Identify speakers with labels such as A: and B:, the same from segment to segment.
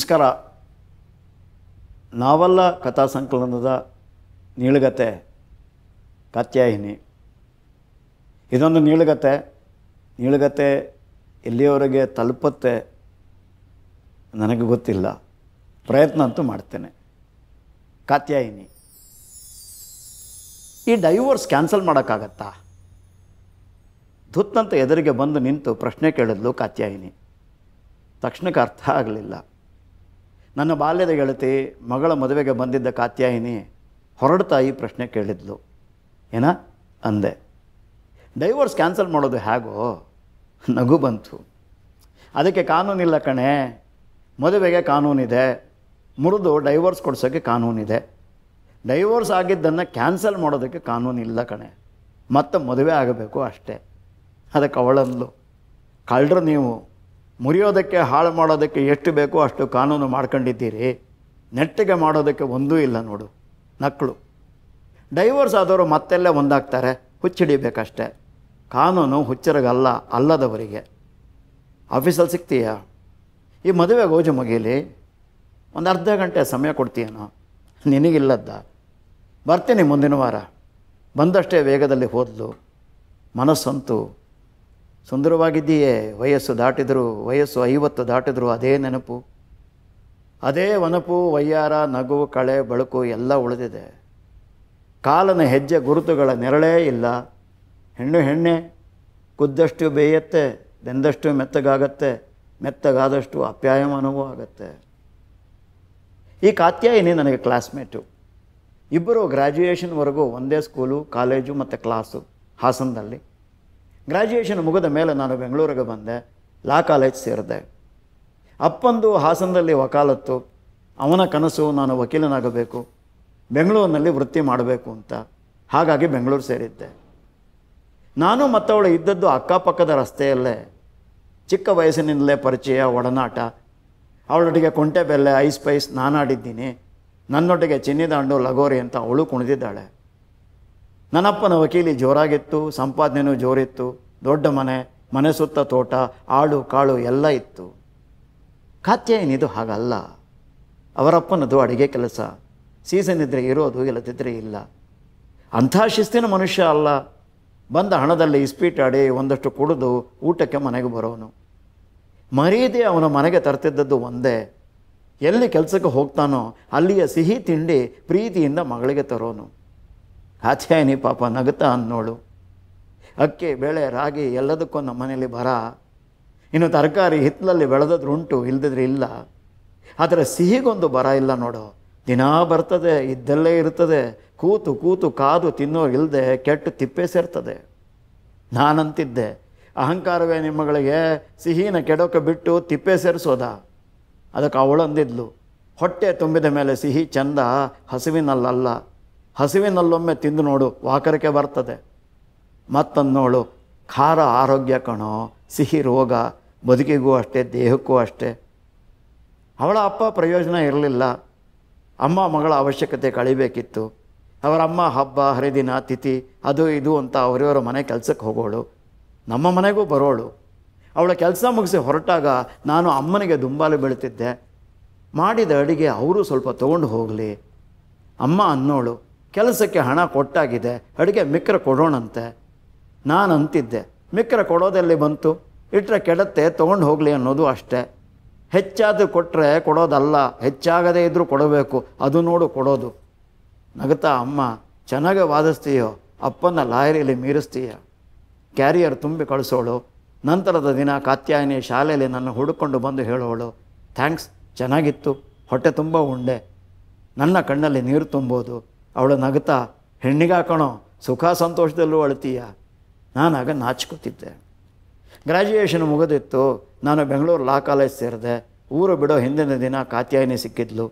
A: ನಮಸ್ಕಾರ ನಾವೆಲ್ಲ ಕಥಾ ಸಂಕಲನದ ನೀಳಗತೆ ಕಾತ್ಯಾಯಿನಿ ಇದೊಂದು ನೀಳಗತೆ ನೀಳಗತೆ ಎಲ್ಲಿಯವರೆಗೆ ತಲುಪತ್ತೆ ನನಗೆ ಗೊತ್ತಿಲ್ಲ ಪ್ರಯತ್ನ ಅಂತೂ ಮಾಡ್ತೇನೆ ಕಾತ್ಯಾಯಿನಿ ಈ ಡೈವರ್ಸ್ ಕ್ಯಾನ್ಸಲ್ ಮಾಡೋಕ್ಕಾಗತ್ತಾ ಧುತ್ತಂತ ಎದುರಿಗೆ ಬಂದು ನಿಂತು ಪ್ರಶ್ನೆ ಕೇಳಿದ್ಲು ಕಾತ್ಯಾಯಿನಿ ತಕ್ಷಣಕ್ಕೆ ಅರ್ಥ ಆಗಲಿಲ್ಲ ನನ್ನ ಬಾಲ್ಯದ ಗೆಳತಿ ಮಗಳ ಮದುವೆಗೆ ಬಂದಿದ್ದ ಕಾತ್ಯಾಯಿನಿ ಹೊರಡ್ತಾಯಿ ಪ್ರಶ್ನೆ ಕೇಳಿದ್ಲು ಏನ ಅಂದೆ ಡೈವರ್ಸ್ ಕ್ಯಾನ್ಸಲ್ ಮಾಡೋದು ಹೇಗೋ ನಗು ಬಂತು ಅದಕ್ಕೆ ಕಾನೂನಿಲ್ಲ ಕಣೆ ಮದುವೆಗೆ ಕಾನೂನಿದೆ ಮುರಿದು ಡೈವರ್ಸ್ ಕೊಡ್ಸೋಕ್ಕೆ ಕಾನೂನಿದೆ ಡೈವೋರ್ಸ್ ಆಗಿದ್ದನ್ನು ಕ್ಯಾನ್ಸಲ್ ಮಾಡೋದಕ್ಕೆ ಕಾನೂನಿಲ್ಲ ಕಣೆ ಮತ್ತೆ ಮದುವೆ ಆಗಬೇಕು ಅಷ್ಟೇ ಅದಕ್ಕೆ ಅವಳಂದ್ಲು ಕಳ್ಳರು ನೀವು ಮುರಿಯೋದಕ್ಕೆ ಹಾಳು ಮಾಡೋದಕ್ಕೆ ಎಷ್ಟು ಬೇಕೋ ಅಷ್ಟು ಕಾನೂನು ಮಾಡ್ಕೊಂಡಿದ್ದೀರಿ ನೆಟ್ಟಿಗೆ ಮಾಡೋದಕ್ಕೆ ಒಂದೂ ಇಲ್ಲ ನೋಡು ನಕ್ಕಳು ಡೈವೋರ್ಸ್ ಆದವರು ಮತ್ತೆಲ್ಲ ಒಂದಾಗ್ತಾರೆ ಹುಚ್ಚಿಡಿಬೇಕಷ್ಟೆ ಕಾನೂನು ಹುಚ್ಚರಗಲ್ಲ ಅಲ್ಲದವರಿಗೆ ಆಫೀಸಲ್ಲಿ ಸಿಗ್ತೀಯಾ ಈ ಮದುವೆ ಗೋಜು ಮುಗೀಲಿ ಒಂದು ಅರ್ಧ ಗಂಟೆ ಸಮಯ ಕೊಡ್ತೀಯನೋ ನಿನಗಿಲ್ಲದ್ದ ಬರ್ತೀನಿ ಮುಂದಿನ ವಾರ ಬಂದಷ್ಟೇ ವೇಗದಲ್ಲಿ ಹೋದ್ಲು ಮನಸ್ಸಂತೂ ಸುಂದರವಾಗಿದ್ದೀಯೇ ವಯಸ್ಸು ದಾಟಿದರು ವಯಸ್ಸು ಐವತ್ತು ದಾಟಿದರೂ ಅದೇ ನೆನಪು ಅದೇ ಒನಪು ವಯ್ಯಾರ ನಗು ಕಳೆ ಬಳಕು ಎಲ್ಲ ಉಳಿದಿದೆ ಕಾಲನ ಹೆಜ್ಜೆ ಗುರುತುಗಳ ನೆರಳೇ ಇಲ್ಲ ಹೆಣ್ಣು ಹೆಣ್ಣೆ ಕುದ್ದಷ್ಟು ಬೇಯತ್ತೆ ಬೆಂದಷ್ಟು ಮೆತ್ತಗಾಗತ್ತೆ ಮೆತ್ತಗಾದಷ್ಟು ಅಪ್ಯಾಯಮಾನವೂ ಆಗತ್ತೆ ಈ ಕಾತ್ಯಾಯಿನಿ ನನಗೆ ಕ್ಲಾಸ್ಮೇಟು ಇಬ್ಬರು ಗ್ರ್ಯಾಜುಯೇಷನ್ವರೆಗೂ ಒಂದೇ ಸ್ಕೂಲು ಕಾಲೇಜು ಮತ್ತು ಕ್ಲಾಸು ಹಾಸನದಲ್ಲಿ ಗ್ರ್ಯಾಜುಯೇಷನ್ ಮುಗಿದ ಮೇಲೆ ನಾನು ಬೆಂಗಳೂರಿಗೆ ಬಂದೆ ಲಾ ಕಾಲೇಜ್ ಸೇರಿದೆ ಅಪ್ಪಂದು ಹಾಸನದಲ್ಲಿ ವಕಾಲತ್ತು ಅವನ ಕನಸು ನಾನು ವಕೀಲನಾಗಬೇಕು ಬೆಂಗಳೂರಿನಲ್ಲಿ ವೃತ್ತಿ ಮಾಡಬೇಕು ಅಂತ ಹಾಗಾಗಿ ಬೆಂಗಳೂರು ಸೇರಿದ್ದೆ ನಾನು ಮತ್ತವಳು ಇದ್ದದ್ದು ಅಕ್ಕಪಕ್ಕದ ರಸ್ತೆಯಲ್ಲೇ ಚಿಕ್ಕ ವಯಸ್ಸಿನಿಂದಲೇ ಪರಿಚಯ ಒಡನಾಟ ಅವಳೊಟ್ಟಿಗೆ ಕುಂಟೆ ಬೆಲ್ಲೆ ಐಸ್ ಪೈಸ್ ನಾನಾಡಿದ್ದೀನಿ ನನ್ನೊಟ್ಟಿಗೆ ಚಿನ್ನಿದಾಂಡು ಲಗೋರಿ ಅಂತ ಅವಳು ಕುಣಿದಿದ್ದಾಳೆ ನನ್ನಪ್ಪನ ವಕೀಲಿ ಜೋರಾಗಿತ್ತು ಸಂಪಾದನೆಯೂ ಜೋರಿತ್ತು ದೊಡ್ಡ ಮನೆ ಮನೆ ಸುತ್ತ ತೋಟ ಆಳು ಕಾಳು ಎಲ್ಲ ಇತ್ತು ಕಾತ್ಯಾಯನಿದು ಹಾಗಲ್ಲ ಅವರಪ್ಪನದು ಅಡುಗೆ ಕೆಲಸ ಸೀಸನ್ ಇದ್ದರೆ ಇರೋದು ಇಲ್ಲದಿದ್ದರೆ ಇಲ್ಲ ಅಂಥ ಶಿಸ್ತಿನ ಮನುಷ್ಯ ಅಲ್ಲ ಬಂದ ಹಣದಲ್ಲಿ ಇಸ್ಪೀಟಾಡಿ ಒಂದಷ್ಟು ಕುಡಿದು ಊಟಕ್ಕೆ ಮನೆಗೆ ಬರೋನು ಮರೀದೆ ಅವನ ಮನೆಗೆ ತರ್ತಿದ್ದದ್ದು ಒಂದೇ ಎಲ್ಲಿ ಕೆಲಸಕ್ಕೆ ಹೋಗ್ತಾನೋ ಅಲ್ಲಿಯ ಸಿಹಿ ತಿಂಡಿ ಪ್ರೀತಿಯಿಂದ ಮಗಳಿಗೆ ತರೋನು ನೀ ಪಾಪ ನಗುತ್ತಾ ಅನ್ನೋಳು ಅಕ್ಕಿ ಬೇಳೆ ರಾಗಿ ಎಲ್ಲದಕ್ಕೂ ನಮ್ಮ ಮನೇಲಿ ಬರ ಇನ್ನು ತರಕಾರಿ ಹಿತ್ತಲಲ್ಲಿ ಬೆಳೆದಿದ್ರು ಉಂಟು ಇಲ್ದಿದ್ರೆ ಇಲ್ಲ ಆದರೆ ಸಿಹಿಗೊಂದು ಬರ ಇಲ್ಲ ನೋಡು ದಿನ ಬರ್ತದೆ ಇದ್ದಲ್ಲೇ ಇರ್ತದೆ ಕೂತು ಕೂತು ಕಾದು ತಿನ್ನೋರು ಇಲ್ಲದೆ ಕೆಟ್ಟು ತಿಪ್ಪೆ ಸೇರ್ತದೆ ನಾನಂತಿದ್ದೆ ಅಹಂಕಾರವೇ ನಿಮ್ಮಗಳಿಗೆ ಸಿಹಿನ ಕೆಡೋಕೆ ಬಿಟ್ಟು ತಿಪ್ಪೆ ಸೇರಿಸೋದ ಅದಕ್ಕೆ ಅವಳಂದಿದ್ಲು ಹೊಟ್ಟೆ ತುಂಬಿದ ಮೇಲೆ ಸಿಹಿ ಚಂದ ಹಸುವಿನಲ್ಲಲ್ಲ ಹಸಿವಿನಲ್ಲೊಮ್ಮೆ ತಿಂದು ನೋಡು ವಾಕರಿಕೆ ಬರ್ತದೆ ಮತ್ತೊಂದು ಖಾರ ಆರೋಗ್ಯ ಕಣೋ ಸಿಹಿ ರೋಗ ಬದುಕಿಗೂ ಅಷ್ಟೇ ದೇಹಕ್ಕೂ ಅಷ್ಟೇ ಅವಳ ಅಪ್ಪ ಪ್ರಯೋಜನ ಇರಲಿಲ್ಲ ಅಮ್ಮ ಮಗಳ ಅವಶ್ಯಕತೆ ಕಳಿಬೇಕಿತ್ತು ಅವರ ಅಮ್ಮ ಹಬ್ಬ ಹರಿದಿನ ತಿಥಿ ಅದು ಇದು ಅಂತ ಅವರಿವರ ಮನೆ ಕೆಲಸಕ್ಕೆ ಹೋಗೋಳು ನಮ್ಮ ಮನೆಗೂ ಬರೋಳು ಅವಳ ಕೆಲಸ ಮುಗಿಸಿ ಹೊರಟಾಗ ನಾನು ಅಮ್ಮನಿಗೆ ದುಂಬಾಲು ಬೀಳ್ತಿದ್ದೆ ಮಾಡಿದ ಅಡಿಗೆ ಅವರು ಸ್ವಲ್ಪ ತೊಗೊಂಡು ಹೋಗಲಿ ಅಮ್ಮ ಅನ್ನೋಳು ಕೆಲಸಕ್ಕೆ ಹಣ ಕೊಟ್ಟಾಗಿದೆ ಅಡುಗೆ ಮಿಕ್ರ ಕೊಡೋಣಂತೆ ನಾನು ಅಂತಿದ್ದೆ ಮಿಕ್ರ ಕೊಡೋದಲ್ಲಿ ಬಂತು ಇಟ್ಟರೆ ಕೆಡತ್ತೆ ತೊಗೊಂಡು ಹೋಗಲಿ ಅನ್ನೋದು ಅಷ್ಟೇ ಹೆಚ್ಚಾದರೂ ಕೊಟ್ಟರೆ ಕೊಡೋದಲ್ಲ ಹೆಚ್ಚಾಗದೇ ಇದ್ದರೂ ಕೊಡಬೇಕು ಅದು ನೋಡು ಕೊಡೋದು ನಗತಾ ಅಮ್ಮ ಚೆನ್ನಾಗೆ ವಾದಿಸ್ತೀಯೋ ಅಪ್ಪನ ಲಾಯರಿಯಲ್ಲಿ ಮೀರಿಸ್ತೀಯ ಕ್ಯಾರಿಯರ್ ತುಂಬಿ ಕಳಿಸೋಳು ನಂತರದ ದಿನ ಕಾತ್ಯಾಯಿನಿ ಶಾಲೆಯಲ್ಲಿ ನನ್ನ ಹುಡುಕೊಂಡು ಬಂದು ಹೇಳೋಳು ಥ್ಯಾಂಕ್ಸ್ ಚೆನ್ನಾಗಿತ್ತು ಹೊಟ್ಟೆ ತುಂಬ ಉಂಡೆ ನನ್ನ ಕಣ್ಣಲ್ಲಿ ನೀರು ತುಂಬೋದು ಅವಳು ನಗತಾ ಹೆಣ್ಣಿಗೆ ಹಾಕೋಣ ಸುಖ ಸಂತೋಷದಲ್ಲೂ ಅಳ್ತೀಯ ನಾನು ಆಗ ನಾಚ್ಕೋತಿದ್ದೆ ಗ್ರ್ಯಾಜುಯೇಷನ್ ಮುಗಿದಿತ್ತು ನಾನು ಬೆಂಗಳೂರು ಲಾ ಕಾಲೇಜ್ ಸೇರಿದೆ ಊರು ಬಿಡೋ ಹಿಂದಿನ ದಿನ ಕಾತ್ಯಾಯಿನಿ ಸಿಕ್ಕಿದ್ಲು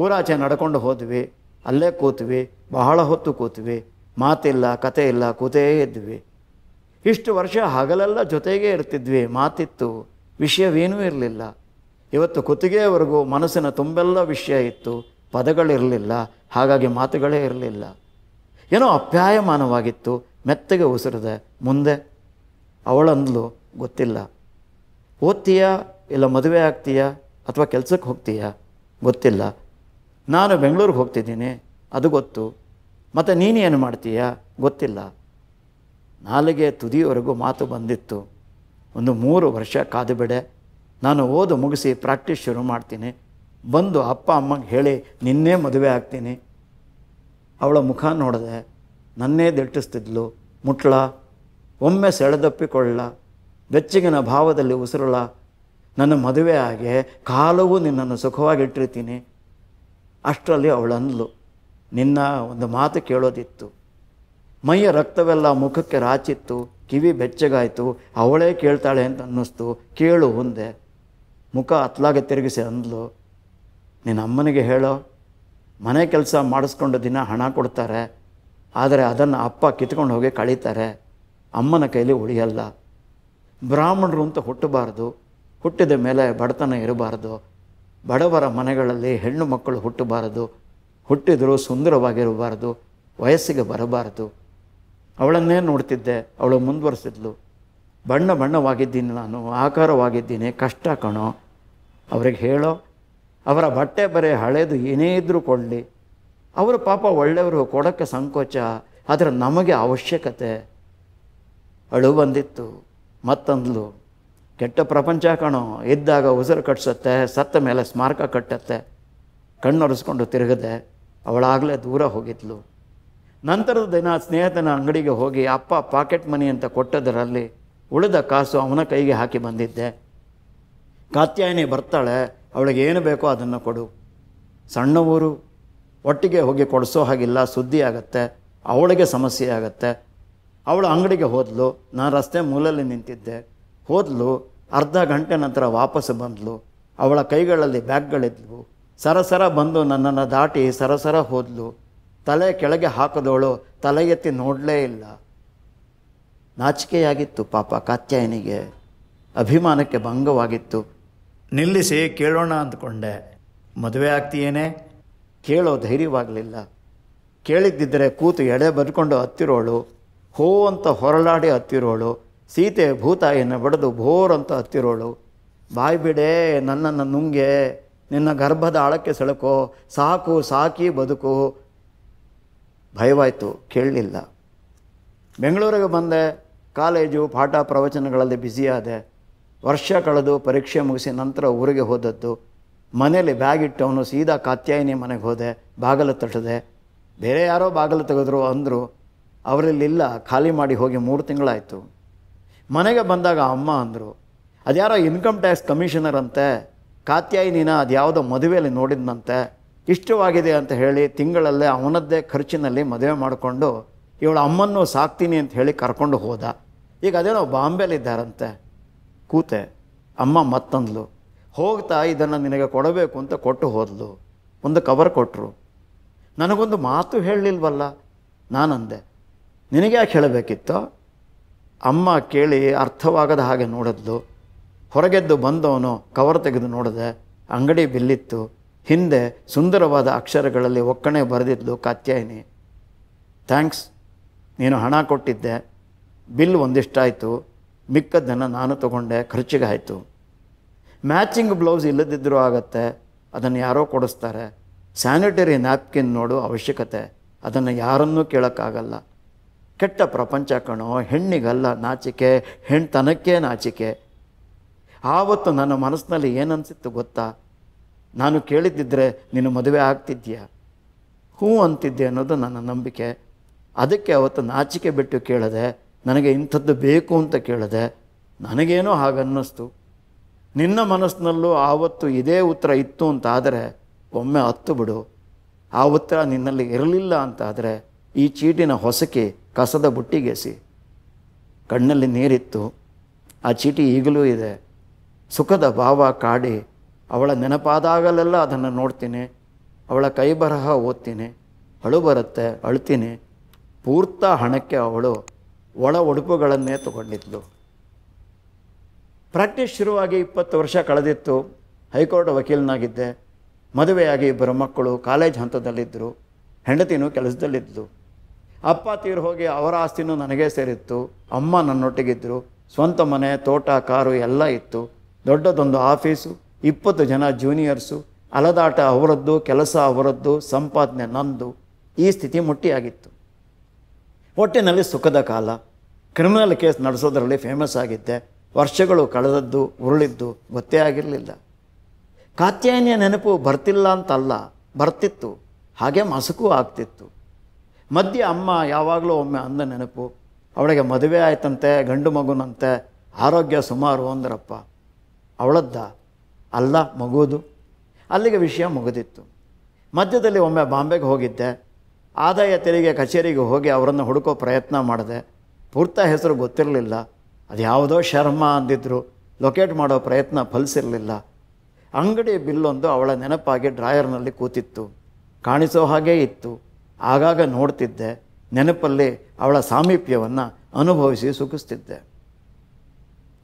A: ಊರಾಚೆ ನಡ್ಕೊಂಡು ಹೋದ್ವಿ ಅಲ್ಲೇ ಕೂತ್ವಿ ಬಹಳ ಹೊತ್ತು ಕೂತ್ವಿ ಮಾತಿಲ್ಲ ಕತೆ ಇಲ್ಲ ಕೂತೇ ಇದ್ವಿ ಇಷ್ಟು ವರ್ಷ ಹಗಲೆಲ್ಲ ಜೊತೆಗೇ ಇರ್ತಿದ್ವಿ ಮಾತಿತ್ತು ವಿಷಯವೇನೂ ಇರಲಿಲ್ಲ ಇವತ್ತು ಕುತ್ತಿಗೆಯವರೆಗೂ ಮನಸ್ಸಿನ ತುಂಬೆಲ್ಲ ವಿಷಯ ಇತ್ತು ಪದಗಳಿರಲಿಲ್ಲ ಹಾಗಾಗಿ ಮಾತುಗಳೇ ಇರಲಿಲ್ಲ ಏನೋ ಅಪ್ಯಾಯಮಾನವಾಗಿತ್ತು ಮೆತ್ತಗೆ ಉಸಿರದೆ ಮುಂದೆ ಅವಳಂದ್ಲು ಗೊತ್ತಿಲ್ಲ ಓದ್ತೀಯಾ ಇಲ್ಲ ಮದುವೆ ಆಗ್ತೀಯಾ ಅಥವಾ ಕೆಲಸಕ್ಕೆ ಹೋಗ್ತೀಯಾ ಗೊತ್ತಿಲ್ಲ ನಾನು ಬೆಂಗಳೂರಿಗೆ ಹೋಗ್ತಿದ್ದೀನಿ ಅದು ಗೊತ್ತು ಮತ್ತು ನೀನು ಏನು ಮಾಡ್ತೀಯಾ ಗೊತ್ತಿಲ್ಲ ನಾಲಿಗೆ ತುದಿಯವರೆಗೂ ಮಾತು ಬಂದಿತ್ತು ಒಂದು ಮೂರು ವರ್ಷ ಕಾದುಬಿಡೆ ನಾನು ಓದು ಮುಗಿಸಿ ಪ್ರಾಕ್ಟೀಸ್ ಶುರು ಮಾಡ್ತೀನಿ ಬಂದು ಅಪ್ಪ ಅಮ್ಮಗೆ ಹೇಳಿ ನಿನ್ನೇ ಮದುವೆ ಆಗ್ತೀನಿ ಅವಳ ಮುಖ ನೋಡಿದೆ ನನ್ನೇ ದಿಟ್ಟಿಸ್ತಿದ್ಲು ಮುಟ್ಲ ಒಮ್ಮೆ ಸೆಳೆದಪ್ಪಿಕೊಳ್ಳ ಬೆಚ್ಚಿಗಿನ ಭಾವದಲ್ಲಿ ಉಸಿರುಳ ನನ್ನ ಮದುವೆ ಆಗೇ ಕಾಲವು ನಿನ್ನನ್ನು ಸುಖವಾಗಿಟ್ಟಿರ್ತೀನಿ ಅಷ್ಟರಲ್ಲಿ ಅವಳಂದ್ಲು ನಿನ್ನ ಒಂದು ಮಾತು ಕೇಳೋದಿತ್ತು ಮೈಯ ರಕ್ತವೆಲ್ಲ ಮುಖಕ್ಕೆ ರಾಚಿತ್ತು ಕಿವಿ ಬೆಚ್ಚಗಾಯಿತು ಅವಳೇ ಕೇಳ್ತಾಳೆ ಅಂತ ಅನ್ನಿಸ್ತು ಕೇಳು ಮುಂದೆ ಮುಖ ಅತ್ಲಾಗೆ ತಿರುಗಿಸಿ ಅಂದ್ಲು ನಿನ್ನ ಅಮ್ಮನಿಗೆ ಹೇಳೋ ಮನೆ ಕೆಲಸ ಮಾಡಿಸ್ಕೊಂಡು ದಿನ ಹಣ ಕೊಡ್ತಾರೆ ಆದರೆ ಅದನ್ನು ಅಪ್ಪ ಕಿತ್ಕೊಂಡು ಹೋಗಿ ಕಳೀತಾರೆ ಅಮ್ಮನ ಕೈಲಿ ಉಳಿಯಲ್ಲ ಬ್ರಾಹ್ಮಣರು ಅಂತ ಹುಟ್ಟಬಾರ್ದು ಹುಟ್ಟಿದ ಮೇಲೆ ಬಡತನ ಇರಬಾರ್ದು ಬಡವರ ಮನೆಗಳಲ್ಲಿ ಹೆಣ್ಣು ಮಕ್ಕಳು ಹುಟ್ಟಬಾರದು ಹುಟ್ಟಿದರೂ ಸುಂದರವಾಗಿರಬಾರ್ದು ವಯಸ್ಸಿಗೆ ಬರಬಾರದು ಅವಳನ್ನೇ ನೋಡ್ತಿದ್ದೆ ಅವಳು ಮುಂದುವರಿಸಿದ್ಲು ಬಣ್ಣ ಬಣ್ಣವಾಗಿದ್ದೀನಿ ನಾನು ಆಕಾರವಾಗಿದ್ದೀನಿ ಕಷ್ಟ ಕಣೋ ಅವ್ರಿಗೆ ಹೇಳೋ ಅವರ ಬಟ್ಟೆ ಬರೆ ಹಳೆದು ಏನೇ ಇದ್ದರೂ ಕೊಡಲಿ ಅವರು ಪಾಪ ಒಳ್ಳೆಯವರು ಕೊಡೋಕ್ಕೆ ಸಂಕೋಚ ಆದರೆ ನಮಗೆ ಅವಶ್ಯಕತೆ ಅಳು ಬಂದಿತ್ತು ಮತ್ತಂದ್ಲು ಕೆಟ್ಟ ಪ್ರಪಂಚ ಕಣೋ ಇದ್ದಾಗ ಉಸಿರು ಕಟ್ಸತ್ತೆ ಸತ್ತ ಮೇಲೆ ಸ್ಮಾರಕ ಕಟ್ಟತ್ತೆ ಕಣ್ಣೊರೆಸ್ಕೊಂಡು ತಿರುಗದೆ ಅವಳಾಗಲೇ ದೂರ ಹೋಗಿದ್ಲು ನಂತರದ ದಿನ ಸ್ನೇಹಿತನ ಅಂಗಡಿಗೆ ಹೋಗಿ ಅಪ್ಪ ಪಾಕೆಟ್ ಮನಿ ಅಂತ ಕೊಟ್ಟದರಲ್ಲಿ ಉಳಿದ ಕಾಸು ಅವನ ಕೈಗೆ ಹಾಕಿ ಬಂದಿದ್ದೆ ಕಾತ್ಯಾಯಿನಿ ಬರ್ತಾಳೆ ಅವಳಿಗೆ ಏನು ಬೇಕೋ ಅದನ್ನು ಕೊಡು ಸಣ್ಣ ಊರು ಒಟ್ಟಿಗೆ ಹೋಗಿ ಕೊಡಿಸೋ ಹಾಗಿಲ್ಲ ಸುದ್ದಿ ಆಗತ್ತೆ ಅವಳಿಗೆ ಸಮಸ್ಯೆ ಆಗುತ್ತೆ ಅವಳ ಅಂಗಡಿಗೆ ಹೋದಲು ನಾನು ರಸ್ತೆ ಮೂಲಲ್ಲಿ ನಿಂತಿದ್ದೆ ಹೋದಲು ಅರ್ಧ ಗಂಟೆ ನಂತರ ವಾಪಸ್ ಬಂದಳು ಅವಳ ಕೈಗಳಲ್ಲಿ ಬ್ಯಾಗ್ಗಳಿದ್ವು ಸರಸರ ಬಂದು ನನ್ನನ್ನು ದಾಟಿ ಸರಸರ ಹೋದಲು ತಲೆ ಕೆಳಗೆ ಹಾಕಿದವಳು ತಲೆ ಎತ್ತಿ ನೋಡಲೇ ಇಲ್ಲ ನಾಚಿಕೆಯಾಗಿತ್ತು ಪಾಪ ಕಾತ್ಯಾಯನಿಗೆ ಅಭಿಮಾನಕ್ಕೆ ಭಂಗವಾಗಿತ್ತು ನಿಲ್ಲಿಸಿ ಕೇಳೋಣ ಅಂದ್ಕೊಂಡೆ ಮದುವೆ ಆಗ್ತೀಯೇನೆ ಕೇಳೋ ಧೈರ್ಯವಾಗಲಿಲ್ಲ ಕೇಳಿದ್ದಿದ್ದರೆ ಕೂತು ಎಡೆ ಬದುಕೊಂಡು ಹತ್ತಿರೋಳು ಹೋ ಅಂತ ಹೊರಲಾಡಿ ಹತ್ತಿರೋಳು ಸೀತೆ ಭೂತಾಯಿಯನ್ನು ಬಡಿದು ಭೋರ್ ಅಂತ ಹತ್ತಿರೋಳು ಬಾಯ್ಬಿಡೆ ನನ್ನನ್ನು ನುಂಗೆ ನಿನ್ನ ಗರ್ಭದ ಆಳಕ್ಕೆ ಸೆಳಕು ಸಾಕು ಸಾಕಿ ಬದುಕು ಭಯವಾಯಿತು ಕೇಳಲಿಲ್ಲ ಬೆಂಗಳೂರಿಗೆ ಬಂದೆ ಕಾಲೇಜು ಪಾಠ ಪ್ರವಚನಗಳಲ್ಲಿ ಬ್ಯುಸಿಯಾದೆ ವರ್ಷ ಕಳೆದು ಪರೀಕ್ಷೆ ಮುಗಿಸಿ ನಂತರ ಊರಿಗೆ ಹೋದದ್ದು ಮನೇಲಿ ಬ್ಯಾಗ್ ಇಟ್ಟವನು ಸೀದಾ ಕಾತ್ಯಾಯಿನಿ ಮನೆಗೆ ಹೋದೆ ಬಾಗಲು ತಟ್ಟದೆ ಬೇರೆ ಯಾರೋ ಬಾಗಿಲು ತೆಗೆದ್ರು ಅಂದರು ಅವರಲ್ಲಿಲ್ಲ ಖಾಲಿ ಮಾಡಿ ಹೋಗಿ ಮೂರು ತಿಂಗಳಾಯಿತು ಮನೆಗೆ ಬಂದಾಗ ಅಮ್ಮ ಅಂದರು ಅದ್ಯಾರೋ ಇನ್ಕಮ್ ಟ್ಯಾಕ್ಸ್ ಕಮಿಷನರ್ ಅಂತೆ ಕಾತ್ಯಾಯಿನಿನ ಅದು ಯಾವುದೋ ಮದುವೆಯಲ್ಲಿ ನೋಡಿದ್ನಂತೆ ಇಷ್ಟವಾಗಿದೆ ಅಂತ ಹೇಳಿ ತಿಂಗಳಲ್ಲೇ ಅವನದ್ದೇ ಖರ್ಚಿನಲ್ಲಿ ಮದುವೆ ಮಾಡಿಕೊಂಡು ಇವಳು ಅಮ್ಮನ್ನು ಸಾಕ್ತೀನಿ ಅಂತ ಹೇಳಿ ಕರ್ಕೊಂಡು ಹೋದ ಈಗ ಅದೇನೋ ಬಾಂಬೆಲಿದ್ದಾರಂತೆ ಕೂತೆ ಅಮ್ಮ ಮತ್ತಂದ್ಲು ಹೋಗ್ತಾ ಇದನ್ನು ನಿನಗೆ ಕೊಡಬೇಕು ಅಂತ ಕೊಟ್ಟು ಹೋದ್ಲು ಒಂದು ಕವರ್ ಕೊಟ್ಟರು ನನಗೊಂದು ಮಾತು ಹೇಳಲಿಲ್ವಲ್ಲ ನಾನಂದೆ ನಿನಗೆ ಯಾಕೆ ಹೇಳಬೇಕಿತ್ತು ಅಮ್ಮ ಕೇಳಿ ಅರ್ಥವಾಗದ ಹಾಗೆ ನೋಡಿದ್ಲು ಹೊರಗೆದ್ದು ಬಂದವನು ಕವರ್ ತೆಗೆದು ನೋಡಿದೆ ಅಂಗಡಿ ಬಿಲ್ಲಿತ್ತು ಹಿಂದೆ ಸುಂದರವಾದ ಅಕ್ಷರಗಳಲ್ಲಿ ಒಕ್ಕಣೆ ಬರೆದಿದ್ಲು ಕಾತ್ಯಾಯಿನಿ ಥ್ಯಾಂಕ್ಸ್ ನೀನು ಹಣ ಕೊಟ್ಟಿದ್ದೆ ಬಿಲ್ ಒಂದಿಷ್ಟಾಯಿತು ಮಿಕ್ಕದ್ದನ್ನು ನಾನು ತಗೊಂಡೆ ಖರ್ಚಿಗಾಯಿತು ಮ್ಯಾಚಿಂಗ್ ಬ್ಲೌಸ್ ಇಲ್ಲದಿದ್ದರೂ ಆಗತ್ತೆ ಅದನ್ನು ಯಾರೋ ಕೊಡಿಸ್ತಾರೆ ಸ್ಯಾನಿಟರಿ ನ್ಯಾಪ್ಕಿನ್ ನೋಡು ಅವಶ್ಯಕತೆ ಅದನ್ನು ಯಾರನ್ನೂ ಕೇಳೋಕ್ಕಾಗಲ್ಲ ಕೆಟ್ಟ ಪ್ರಪಂಚ ಕಣೋ ಹೆಣ್ಣಿಗಲ್ಲ ನಾಚಿಕೆ ಹೆಣ್ತನಕ್ಕೇ ನಾಚಿಕೆ ಆವತ್ತು ನನ್ನ ಮನಸ್ಸಿನಲ್ಲಿ ಏನನ್ಸಿತ್ತು ಗೊತ್ತಾ ನಾನು ಕೇಳಿದ್ದಿದ್ರೆ ನೀನು ಮದುವೆ ಆಗ್ತಿದ್ಯಾ ಹ್ಞೂ ಅಂತಿದ್ದೆ ಅನ್ನೋದು ನನ್ನ ನಂಬಿಕೆ ಅದಕ್ಕೆ ಅವತ್ತು ನಾಚಿಕೆ ಬಿಟ್ಟು ಕೇಳದೆ ನನಗೆ ಇಂಥದ್ದು ಬೇಕು ಅಂತ ಕೇಳಿದೆ ನನಗೇನೋ ಹಾಗನ್ನಿಸ್ತು ನಿನ್ನ ಮನಸ್ಸಿನಲ್ಲೂ ಆವತ್ತು ಇದೇ ಉತ್ತರ ಇತ್ತು ಅಂತಾದರೆ ಒಮ್ಮೆ ಹತ್ತು ಬಿಡು ಆ ಉತ್ತರ ನಿನ್ನಲ್ಲಿ ಇರಲಿಲ್ಲ ಅಂತಾದರೆ ಈ ಚೀಟಿನ ಹೊಸಕಿ ಕಸದ ಬುಟ್ಟಿಗೆಸಿ ಕಣ್ಣಲ್ಲಿ ನೀರಿತ್ತು ಆ ಚೀಟಿ ಈಗಲೂ ಇದೆ ಸುಖದ ಭಾವ ಕಾಡಿ ಅವಳ ನೆನಪಾದಾಗಲೆಲ್ಲ ಅದನ್ನು ನೋಡ್ತೀನಿ ಅವಳ ಕೈ ಬರಹ ಓದ್ತೀನಿ ಅಳು ಬರುತ್ತೆ ಅಳ್ತೀನಿ ಪೂರ್ತ ಹಣಕ್ಕೆ ಅವಳು ಒಳ ಉಡುಪುಗಳನ್ನೇ ತಗೊಂಡಿದ್ದು ಪ್ರಾಕ್ಟೀಸ್ ಶುರುವಾಗಿ ಇಪ್ಪತ್ತು ವರ್ಷ ಕಳೆದಿತ್ತು ಹೈಕೋರ್ಟ್ ವಕೀಲನಾಗಿದ್ದೆ ಮದುವೆಯಾಗಿ ಇಬ್ಬರು ಮಕ್ಕಳು ಕಾಲೇಜ್ ಹಂತದಲ್ಲಿದ್ದರು ಹೆಂಡತಿನೂ ಕೆಲಸದಲ್ಲಿದ್ದು ಅಪ್ಪ ತೀರು ಹೋಗಿ ಅವರ ಆಸ್ತಿನೂ ನನಗೇ ಸೇರಿತ್ತು ಅಮ್ಮ ನನ್ನೊಟ್ಟಿಗಿದ್ದರು ಸ್ವಂತ ಮನೆ ತೋಟ ಕಾರು ಎಲ್ಲ ಇತ್ತು ದೊಡ್ಡದೊಂದು ಆಫೀಸು ಇಪ್ಪತ್ತು ಜನ ಜೂನಿಯರ್ಸು ಅಲದಾಟ ಅವರದ್ದು ಕೆಲಸ ಅವರದ್ದು ಸಂಪಾದನೆ ನಂದು ಈ ಸ್ಥಿತಿ ಮುಟ್ಟಿಯಾಗಿತ್ತು ಒಟ್ಟಿನಲ್ಲಿ ಸುಖದ ಕಾಲ ಕ್ರಿಮಿನಲ್ ಕೇಸ್ ನಡೆಸೋದರಲ್ಲಿ ಫೇಮಸ್ ಆಗಿದ್ದೆ ವರ್ಷಗಳು ಕಳೆದದ್ದು ಉರುಳಿದ್ದು ಗೊತ್ತೇ ಆಗಿರಲಿಲ್ಲ ಕಾತ್ಯಾಯನಿಯ ನೆನಪು ಬರ್ತಿಲ್ಲ ಅಂತಲ್ಲ ಬರ್ತಿತ್ತು ಹಾಗೆ ಮಸುಕು ಆಗ್ತಿತ್ತು ಮಧ್ಯೆ ಅಮ್ಮ ಯಾವಾಗಲೂ ಒಮ್ಮೆ ಅಂದ ನೆನಪು ಅವಳಿಗೆ ಮದುವೆ ಆಯ್ತಂತೆ ಗಂಡು ಮಗುನಂತೆ ಆರೋಗ್ಯ ಸುಮಾರು ಅಂದ್ರಪ್ಪ ಅವಳದ್ದ ಅಲ್ಲ ಮಗುವುದು ಅಲ್ಲಿಗೆ ವಿಷಯ ಮುಗಿದಿತ್ತು ಮಧ್ಯದಲ್ಲಿ ಒಮ್ಮೆ ಬಾಂಬೆಗೆ ಹೋಗಿದ್ದೆ ಆದಾಯ ತೆರಿಗೆ ಕಚೇರಿಗೆ ಹೋಗಿ ಅವರನ್ನು ಹುಡುಕೋ ಪ್ರಯತ್ನ ಮಾಡಿದೆ ಪೂರ್ತ ಹೆಸರು ಗೊತ್ತಿರಲಿಲ್ಲ ಅದು ಯಾವುದೋ ಶರ್ಮ ಅಂದಿದ್ದರು ಲೊಕೇಟ್ ಮಾಡೋ ಪ್ರಯತ್ನ ಫಲಿಸಿರಲಿಲ್ಲ ಅಂಗಡಿ ಬಿಲ್ಲೊಂದು ಅವಳ ನೆನಪಾಗಿ ಡ್ರಾಯರ್ನಲ್ಲಿ ಕೂತಿತ್ತು ಕಾಣಿಸೋ ಹಾಗೇ ಇತ್ತು ಆಗಾಗ ನೋಡ್ತಿದ್ದೆ ನೆನಪಲ್ಲಿ ಅವಳ ಸಾಮೀಪ್ಯವನ್ನು ಅನುಭವಿಸಿ ಸುಖಿಸ್ತಿದ್ದೆ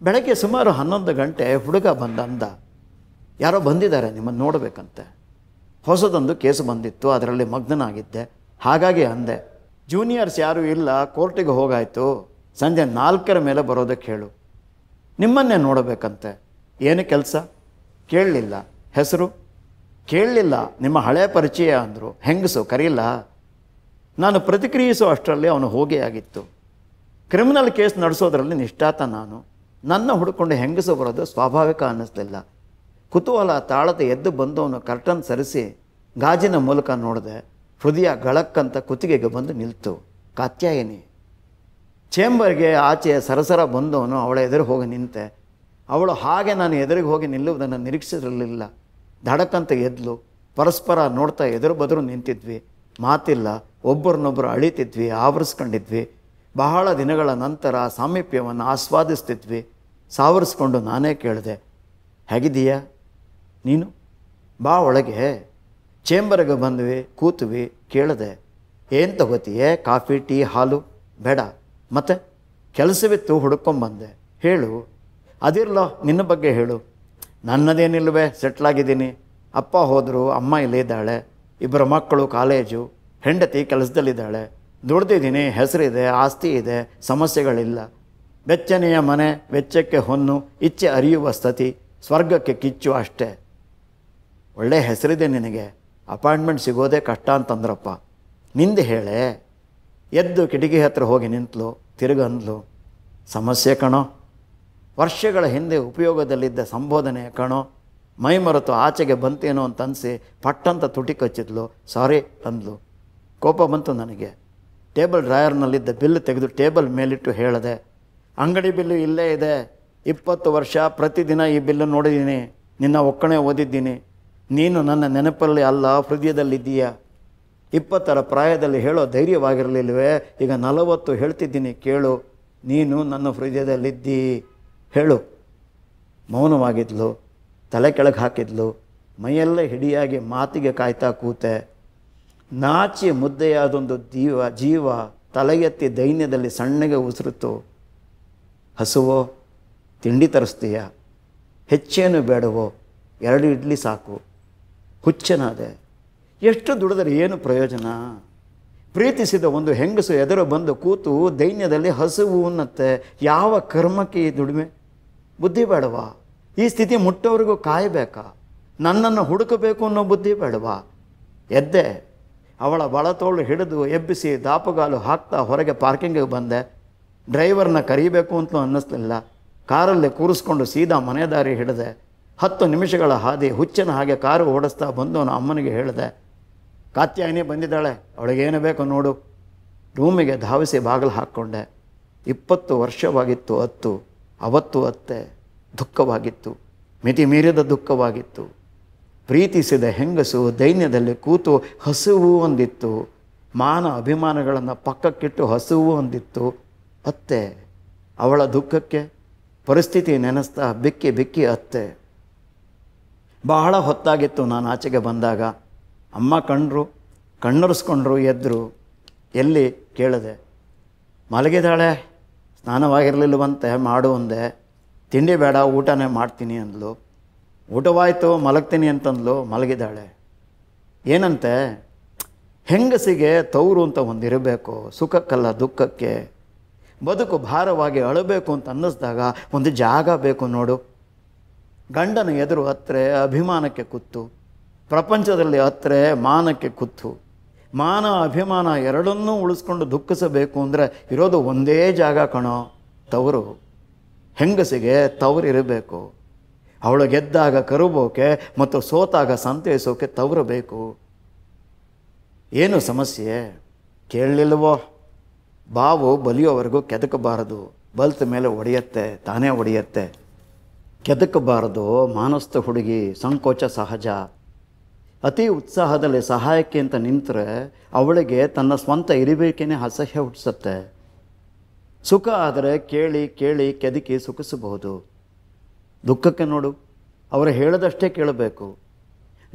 A: ಬೆಳಗ್ಗೆ ಸುಮಾರು ಹನ್ನೊಂದು ಗಂಟೆ ಹುಡುಗ ಬಂದ ಅಂದ ಯಾರೋ ಬಂದಿದ್ದಾರೆ ನಿಮ್ಮನ್ನು ನೋಡಬೇಕಂತೆ ಹೊಸದೊಂದು ಕೇಸು ಬಂದಿತ್ತು ಅದರಲ್ಲಿ ಮಗ್ನನಾಗಿದ್ದೆ ಹಾಗಾಗಿ ಅಂದೆ ಜೂನಿಯರ್ಸ್ ಯಾರೂ ಇಲ್ಲ ಕೋರ್ಟಿಗೆ ಹೋಗಾಯಿತು ಸಂಜೆ ನಾಲ್ಕರ ಮೇಲೆ ಬರೋದಕ್ಕೆ ಹೇಳು ನಿಮ್ಮನ್ನೇ ನೋಡಬೇಕಂತೆ ಏನು ಕೆಲಸ ಕೇಳಲಿಲ್ಲ ಹೆಸರು ಕೇಳಲಿಲ್ಲ ನಿಮ್ಮ ಹಳೆಯ ಪರಿಚಯ ಅಂದರು ಹೆಂಗಸು ಕರೀಲ್ಲ ನಾನು ಪ್ರತಿಕ್ರಿಯಿಸೋ ಅಷ್ಟರಲ್ಲಿ ಅವನು ಹೋಗೇ ಆಗಿತ್ತು ಕ್ರಿಮಿನಲ್ ಕೇಸ್ ನಡೆಸೋದ್ರಲ್ಲಿ ನಿಷ್ಠಾತ ನಾನು ನನ್ನ ಹುಡುಕೊಂಡು ಹೆಂಗಸು ಬರೋದು ಸ್ವಾಭಾವಿಕ ಅನ್ನಿಸ್ಲಿಲ್ಲ ಕುತೂಹಲ ತಾಳದ ಎದ್ದು ಬಂದು ಅವನು ಕರ್ಟನ್ ಸರಿಸಿ ಗಾಜಿನ ಮೂಲಕ ನೋಡಿದೆ ಹೃದಯ ಗಳಕ್ಕಂತ ಕುತ್ತಿಗೆಗೆ ಬಂದು ನಿಲ್ತು ಕಾತ್ಯಾಯಿನಿ ಚೇಂಬರ್ಗೆ ಆಚೆ ಸರಸರ ಬಂದವನು ಅವಳ ಎದುರು ಹೋಗಿ ನಿಂತೆ ಅವಳು ಹಾಗೆ ನಾನು ಎದುರಿಗೆ ಹೋಗಿ ನಿಲ್ಲುವುದನ್ನು ನಿರೀಕ್ಷಿಸಿರಲಿಲ್ಲ ದಡಕ್ಕಂತ ಎದ್ಲು ಪರಸ್ಪರ ನೋಡ್ತಾ ಎದುರು ಬದರು ನಿಂತಿದ್ವಿ ಮಾತಿಲ್ಲ ಒಬ್ಬರನ್ನೊಬ್ಬರು ಅಳಿತಿದ್ವಿ ಆವರಿಸ್ಕೊಂಡಿದ್ವಿ ಬಹಳ ದಿನಗಳ ನಂತರ ಸಾಮೀಪ್ಯವನ್ನು ಆಸ್ವಾದಿಸ್ತಿದ್ವಿ ಸಾವರಿಸ್ಕೊಂಡು ನಾನೇ ಕೇಳಿದೆ ಹೇಗಿದೀಯಾ ನೀನು ಬಾ ಒಳಗೆ ಚೇಂಬರ್ಗೆ ಬಂದ್ವಿ ಕೂತ್ವಿ ಕೇಳಿದೆ ಏನು ತಗೋತೀಯೇ ಕಾಫಿ ಟೀ ಹಾಲು ಬೇಡ ಮತ್ತು ಕೆಲಸವಿತ್ತು ಹುಡುಕೊಂಬಂದೆ ಹೇಳು ಅದಿರ್ಲೋ ನಿನ್ನ ಬಗ್ಗೆ ಹೇಳು ನನ್ನದೇನಿಲ್ವೇ ಸೆಟ್ಲಾಗಿದ್ದೀನಿ ಅಪ್ಪ ಹೋದರು ಅಮ್ಮ ಇಲ್ಲಿದ್ದಾಳೆ ಇಬ್ಬರ ಮಕ್ಕಳು ಕಾಲೇಜು ಹೆಂಡತಿ ಕೆಲಸದಲ್ಲಿದ್ದಾಳೆ ದುಡ್ದಿದ್ದೀನಿ ಹೆಸರಿದೆ ಆಸ್ತಿ ಇದೆ ಸಮಸ್ಯೆಗಳಿಲ್ಲ ಬೆಚ್ಚನೆಯ ಮನೆ ವೆಚ್ಚಕ್ಕೆ ಹೊನ್ನು ಇಚ್ಛೆ ಅರಿಯುವ ಸ್ಥತಿ ಸ್ವರ್ಗಕ್ಕೆ ಕಿಚ್ಚು ಅಷ್ಟೇ ಒಳ್ಳೆಯ ಹೆಸರಿದೆ ನಿನಗೆ ಅಪಾಯಿಂಟ್ಮೆಂಟ್ ಸಿಗೋದೇ ಕಷ್ಟ ಅಂತಂದ್ರಪ್ಪ ನಿಂದು ಹೇಳೆ ಎದ್ದು ಕಿಟಕಿ ಹತ್ರ ಹೋಗಿ ನಿಂತಲು ತಿರುಗಂದ್ಲು ಸಮಸ್ಯೆ ಕಣೋ ವರ್ಷಗಳ ಹಿಂದೆ ಉಪಯೋಗದಲ್ಲಿದ್ದ ಸಂಬೋಧನೆ ಕಣೋ ಮೈ ಮರೆತು ಆಚೆಗೆ ಬಂತೇನೋ ಅಂತ ಅನಿಸಿ ಪಟ್ಟಂತ ತುಟಿ ಕಚ್ಚಿದ್ಲು ಸಾರಿ ಅಂದ್ಲು ಕೋಪ ಬಂತು ನನಗೆ ಟೇಬಲ್ ಡ್ರಾಯರ್ನಲ್ಲಿದ್ದ ಬಿಲ್ ತೆಗೆದು ಟೇಬಲ್ ಮೇಲಿಟ್ಟು ಹೇಳಿದೆ ಅಂಗಡಿ ಬಿಲ್ಲು ಇಲ್ಲೇ ಇದೆ ಇಪ್ಪತ್ತು ವರ್ಷ ಪ್ರತಿದಿನ ಈ ಬಿಲ್ಲು ನೋಡಿದ್ದೀನಿ ನಿನ್ನ ಒಕ್ಕಣೆ ಓದಿದ್ದೀನಿ ನೀನು ನನ್ನ ನೆನಪಲ್ಲಿ ಅಲ್ಲ ಹೃದಯದಲ್ಲಿದ್ದೀಯ ಇಪ್ಪತ್ತರ ಪ್ರಾಯದಲ್ಲಿ ಹೇಳೋ ಧೈರ್ಯವಾಗಿರಲಿಲ್ಲವೇ ಈಗ ನಲವತ್ತು ಹೇಳ್ತಿದ್ದೀನಿ ಕೇಳು ನೀನು ನನ್ನ ಹೃದಯದಲ್ಲಿದ್ದೀ ಹೇಳು ಮೌನವಾಗಿದ್ಲು ತಲೆ ಕೆಳಗೆ ಹಾಕಿದ್ಲು ಮೈಯೆಲ್ಲ ಹಿಡಿಯಾಗಿ ಮಾತಿಗೆ ಕಾಯ್ತಾ ಕೂತೆ ನಾಚಿ ಮುದ್ದೆಯಾದೊಂದು ದೀವ ಜೀವ ಎತ್ತಿ ದೈನ್ಯದಲ್ಲಿ ಸಣ್ಣಗೆ ಉಸಿರುತ್ತು ಹಸುವೋ ತಿಂಡಿ ತರಿಸ್ತೀಯ ಹೆಚ್ಚೇನು ಬೇಡವೋ ಎರಡು ಇಡ್ಲಿ ಸಾಕು ಹುಚ್ಚನಾದೆ ಎಷ್ಟು ದುಡಿದರೆ ಏನು ಪ್ರಯೋಜನ ಪ್ರೀತಿಸಿದ ಒಂದು ಹೆಂಗಸು ಎದುರು ಬಂದು ಕೂತು ದೈನ್ಯದಲ್ಲಿ ಹಸುವು ಅನ್ನತ್ತೆ ಯಾವ ಕರ್ಮಕ್ಕೆ ಈ ದುಡಿಮೆ ಬುದ್ಧಿ ಬೇಡವಾ ಈ ಸ್ಥಿತಿ ಮುಟ್ಟೋರಿಗೂ ಕಾಯಬೇಕಾ ನನ್ನನ್ನು ಹುಡುಕಬೇಕು ಅನ್ನೋ ಬುದ್ಧಿ ಬೇಡವಾ ಎದ್ದೆ ಅವಳ ಬಳತೋಳು ಹಿಡಿದು ಎಬ್ಬಿಸಿ ದಾಪುಗಾಲು ಹಾಕ್ತಾ ಹೊರಗೆ ಪಾರ್ಕಿಂಗಿಗೆ ಬಂದೆ ಡ್ರೈವರ್ನ ಕರೀಬೇಕು ಅಂತಲೂ ಅನ್ನಿಸ್ಲಿಲ್ಲ ಕಾರಲ್ಲಿ ಕೂರಿಸ್ಕೊಂಡು ಸೀದಾ ಮನೆ ದಾರಿ ಹಿಡಿದೆ ಹತ್ತು ನಿಮಿಷಗಳ ಹಾದಿ ಹುಚ್ಚನ ಹಾಗೆ ಕಾರು ಓಡಿಸ್ತಾ ಅವನು ಅಮ್ಮನಿಗೆ ಹೇಳಿದೆ ಕಾತ್ಯಾಯಿನಿ ಬಂದಿದ್ದಾಳೆ ಅವಳಿಗೇನು ಬೇಕೋ ನೋಡು ರೂಮಿಗೆ ಧಾವಿಸಿ ಬಾಗಿಲು ಹಾಕ್ಕೊಂಡೆ ಇಪ್ಪತ್ತು ವರ್ಷವಾಗಿತ್ತು ಅತ್ತು ಅವತ್ತು ಅತ್ತೆ ದುಃಖವಾಗಿತ್ತು ಮಿತಿ ಮೀರಿದ ದುಃಖವಾಗಿತ್ತು ಪ್ರೀತಿಸಿದ ಹೆಂಗಸು ದೈನ್ಯದಲ್ಲಿ ಕೂತು ಹಸುವು ಒಂದಿತ್ತು ಮಾನ ಅಭಿಮಾನಗಳನ್ನು ಪಕ್ಕಕ್ಕಿಟ್ಟು ಹಸುವು ಒಂದಿತ್ತು ಅತ್ತೆ ಅವಳ ದುಃಖಕ್ಕೆ ಪರಿಸ್ಥಿತಿ ನೆನೆಸ್ತಾ ಬಿಕ್ಕಿ ಬಿಕ್ಕಿ ಅತ್ತೆ ಬಹಳ ಹೊತ್ತಾಗಿತ್ತು ನಾನು ಆಚೆಗೆ ಬಂದಾಗ ಅಮ್ಮ ಕಂಡ್ರು ಕಣ್ಣರ್ಸ್ಕೊಂಡ್ರು ಎದ್ರು ಎಲ್ಲಿ ಕೇಳಿದೆ ಮಲಗಿದಾಳೆ ಸ್ನಾನವಾಗಿರಲಿಲ್ಲವಂತೆ ಮಾಡು ಒಂದೇ ತಿಂಡಿ ಬೇಡ ಊಟನೇ ಮಾಡ್ತೀನಿ ಅಂದ್ಲು ಊಟವಾಯಿತು ಮಲಗ್ತೀನಿ ಅಂತಂದ್ಲು ಮಲಗಿದಾಳೆ ಏನಂತೆ ಹೆಂಗಸಿಗೆ ತವರು ಅಂತ ಒಂದಿರಬೇಕು ಸುಖಕ್ಕಲ್ಲ ದುಃಖಕ್ಕೆ ಬದುಕು ಭಾರವಾಗಿ ಅಳಬೇಕು ಅಂತ ಅನ್ನಿಸ್ದಾಗ ಒಂದು ಜಾಗ ಬೇಕು ನೋಡು ಗಂಡನ ಎದುರು ಹತ್ತರೆ ಅಭಿಮಾನಕ್ಕೆ ಕುತ್ತು ಪ್ರಪಂಚದಲ್ಲಿ ಹತ್ತರೆ ಮಾನಕ್ಕೆ ಕುತ್ತು ಮಾನ ಅಭಿಮಾನ ಎರಡನ್ನೂ ಉಳಿಸ್ಕೊಂಡು ದುಃಖಿಸಬೇಕು ಅಂದರೆ ಇರೋದು ಒಂದೇ ಜಾಗ ಕಣೋ ತವರು ಹೆಂಗಸಿಗೆ ಇರಬೇಕು ಅವಳು ಗೆದ್ದಾಗ ಕರುಬೋಕೆ ಮತ್ತು ಸೋತಾಗ ಸಂತೈಸೋಕೆ ತವರು ಬೇಕು ಏನು ಸಮಸ್ಯೆ ಕೇಳಲಿಲ್ವೋ ಬಾವು ಬಲಿಯೋವರೆಗೂ ಕೆದಕಬಾರದು ಬಲ್ತ ಮೇಲೆ ಒಡೆಯತ್ತೆ ತಾನೇ ಒಡೆಯತ್ತೆ ಕೆದಕಬಾರದು ಮಾನಸ್ಥ ಹುಡುಗಿ ಸಂಕೋಚ ಸಹಜ ಅತಿ ಉತ್ಸಾಹದಲ್ಲಿ ಸಹಾಯಕ್ಕೆ ಅಂತ ನಿಂತರೆ ಅವಳಿಗೆ ತನ್ನ ಸ್ವಂತ ಇರಿಬೇಕೇನೆ ಅಸಹ್ಯ ಹುಟ್ಟಿಸುತ್ತೆ ಸುಖ ಆದರೆ ಕೇಳಿ ಕೇಳಿ ಕೆದಕಿ ಸುಖಿಸಬಹುದು ದುಃಖಕ್ಕೆ ನೋಡು ಅವರು ಹೇಳದಷ್ಟೇ ಕೇಳಬೇಕು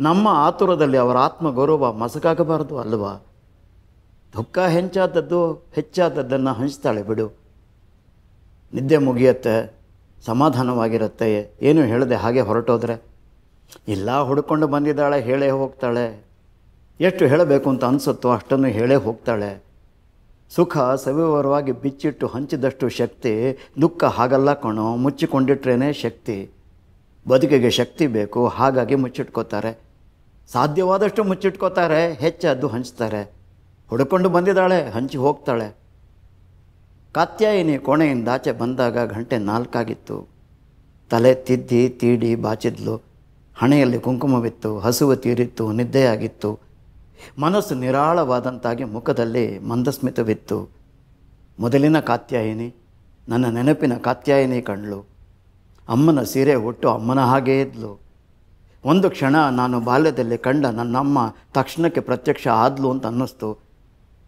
A: ನಮ್ಮ ಆತುರದಲ್ಲಿ ಅವರ ಆತ್ಮಗೌರವ ಮಸಕಾಗಬಾರದು ಅಲ್ವಾ ದುಃಖ ಹೆಂಚಾದದ್ದು ಹೆಚ್ಚಾದದ್ದನ್ನು ಹಂಚ್ತಾಳೆ ಬಿಡು ನಿದ್ದೆ ಮುಗಿಯತ್ತೆ ಸಮಾಧಾನವಾಗಿರುತ್ತೆ ಏನು ಹೇಳಿದೆ ಹಾಗೆ ಹೊರಟೋದ್ರೆ ಇಲ್ಲ ಹುಡುಕೊಂಡು ಬಂದಿದ್ದಾಳೆ ಹೇಳೇ ಹೋಗ್ತಾಳೆ ಎಷ್ಟು ಹೇಳಬೇಕು ಅಂತ ಅನಿಸುತ್ತೋ ಅಷ್ಟನ್ನು ಹೇಳೇ ಹೋಗ್ತಾಳೆ ಸುಖ ಸವಿವರವಾಗಿ ಬಿಚ್ಚಿಟ್ಟು ಹಂಚಿದಷ್ಟು ಶಕ್ತಿ ದುಃಖ ಹಾಗಲ್ಲ ಕಣೋ ಮುಚ್ಚಿಕೊಂಡಿಟ್ರೇ ಶಕ್ತಿ ಬದುಕಿಗೆ ಶಕ್ತಿ ಬೇಕು ಹಾಗಾಗಿ ಮುಚ್ಚಿಟ್ಕೋತಾರೆ ಸಾಧ್ಯವಾದಷ್ಟು ಮುಚ್ಚಿಟ್ಕೋತಾರೆ ಹೆಚ್ಚಾದ್ದು ಹಂಚ್ತಾರೆ ಹುಡ್ಕೊಂಡು ಬಂದಿದ್ದಾಳೆ ಹಂಚಿ ಹೋಗ್ತಾಳೆ ಕಾತ್ಯಾಯಿನಿ ಆಚೆ ಬಂದಾಗ ಗಂಟೆ ನಾಲ್ಕಾಗಿತ್ತು ತಲೆ ತಿದ್ದಿ ತೀಡಿ ಬಾಚಿದ್ಲು ಹಣೆಯಲ್ಲಿ ಕುಂಕುಮವಿತ್ತು ಹಸುವು ತೀರಿತ್ತು ನಿದ್ದೆಯಾಗಿತ್ತು ಮನಸ್ಸು ನಿರಾಳವಾದಂತಾಗಿ ಮುಖದಲ್ಲಿ ಮಂದಸ್ಮಿತವಿತ್ತು ಮೊದಲಿನ ಕಾತ್ಯಾಯಿನಿ ನನ್ನ ನೆನಪಿನ ಕಾತ್ಯಾಯಿನಿ ಕಂಡ್ಲು ಅಮ್ಮನ ಸೀರೆ ಹುಟ್ಟು ಅಮ್ಮನ ಹಾಗೇ ಇದ್ಲು ಒಂದು ಕ್ಷಣ ನಾನು ಬಾಲ್ಯದಲ್ಲಿ ಕಂಡ ನನ್ನಮ್ಮ ತಕ್ಷಣಕ್ಕೆ ಪ್ರತ್ಯಕ್ಷ ಆದ್ಲು ಅಂತ ಅನ್ನಿಸ್ತು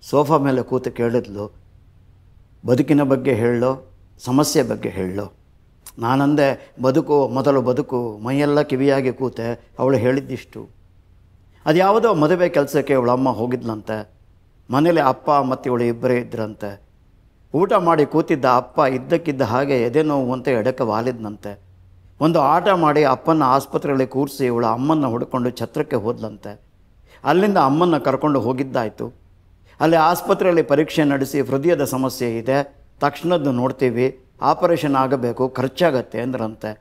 A: ಸೋಫಾ ಮೇಲೆ ಕೂತು ಕೇಳಿದ್ಲು ಬದುಕಿನ ಬಗ್ಗೆ ಹೇಳೋ ಸಮಸ್ಯೆ ಬಗ್ಗೆ ಹೇಳೋ ನಾನಂದೆ ಬದುಕು ಮೊದಲು ಬದುಕು ಮೈಯೆಲ್ಲ ಕಿವಿಯಾಗಿ ಕೂತೆ ಅವಳು ಹೇಳಿದ್ದಿಷ್ಟು ಅದು ಯಾವುದೋ ಮದುವೆ ಕೆಲಸಕ್ಕೆ ಅವಳಮ್ಮ ಹೋಗಿದ್ಲಂತೆ ಮನೇಲಿ ಅಪ್ಪ ಮತ್ತು ಇವಳು ಇಬ್ಬರೇ ಇದ್ರಂತೆ ಊಟ ಮಾಡಿ ಕೂತಿದ್ದ ಅಪ್ಪ ಇದ್ದಕ್ಕಿದ್ದ ಹಾಗೆ ಎದೆ ನೋವು ಅಂತ ಎಡಕ್ಕೆ ವಾಲಿದ್ನಂತೆ ಒಂದು ಆಟ ಮಾಡಿ ಅಪ್ಪನ ಆಸ್ಪತ್ರೆಯಲ್ಲಿ ಕೂರಿಸಿ ಇವಳು ಅಮ್ಮನ ಹುಡ್ಕೊಂಡು ಛತ್ರಕ್ಕೆ ಹೋದ್ಲಂತೆ ಅಲ್ಲಿಂದ ಅಮ್ಮನ್ನ ಕರ್ಕೊಂಡು ಹೋಗಿದ್ದಾಯಿತು ಅಲ್ಲಿ ಆಸ್ಪತ್ರೆಯಲ್ಲಿ ಪರೀಕ್ಷೆ ನಡೆಸಿ ಹೃದಯದ ಸಮಸ್ಯೆ ಇದೆ ತಕ್ಷಣದ್ದು ನೋಡ್ತೀವಿ ಆಪರೇಷನ್ ಆಗಬೇಕು ಖರ್ಚಾಗತ್ತೆ ಅಂದ್ರಂತೆ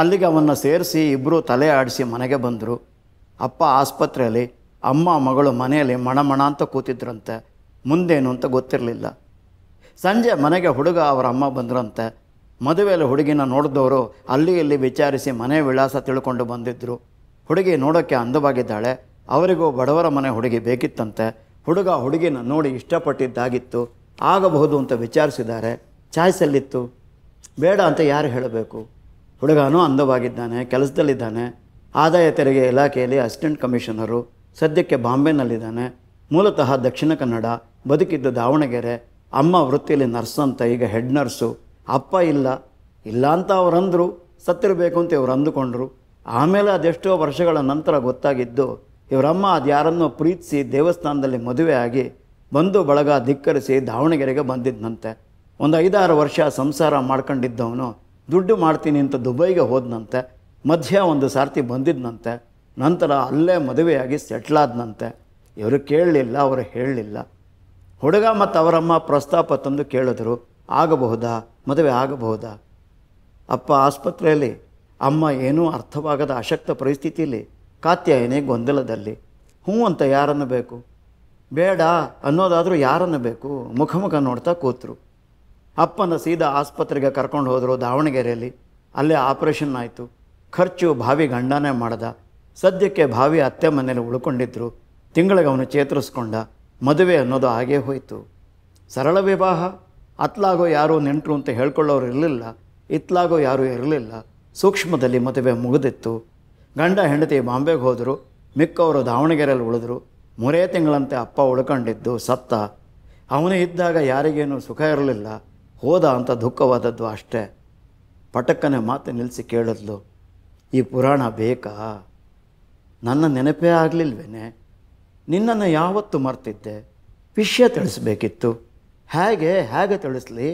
A: ಅಲ್ಲಿಗೆ ಅವನ್ನು ಸೇರಿಸಿ ಇಬ್ಬರು ತಲೆ ಆಡಿಸಿ ಮನೆಗೆ ಬಂದರು ಅಪ್ಪ ಆಸ್ಪತ್ರೆಯಲ್ಲಿ ಅಮ್ಮ ಮಗಳು ಮನೆಯಲ್ಲಿ ಮಣಮಣ ಅಂತ ಕೂತಿದ್ರಂತೆ ಮುಂದೇನು ಅಂತ ಗೊತ್ತಿರಲಿಲ್ಲ ಸಂಜೆ ಮನೆಗೆ ಹುಡುಗ ಅವರ ಅಮ್ಮ ಬಂದ್ರಂತೆ ಮದುವೆಯಲ್ಲಿ ಹುಡುಗಿನ ನೋಡಿದವರು ಅಲ್ಲಿ ಇಲ್ಲಿ ವಿಚಾರಿಸಿ ಮನೆ ವಿಳಾಸ ತಿಳ್ಕೊಂಡು ಬಂದಿದ್ದರು ಹುಡುಗಿ ನೋಡೋಕ್ಕೆ ಅಂದವಾಗಿದ್ದಾಳೆ ಅವರಿಗೂ ಬಡವರ ಮನೆ ಹುಡುಗಿ ಬೇಕಿತ್ತಂತೆ ಹುಡುಗ ಹುಡುಗಿನ ನೋಡಿ ಇಷ್ಟಪಟ್ಟಿದ್ದಾಗಿತ್ತು ಆಗಬಹುದು ಅಂತ ವಿಚಾರಿಸಿದ್ದಾರೆ ಚಾಯ್ಸಲ್ಲಿತ್ತು ಬೇಡ ಅಂತ ಯಾರು ಹೇಳಬೇಕು ಹುಡುಗನೂ ಅಂದವಾಗಿದ್ದಾನೆ ಕೆಲಸದಲ್ಲಿದ್ದಾನೆ ಆದಾಯ ತೆರಿಗೆ ಇಲಾಖೆಯಲ್ಲಿ ಅಸಿಸ್ಟೆಂಟ್ ಕಮಿಷನರು ಸದ್ಯಕ್ಕೆ ಬಾಂಬೆನಲ್ಲಿದ್ದಾನೆ ಮೂಲತಃ ದಕ್ಷಿಣ ಕನ್ನಡ ಬದುಕಿದ್ದು ದಾವಣಗೆರೆ ಅಮ್ಮ ವೃತ್ತಿಯಲ್ಲಿ ನರ್ಸ್ ಅಂತ ಈಗ ಹೆಡ್ ನರ್ಸು ಅಪ್ಪ ಇಲ್ಲ ಇಲ್ಲ ಅಂತ ಅವರಂದರು ಸತ್ತಿರಬೇಕು ಅಂತ ಇವರು ಅಂದುಕೊಂಡರು ಆಮೇಲೆ ಅದೆಷ್ಟೋ ವರ್ಷಗಳ ನಂತರ ಗೊತ್ತಾಗಿದ್ದು ಇವರಮ್ಮ ಅದು ಯಾರನ್ನೋ ಪ್ರೀತಿಸಿ ದೇವಸ್ಥಾನದಲ್ಲಿ ಮದುವೆಯಾಗಿ ಬಂದು ಬಳಗ ಧಿಕ್ಕರಿಸಿ ದಾವಣಗೆರೆಗೆ ಬಂದಿದ್ದನಂತೆ ಒಂದು ಐದಾರು ವರ್ಷ ಸಂಸಾರ ಮಾಡ್ಕೊಂಡಿದ್ದವನು ದುಡ್ಡು ಮಾಡ್ತೀನಿ ಅಂತ ದುಬೈಗೆ ಹೋದನಂತೆ ಮಧ್ಯ ಒಂದು ಸಾರ್ತಿ ಬಂದಿದ್ದನಂತೆ ನಂತರ ಅಲ್ಲೇ ಮದುವೆಯಾಗಿ ಸೆಟ್ಲಾದನಂತೆ ಇವರು ಕೇಳಲಿಲ್ಲ ಅವರು ಹೇಳಲಿಲ್ಲ ಹುಡುಗ ಮತ್ತು ಅವರಮ್ಮ ಪ್ರಸ್ತಾಪ ತಂದು ಕೇಳಿದ್ರು ಆಗಬಹುದಾ ಮದುವೆ ಆಗಬಹುದಾ ಅಪ್ಪ ಆಸ್ಪತ್ರೆಯಲ್ಲಿ ಅಮ್ಮ ಏನೂ ಅರ್ಥವಾಗದ ಅಶಕ್ತ ಪರಿಸ್ಥಿತಿಯಲ್ಲಿ ಕಾತ್ಯಾಯಿನಿ ಗೊಂದಲದಲ್ಲಿ ಹ್ಞೂ ಅಂತ ಯಾರನ್ನು ಬೇಕು ಬೇಡ ಅನ್ನೋದಾದರೂ ಯಾರನ್ನು ಬೇಕು ಮುಖಮುಖ ನೋಡ್ತಾ ಕೂತರು ಅಪ್ಪನ ಸೀದಾ ಆಸ್ಪತ್ರೆಗೆ ಕರ್ಕೊಂಡು ಹೋದರು ದಾವಣಗೆರೆಯಲ್ಲಿ ಅಲ್ಲೇ ಆಪ್ರೇಷನ್ ಆಯಿತು ಖರ್ಚು ಬಾವಿ ಗಂಡನೇ ಮಾಡ್ದ ಸದ್ಯಕ್ಕೆ ಬಾವಿ ಅತ್ತೆ ಮನೇಲಿ ಉಳ್ಕೊಂಡಿದ್ರು ತಿಂಗಳಿಗೆ ಅವನು ಚೇತರಿಸ್ಕೊಂಡ ಮದುವೆ ಅನ್ನೋದು ಹಾಗೇ ಹೋಯಿತು ಸರಳ ವಿವಾಹ ಅತ್ಲಾಗೋ ಯಾರೂ ನೆಂಟರು ಅಂತ ಹೇಳ್ಕೊಳ್ಳೋರು ಇರಲಿಲ್ಲ ಇತ್ಲಾಗೋ ಯಾರೂ ಇರಲಿಲ್ಲ ಸೂಕ್ಷ್ಮದಲ್ಲಿ ಮದುವೆ ಮುಗಿದಿತ್ತು ಗಂಡ ಹೆಂಡತಿ ಬಾಂಬೆಗೆ ಹೋದರು ಮಿಕ್ಕವರು ದಾವಣಗೆರೆಯಲ್ಲಿ ಉಳಿದ್ರು ಮೂರೇ ತಿಂಗಳಂತೆ ಅಪ್ಪ ಉಳ್ಕೊಂಡಿದ್ದು ಸತ್ತ ಅವನೇ ಇದ್ದಾಗ ಯಾರಿಗೇನು ಸುಖ ಇರಲಿಲ್ಲ ಹೋದ ಅಂತ ದುಃಖವಾದದ್ದು ಅಷ್ಟೇ ಪಟಕ್ಕನೆ ಮಾತು ನಿಲ್ಲಿಸಿ ಕೇಳಿದ್ಲು ಈ ಪುರಾಣ ಬೇಕಾ ನನ್ನ ನೆನಪೇ ಆಗಲಿಲ್ವೇನೆ ನಿನ್ನನ್ನು ಯಾವತ್ತು ಮರ್ತಿದ್ದೆ ವಿಷಯ ತಿಳಿಸ್ಬೇಕಿತ್ತು ಹೇಗೆ ಹೇಗೆ ತಿಳಿಸ್ಲಿ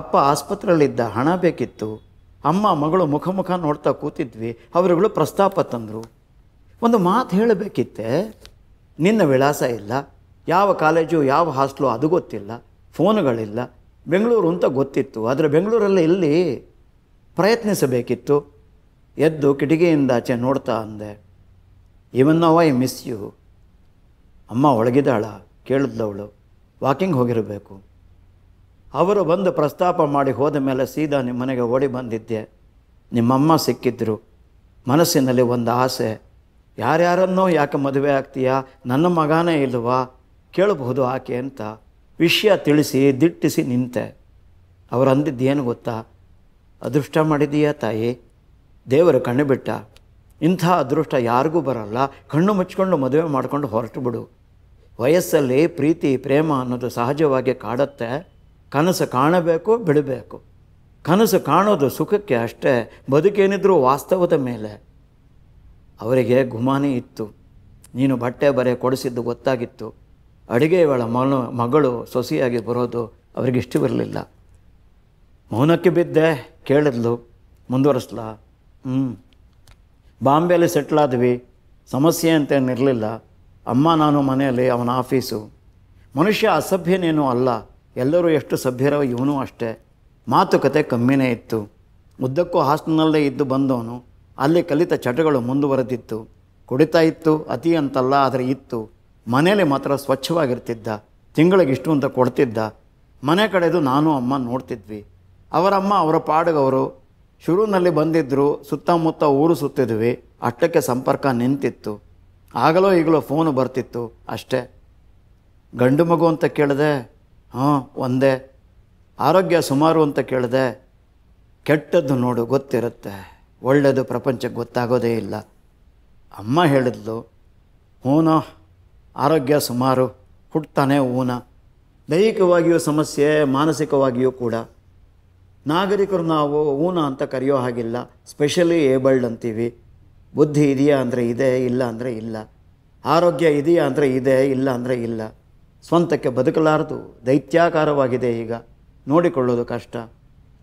A: ಅಪ್ಪ ಆಸ್ಪತ್ರೆಯಲ್ಲಿದ್ದ ಹಣ ಬೇಕಿತ್ತು ಅಮ್ಮ ಮಗಳು ಮುಖ ಮುಖ ನೋಡ್ತಾ ಕೂತಿದ್ವಿ ಅವರುಗಳು ಪ್ರಸ್ತಾಪ ತಂದರು ಒಂದು ಮಾತು ಹೇಳಬೇಕಿತ್ತೆ ನಿನ್ನ ವಿಳಾಸ ಇಲ್ಲ ಯಾವ ಕಾಲೇಜು ಯಾವ ಹಾಸ್ಟ್ಲು ಅದು ಗೊತ್ತಿಲ್ಲ ಫೋನುಗಳಿಲ್ಲ ಬೆಂಗಳೂರು ಅಂತ ಗೊತ್ತಿತ್ತು ಆದರೆ ಬೆಂಗಳೂರಲ್ಲಿ ಇಲ್ಲಿ ಪ್ರಯತ್ನಿಸಬೇಕಿತ್ತು ಎದ್ದು ಕಿಟಕಿಯಿಂದ ಆಚೆ ನೋಡ್ತಾ ಅಂದೆ ಇವನ್ ಐ ಮಿಸ್ ಯು ಅಮ್ಮ ಒಳಗಿದಾಳ ಕೇಳಿದ್ದವಳು ವಾಕಿಂಗ್ ಹೋಗಿರಬೇಕು ಅವರು ಬಂದು ಪ್ರಸ್ತಾಪ ಮಾಡಿ ಹೋದ ಮೇಲೆ ಸೀದಾ ನಿಮ್ಮ ಮನೆಗೆ ಓಡಿ ಬಂದಿದ್ದೆ ನಿಮ್ಮಮ್ಮ ಸಿಕ್ಕಿದ್ರು ಮನಸ್ಸಿನಲ್ಲಿ ಒಂದು ಆಸೆ ಯಾರ್ಯಾರನ್ನೋ ಯಾಕೆ ಮದುವೆ ಆಗ್ತೀಯಾ ನನ್ನ ಮಗನೇ ಇಲ್ವಾ ಕೇಳಬಹುದು ಆಕೆ ಅಂತ ವಿಷಯ ತಿಳಿಸಿ ದಿಟ್ಟಿಸಿ ನಿಂತೆ ಅವರು ಅಂದಿದ್ದೇನು ಏನು ಗೊತ್ತಾ ಅದೃಷ್ಟ ಮಾಡಿದೀಯಾ ತಾಯಿ ದೇವರು ಕಣ್ಣು ಬಿಟ್ಟ ಇಂಥ ಅದೃಷ್ಟ ಯಾರಿಗೂ ಬರಲ್ಲ ಕಣ್ಣು ಮುಚ್ಕೊಂಡು ಮದುವೆ ಮಾಡಿಕೊಂಡು ಹೊರಟು ಬಿಡು ವಯಸ್ಸಲ್ಲಿ ಪ್ರೀತಿ ಪ್ರೇಮ ಅನ್ನೋದು ಸಹಜವಾಗಿ ಕಾಡತ್ತೆ ಕನಸು ಕಾಣಬೇಕು ಬಿಡಬೇಕು ಕನಸು ಕಾಣೋದು ಸುಖಕ್ಕೆ ಅಷ್ಟೇ ಬದುಕೇನಿದ್ರೂ ವಾಸ್ತವದ ಮೇಲೆ ಅವರಿಗೆ ಗುಮಾನಿ ಇತ್ತು ನೀನು ಬಟ್ಟೆ ಬರೆ ಕೊಡಿಸಿದ್ದು ಗೊತ್ತಾಗಿತ್ತು ಅಡುಗೆ ಇವಳ ಮಗಳು ಸೊಸೆಯಾಗಿ ಬರೋದು ಅವರಿಗೆ ಇಷ್ಟ ಬರಲಿಲ್ಲ ಮೌನಕ್ಕೆ ಬಿದ್ದೆ ಕೇಳಿದ್ಲು ಮುಂದುವರಿಸ್ಲಾ ಹ್ಞೂ ಬಾಂಬೆಯಲ್ಲಿ ಸೆಟ್ಲಾದ್ವಿ ಸಮಸ್ಯೆ ಅಂತೇನಿರಲಿಲ್ಲ ಅಮ್ಮ ನಾನು ಮನೆಯಲ್ಲಿ ಅವನ ಆಫೀಸು ಮನುಷ್ಯ ಅಸಭ್ಯನೇನೂ ಅಲ್ಲ ಎಲ್ಲರೂ ಎಷ್ಟು ಸಭ್ಯರೋ ಇವನು ಅಷ್ಟೇ ಮಾತುಕತೆ ಕಮ್ಮಿನೇ ಇತ್ತು ಉದ್ದಕ್ಕೂ ಹಾಸ್ಟೆಲ್ನಲ್ಲೇ ಇದ್ದು ಬಂದವನು ಅಲ್ಲಿ ಕಲಿತ ಚಟಗಳು ಮುಂದುವರೆದಿತ್ತು ಕುಡಿತಾ ಇತ್ತು ಅತಿ ಅಂತಲ್ಲ ಆದರೆ ಇತ್ತು ಮನೇಲಿ ಮಾತ್ರ ಸ್ವಚ್ಛವಾಗಿರ್ತಿದ್ದ ತಿಂಗಳಿಗೆ ಇಷ್ಟು ಅಂತ ಕೊಡ್ತಿದ್ದ ಮನೆ ಕಡೆದು ನಾನು ಅಮ್ಮ ನೋಡ್ತಿದ್ವಿ ಅವರಮ್ಮ ಅವರ ಪಾಡಗವರು ಶುರುವಿನಲ್ಲಿ ಬಂದಿದ್ದರು ಸುತ್ತಮುತ್ತ ಊರು ಸುತ್ತಿದ್ವಿ ಅಟ್ಟಕ್ಕೆ ಸಂಪರ್ಕ ನಿಂತಿತ್ತು ಆಗಲೋ ಈಗಲೋ ಫೋನು ಬರ್ತಿತ್ತು ಅಷ್ಟೇ ಗಂಡು ಮಗು ಅಂತ ಕೇಳಿದೆ ಹಾಂ ಒಂದೇ ಆರೋಗ್ಯ ಸುಮಾರು ಅಂತ ಕೇಳಿದೆ ಕೆಟ್ಟದ್ದು ನೋಡು ಗೊತ್ತಿರುತ್ತೆ ಒಳ್ಳೆಯದು ಪ್ರಪಂಚಕ್ಕೆ ಗೊತ್ತಾಗೋದೇ ಇಲ್ಲ ಅಮ್ಮ ಹೇಳಿದ್ಲು ಹೂನ ಆರೋಗ್ಯ ಸುಮಾರು ಹುಟ್ತಾನೆ ಊನ ದೈಹಿಕವಾಗಿಯೂ ಸಮಸ್ಯೆ ಮಾನಸಿಕವಾಗಿಯೂ ಕೂಡ ನಾಗರಿಕರು ನಾವು ಊನ ಅಂತ ಕರೆಯೋ ಹಾಗಿಲ್ಲ ಸ್ಪೆಷಲಿ ಏಬಲ್ಡ್ ಅಂತೀವಿ ಬುದ್ಧಿ ಇದೆಯಾ ಅಂದರೆ ಇದೆ ಇಲ್ಲ ಅಂದರೆ ಇಲ್ಲ ಆರೋಗ್ಯ ಇದೆಯಾ ಅಂದರೆ ಇದೆ ಇಲ್ಲ ಅಂದರೆ ಇಲ್ಲ ಸ್ವಂತಕ್ಕೆ ಬದುಕಲಾರದು ದೈತ್ಯಾಕಾರವಾಗಿದೆ ಈಗ ನೋಡಿಕೊಳ್ಳೋದು ಕಷ್ಟ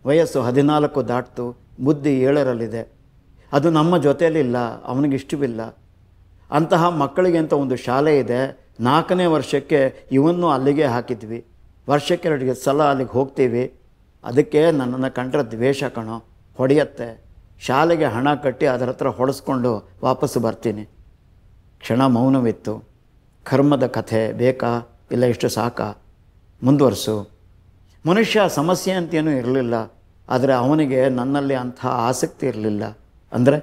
A: ವಯಸ್ಸು ಹದಿನಾಲ್ಕು ದಾಟ್ತು ಬುದ್ಧಿ ಏಳರಲ್ಲಿದೆ ಅದು ನಮ್ಮ ಜೊತೆಯಲ್ಲಿಲ್ಲ ಅವನಿಗಿಷ್ಟವಿಲ್ಲ ಅಂತಹ ಮಕ್ಕಳಿಗೆ ಅಂತ ಒಂದು ಶಾಲೆ ಇದೆ ನಾಲ್ಕನೇ ವರ್ಷಕ್ಕೆ ಇವನ್ನು ಅಲ್ಲಿಗೆ ಹಾಕಿದ್ವಿ ವರ್ಷಕ್ಕೆರಡಿಗೆ ಸಲ ಅಲ್ಲಿಗೆ ಹೋಗ್ತೀವಿ ಅದಕ್ಕೆ ನನ್ನನ್ನು ಕಂಡ್ರೆ ದ್ವೇಷ ಕಣೋ ಹೊಡೆಯತ್ತೆ ಶಾಲೆಗೆ ಹಣ ಕಟ್ಟಿ ಅದರ ಹತ್ರ ಹೊಡೆಸ್ಕೊಂಡು ವಾಪಸ್ಸು ಬರ್ತೀನಿ ಕ್ಷಣ ಮೌನವಿತ್ತು ಕರ್ಮದ ಕಥೆ ಬೇಕಾ ಇಲ್ಲ ಇಷ್ಟು ಸಾಕ ಮುಂದುವರಿಸು ಮನುಷ್ಯ ಸಮಸ್ಯೆ ಅಂತೇನೂ ಇರಲಿಲ್ಲ ಆದರೆ ಅವನಿಗೆ ನನ್ನಲ್ಲಿ ಅಂಥ ಆಸಕ್ತಿ ಇರಲಿಲ್ಲ ಅಂದರೆ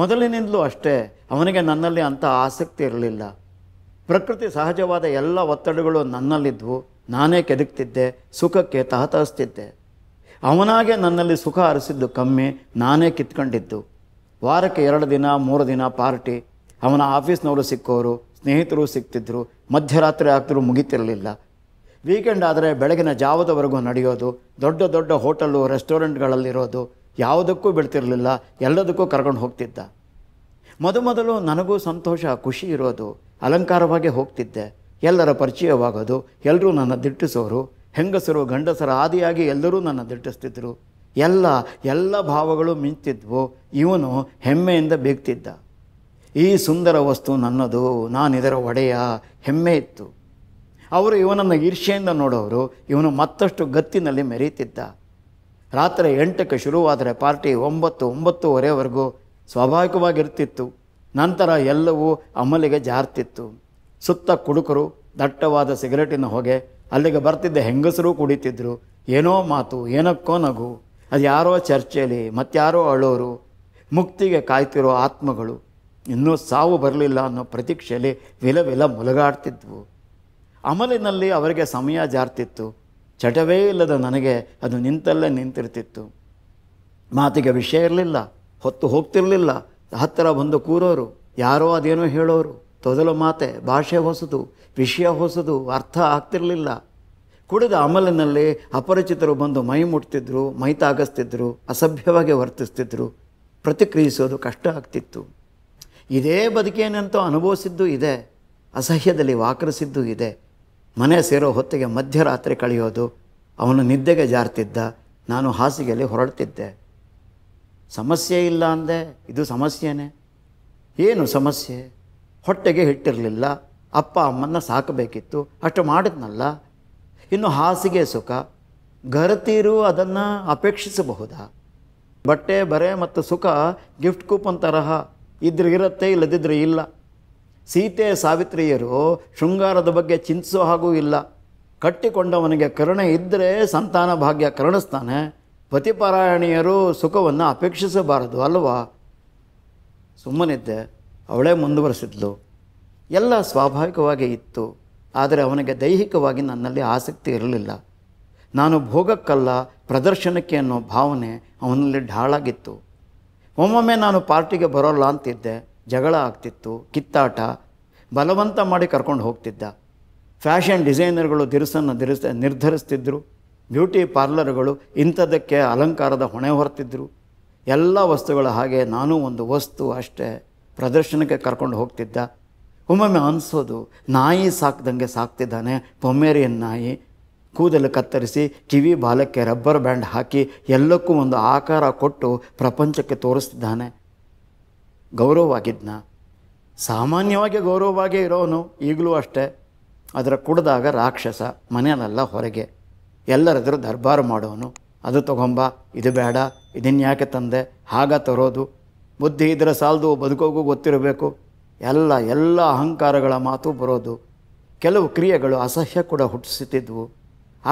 A: ಮೊದಲಿನಿಂದಲೂ ಅಷ್ಟೇ ಅವನಿಗೆ ನನ್ನಲ್ಲಿ ಅಂಥ ಆಸಕ್ತಿ ಇರಲಿಲ್ಲ ಪ್ರಕೃತಿ ಸಹಜವಾದ ಎಲ್ಲ ಒತ್ತಡಗಳು ನನ್ನಲ್ಲಿದ್ದವು ನಾನೇ ಕೆದಕ್ತಿದ್ದೆ ಸುಖಕ್ಕೆ ತಹತಹಿಸ್ತಿದ್ದೆ ಅವನಾಗೆ ನನ್ನಲ್ಲಿ ಸುಖ ಹರಿಸಿದ್ದು ಕಮ್ಮಿ ನಾನೇ ಕಿತ್ಕೊಂಡಿದ್ದು ವಾರಕ್ಕೆ ಎರಡು ದಿನ ಮೂರು ದಿನ ಪಾರ್ಟಿ ಅವನ ಆಫೀಸ್ನವರು ಸಿಕ್ಕೋರು ಸ್ನೇಹಿತರು ಸಿಗ್ತಿದ್ದರು ಮಧ್ಯರಾತ್ರಿ ಆಗ್ತಿದ್ರು ಮುಗಿತಿರಲಿಲ್ಲ ವೀಕೆಂಡ್ ಆದರೆ ಬೆಳಗಿನ ಜಾವದವರೆಗೂ ನಡೆಯೋದು ದೊಡ್ಡ ದೊಡ್ಡ ಹೋಟೆಲು ರೆಸ್ಟೋರೆಂಟ್ಗಳಲ್ಲಿರೋದು ಯಾವುದಕ್ಕೂ ಬಿಡ್ತಿರಲಿಲ್ಲ ಎಲ್ಲದಕ್ಕೂ ಕರ್ಕೊಂಡು ಹೋಗ್ತಿದ್ದ ಮೊದಮೊದಲು ನನಗೂ ಸಂತೋಷ ಖುಷಿ ಇರೋದು ಅಲಂಕಾರವಾಗಿ ಹೋಗ್ತಿದ್ದೆ ಎಲ್ಲರ ಪರಿಚಯವಾಗೋದು ಎಲ್ಲರೂ ನನ್ನ ದಿಟ್ಟಿಸೋರು ಹೆಂಗಸರು ಗಂಡಸರ ಆದಿಯಾಗಿ ಎಲ್ಲರೂ ನನ್ನ ದಿಟ್ಟಿಸ್ತಿದ್ರು ಎಲ್ಲ ಎಲ್ಲ ಭಾವಗಳು ಮಿಂತಿದ್ವು ಇವನು ಹೆಮ್ಮೆಯಿಂದ ಬೀಗ್ತಿದ್ದ ಈ ಸುಂದರ ವಸ್ತು ನನ್ನದು ನಾನು ಇದರ ಒಡೆಯ ಹೆಮ್ಮೆ ಇತ್ತು ಅವರು ಇವನನ್ನು ಈರ್ಷೆಯಿಂದ ನೋಡೋರು ಇವನು ಮತ್ತಷ್ಟು ಗತ್ತಿನಲ್ಲಿ ಮೆರೀತಿದ್ದ ರಾತ್ರಿ ಎಂಟಕ್ಕೆ ಶುರುವಾದರೆ ಪಾರ್ಟಿ ಒಂಬತ್ತು ಒಂಬತ್ತುವರೆವರೆಗೂ ಸ್ವಾಭಾವಿಕವಾಗಿರ್ತಿತ್ತು ನಂತರ ಎಲ್ಲವೂ ಅಮಲಿಗೆ ಜಾರ್ತಿತ್ತು ಸುತ್ತ ಕುಡುಕರು ದಟ್ಟವಾದ ಸಿಗರೇಟಿನ ಹೊಗೆ ಅಲ್ಲಿಗೆ ಬರ್ತಿದ್ದ ಹೆಂಗಸರು ಕುಡಿತಿದ್ರು ಏನೋ ಮಾತು ಏನಕ್ಕೋ ನಗು ಅದು ಯಾರೋ ಚರ್ಚೆಯಲ್ಲಿ ಮತ್ತಾರೋ ಅಳೋರು ಮುಕ್ತಿಗೆ ಕಾಯ್ತಿರೋ ಆತ್ಮಗಳು ಇನ್ನೂ ಸಾವು ಬರಲಿಲ್ಲ ಅನ್ನೋ ಪ್ರತೀಕ್ಷೆಯಲ್ಲಿ ವಿಲ ವಿಲ ಮುಲಗಾಡ್ತಿದ್ವು ಅಮಲಿನಲ್ಲಿ ಅವರಿಗೆ ಸಮಯ ಜಾರ್ತಿತ್ತು ಚಟವೇ ಇಲ್ಲದ ನನಗೆ ಅದು ನಿಂತಲ್ಲೇ ನಿಂತಿರ್ತಿತ್ತು ಮಾತಿಗೆ ವಿಷಯ ಇರಲಿಲ್ಲ ಹೊತ್ತು ಹೋಗ್ತಿರಲಿಲ್ಲ ಹತ್ತಿರ ಬಂದು ಕೂರೋರು ಯಾರೋ ಅದೇನೋ ಹೇಳೋರು ತೊದಲು ಮಾತೆ ಭಾಷೆ ಹೊಸದು ವಿಷಯ ಹೊಸದು ಅರ್ಥ ಆಗ್ತಿರಲಿಲ್ಲ ಕುಡಿದ ಅಮಲಿನಲ್ಲಿ ಅಪರಿಚಿತರು ಬಂದು ಮೈ ಮುಟ್ತಿದ್ರು ಮೈ ತಾಗಿಸ್ತಿದ್ರು ಅಸಭ್ಯವಾಗಿ ವರ್ತಿಸ್ತಿದ್ರು ಪ್ರತಿಕ್ರಿಯಿಸೋದು ಕಷ್ಟ ಆಗ್ತಿತ್ತು ಇದೇ ಬದುಕೇನಂತೂ ಅನುಭವಿಸಿದ್ದು ಇದೆ ಅಸಹ್ಯದಲ್ಲಿ ವಾಕರಿಸಿದ್ದು ಇದೆ ಮನೆ ಸೇರೋ ಹೊತ್ತಿಗೆ ಮಧ್ಯರಾತ್ರಿ ಕಳೆಯೋದು ಅವನು ನಿದ್ದೆಗೆ ಜಾರ್ತಿದ್ದ ನಾನು ಹಾಸಿಗೆಯಲ್ಲಿ ಹೊರಡ್ತಿದ್ದೆ ಸಮಸ್ಯೆ ಇಲ್ಲ ಅಂದೆ ಇದು ಸಮಸ್ಯೆನೇ ಏನು ಸಮಸ್ಯೆ ಹೊಟ್ಟೆಗೆ ಹಿಟ್ಟಿರಲಿಲ್ಲ ಅಪ್ಪ ಅಮ್ಮನ್ನ ಸಾಕಬೇಕಿತ್ತು ಅಷ್ಟು ಮಾಡಿದ್ನಲ್ಲ ಇನ್ನು ಹಾಸಿಗೆ ಸುಖ ಗರತೀರು ಅದನ್ನು ಅಪೇಕ್ಷಿಸಬಹುದಾ ಬಟ್ಟೆ ಬರೆ ಮತ್ತು ಸುಖ ಗಿಫ್ಟ್ ಕೂಪನ್ ತರಹ ಇದ್ರೆ ಇರುತ್ತೆ ಇಲ್ಲದಿದ್ದರೆ ಇಲ್ಲ ಸೀತೆ ಸಾವಿತ್ರಿಯರು ಶೃಂಗಾರದ ಬಗ್ಗೆ ಚಿಂತಿಸೋ ಹಾಗೂ ಇಲ್ಲ ಕಟ್ಟಿಕೊಂಡವನಿಗೆ ಕರುಣೆ ಇದ್ದರೆ ಸಂತಾನ ಭಾಗ್ಯ ಕರುಣಿಸ್ತಾನೆ ಪತಿಪಾರಾಯಣಿಯರು ಸುಖವನ್ನು ಅಪೇಕ್ಷಿಸಬಾರದು ಅಲ್ವಾ ಸುಮ್ಮನಿದ್ದೆ ಅವಳೇ ಮುಂದುವರೆಸಿದ್ಲು ಎಲ್ಲ ಸ್ವಾಭಾವಿಕವಾಗಿ ಇತ್ತು ಆದರೆ ಅವನಿಗೆ ದೈಹಿಕವಾಗಿ ನನ್ನಲ್ಲಿ ಆಸಕ್ತಿ ಇರಲಿಲ್ಲ ನಾನು ಭೋಗಕ್ಕಲ್ಲ ಪ್ರದರ್ಶನಕ್ಕೆ ಅನ್ನೋ ಭಾವನೆ ಅವನಲ್ಲಿ ಢಾಳಾಗಿತ್ತು ಒಮ್ಮೊಮ್ಮೆ ನಾನು ಪಾರ್ಟಿಗೆ ಬರೋಲ್ಲ ಅಂತಿದ್ದೆ ಜಗಳ ಆಗ್ತಿತ್ತು ಕಿತ್ತಾಟ ಬಲವಂತ ಮಾಡಿ ಕರ್ಕೊಂಡು ಹೋಗ್ತಿದ್ದ ಫ್ಯಾಷನ್ ಡಿಸೈನರ್ಗಳು ದಿರಿಸನ್ನು ದಿರಿಸ ನಿರ್ಧರಿಸ್ತಿದ್ರು ಬ್ಯೂಟಿ ಪಾರ್ಲರ್ಗಳು ಇಂಥದಕ್ಕೆ ಅಲಂಕಾರದ ಹೊಣೆ ಹೊರತಿದ್ದರು ಎಲ್ಲ ವಸ್ತುಗಳ ಹಾಗೆ ನಾನೂ ಒಂದು ವಸ್ತು ಅಷ್ಟೇ ಪ್ರದರ್ಶನಕ್ಕೆ ಕರ್ಕೊಂಡು ಹೋಗ್ತಿದ್ದ ಒಮ್ಮೊಮ್ಮೆ ಅನಿಸೋದು ನಾಯಿ ಸಾಕ್ದಂಗೆ ಸಾಕ್ತಿದ್ದಾನೆ ಪೊಮ್ಮೇರಿಯನ್ ನಾಯಿ ಕೂದಲು ಕತ್ತರಿಸಿ ಕಿವಿ ಬಾಲಕ್ಕೆ ರಬ್ಬರ್ ಬ್ಯಾಂಡ್ ಹಾಕಿ ಎಲ್ಲಕ್ಕೂ ಒಂದು ಆಕಾರ ಕೊಟ್ಟು ಪ್ರಪಂಚಕ್ಕೆ ತೋರಿಸ್ತಿದ್ದಾನೆ ಗೌರವವಾಗಿದ್ನ ಸಾಮಾನ್ಯವಾಗಿ ಗೌರವವಾಗೇ ಇರೋನು ಈಗಲೂ ಅಷ್ಟೇ ಅದರ ಕುಡಿದಾಗ ರಾಕ್ಷಸ ಮನೆಯಲ್ಲೆಲ್ಲ ಹೊರಗೆ ಎಲ್ಲರದ್ರೂ ದರ್ಬಾರು ಮಾಡೋನು ಅದು ತಗೊಂಬ ಇದು ಬೇಡ ಯಾಕೆ ತಂದೆ ಹಾಗ ತರೋದು ಬುದ್ಧಿ ಇದರ ಸಾಲದು ಬದುಕೋಗೂ ಗೊತ್ತಿರಬೇಕು ಎಲ್ಲ ಎಲ್ಲ ಅಹಂಕಾರಗಳ ಮಾತು ಬರೋದು ಕೆಲವು ಕ್ರಿಯೆಗಳು ಅಸಹ್ಯ ಕೂಡ ಹುಟ್ಟಿಸುತ್ತಿದ್ವು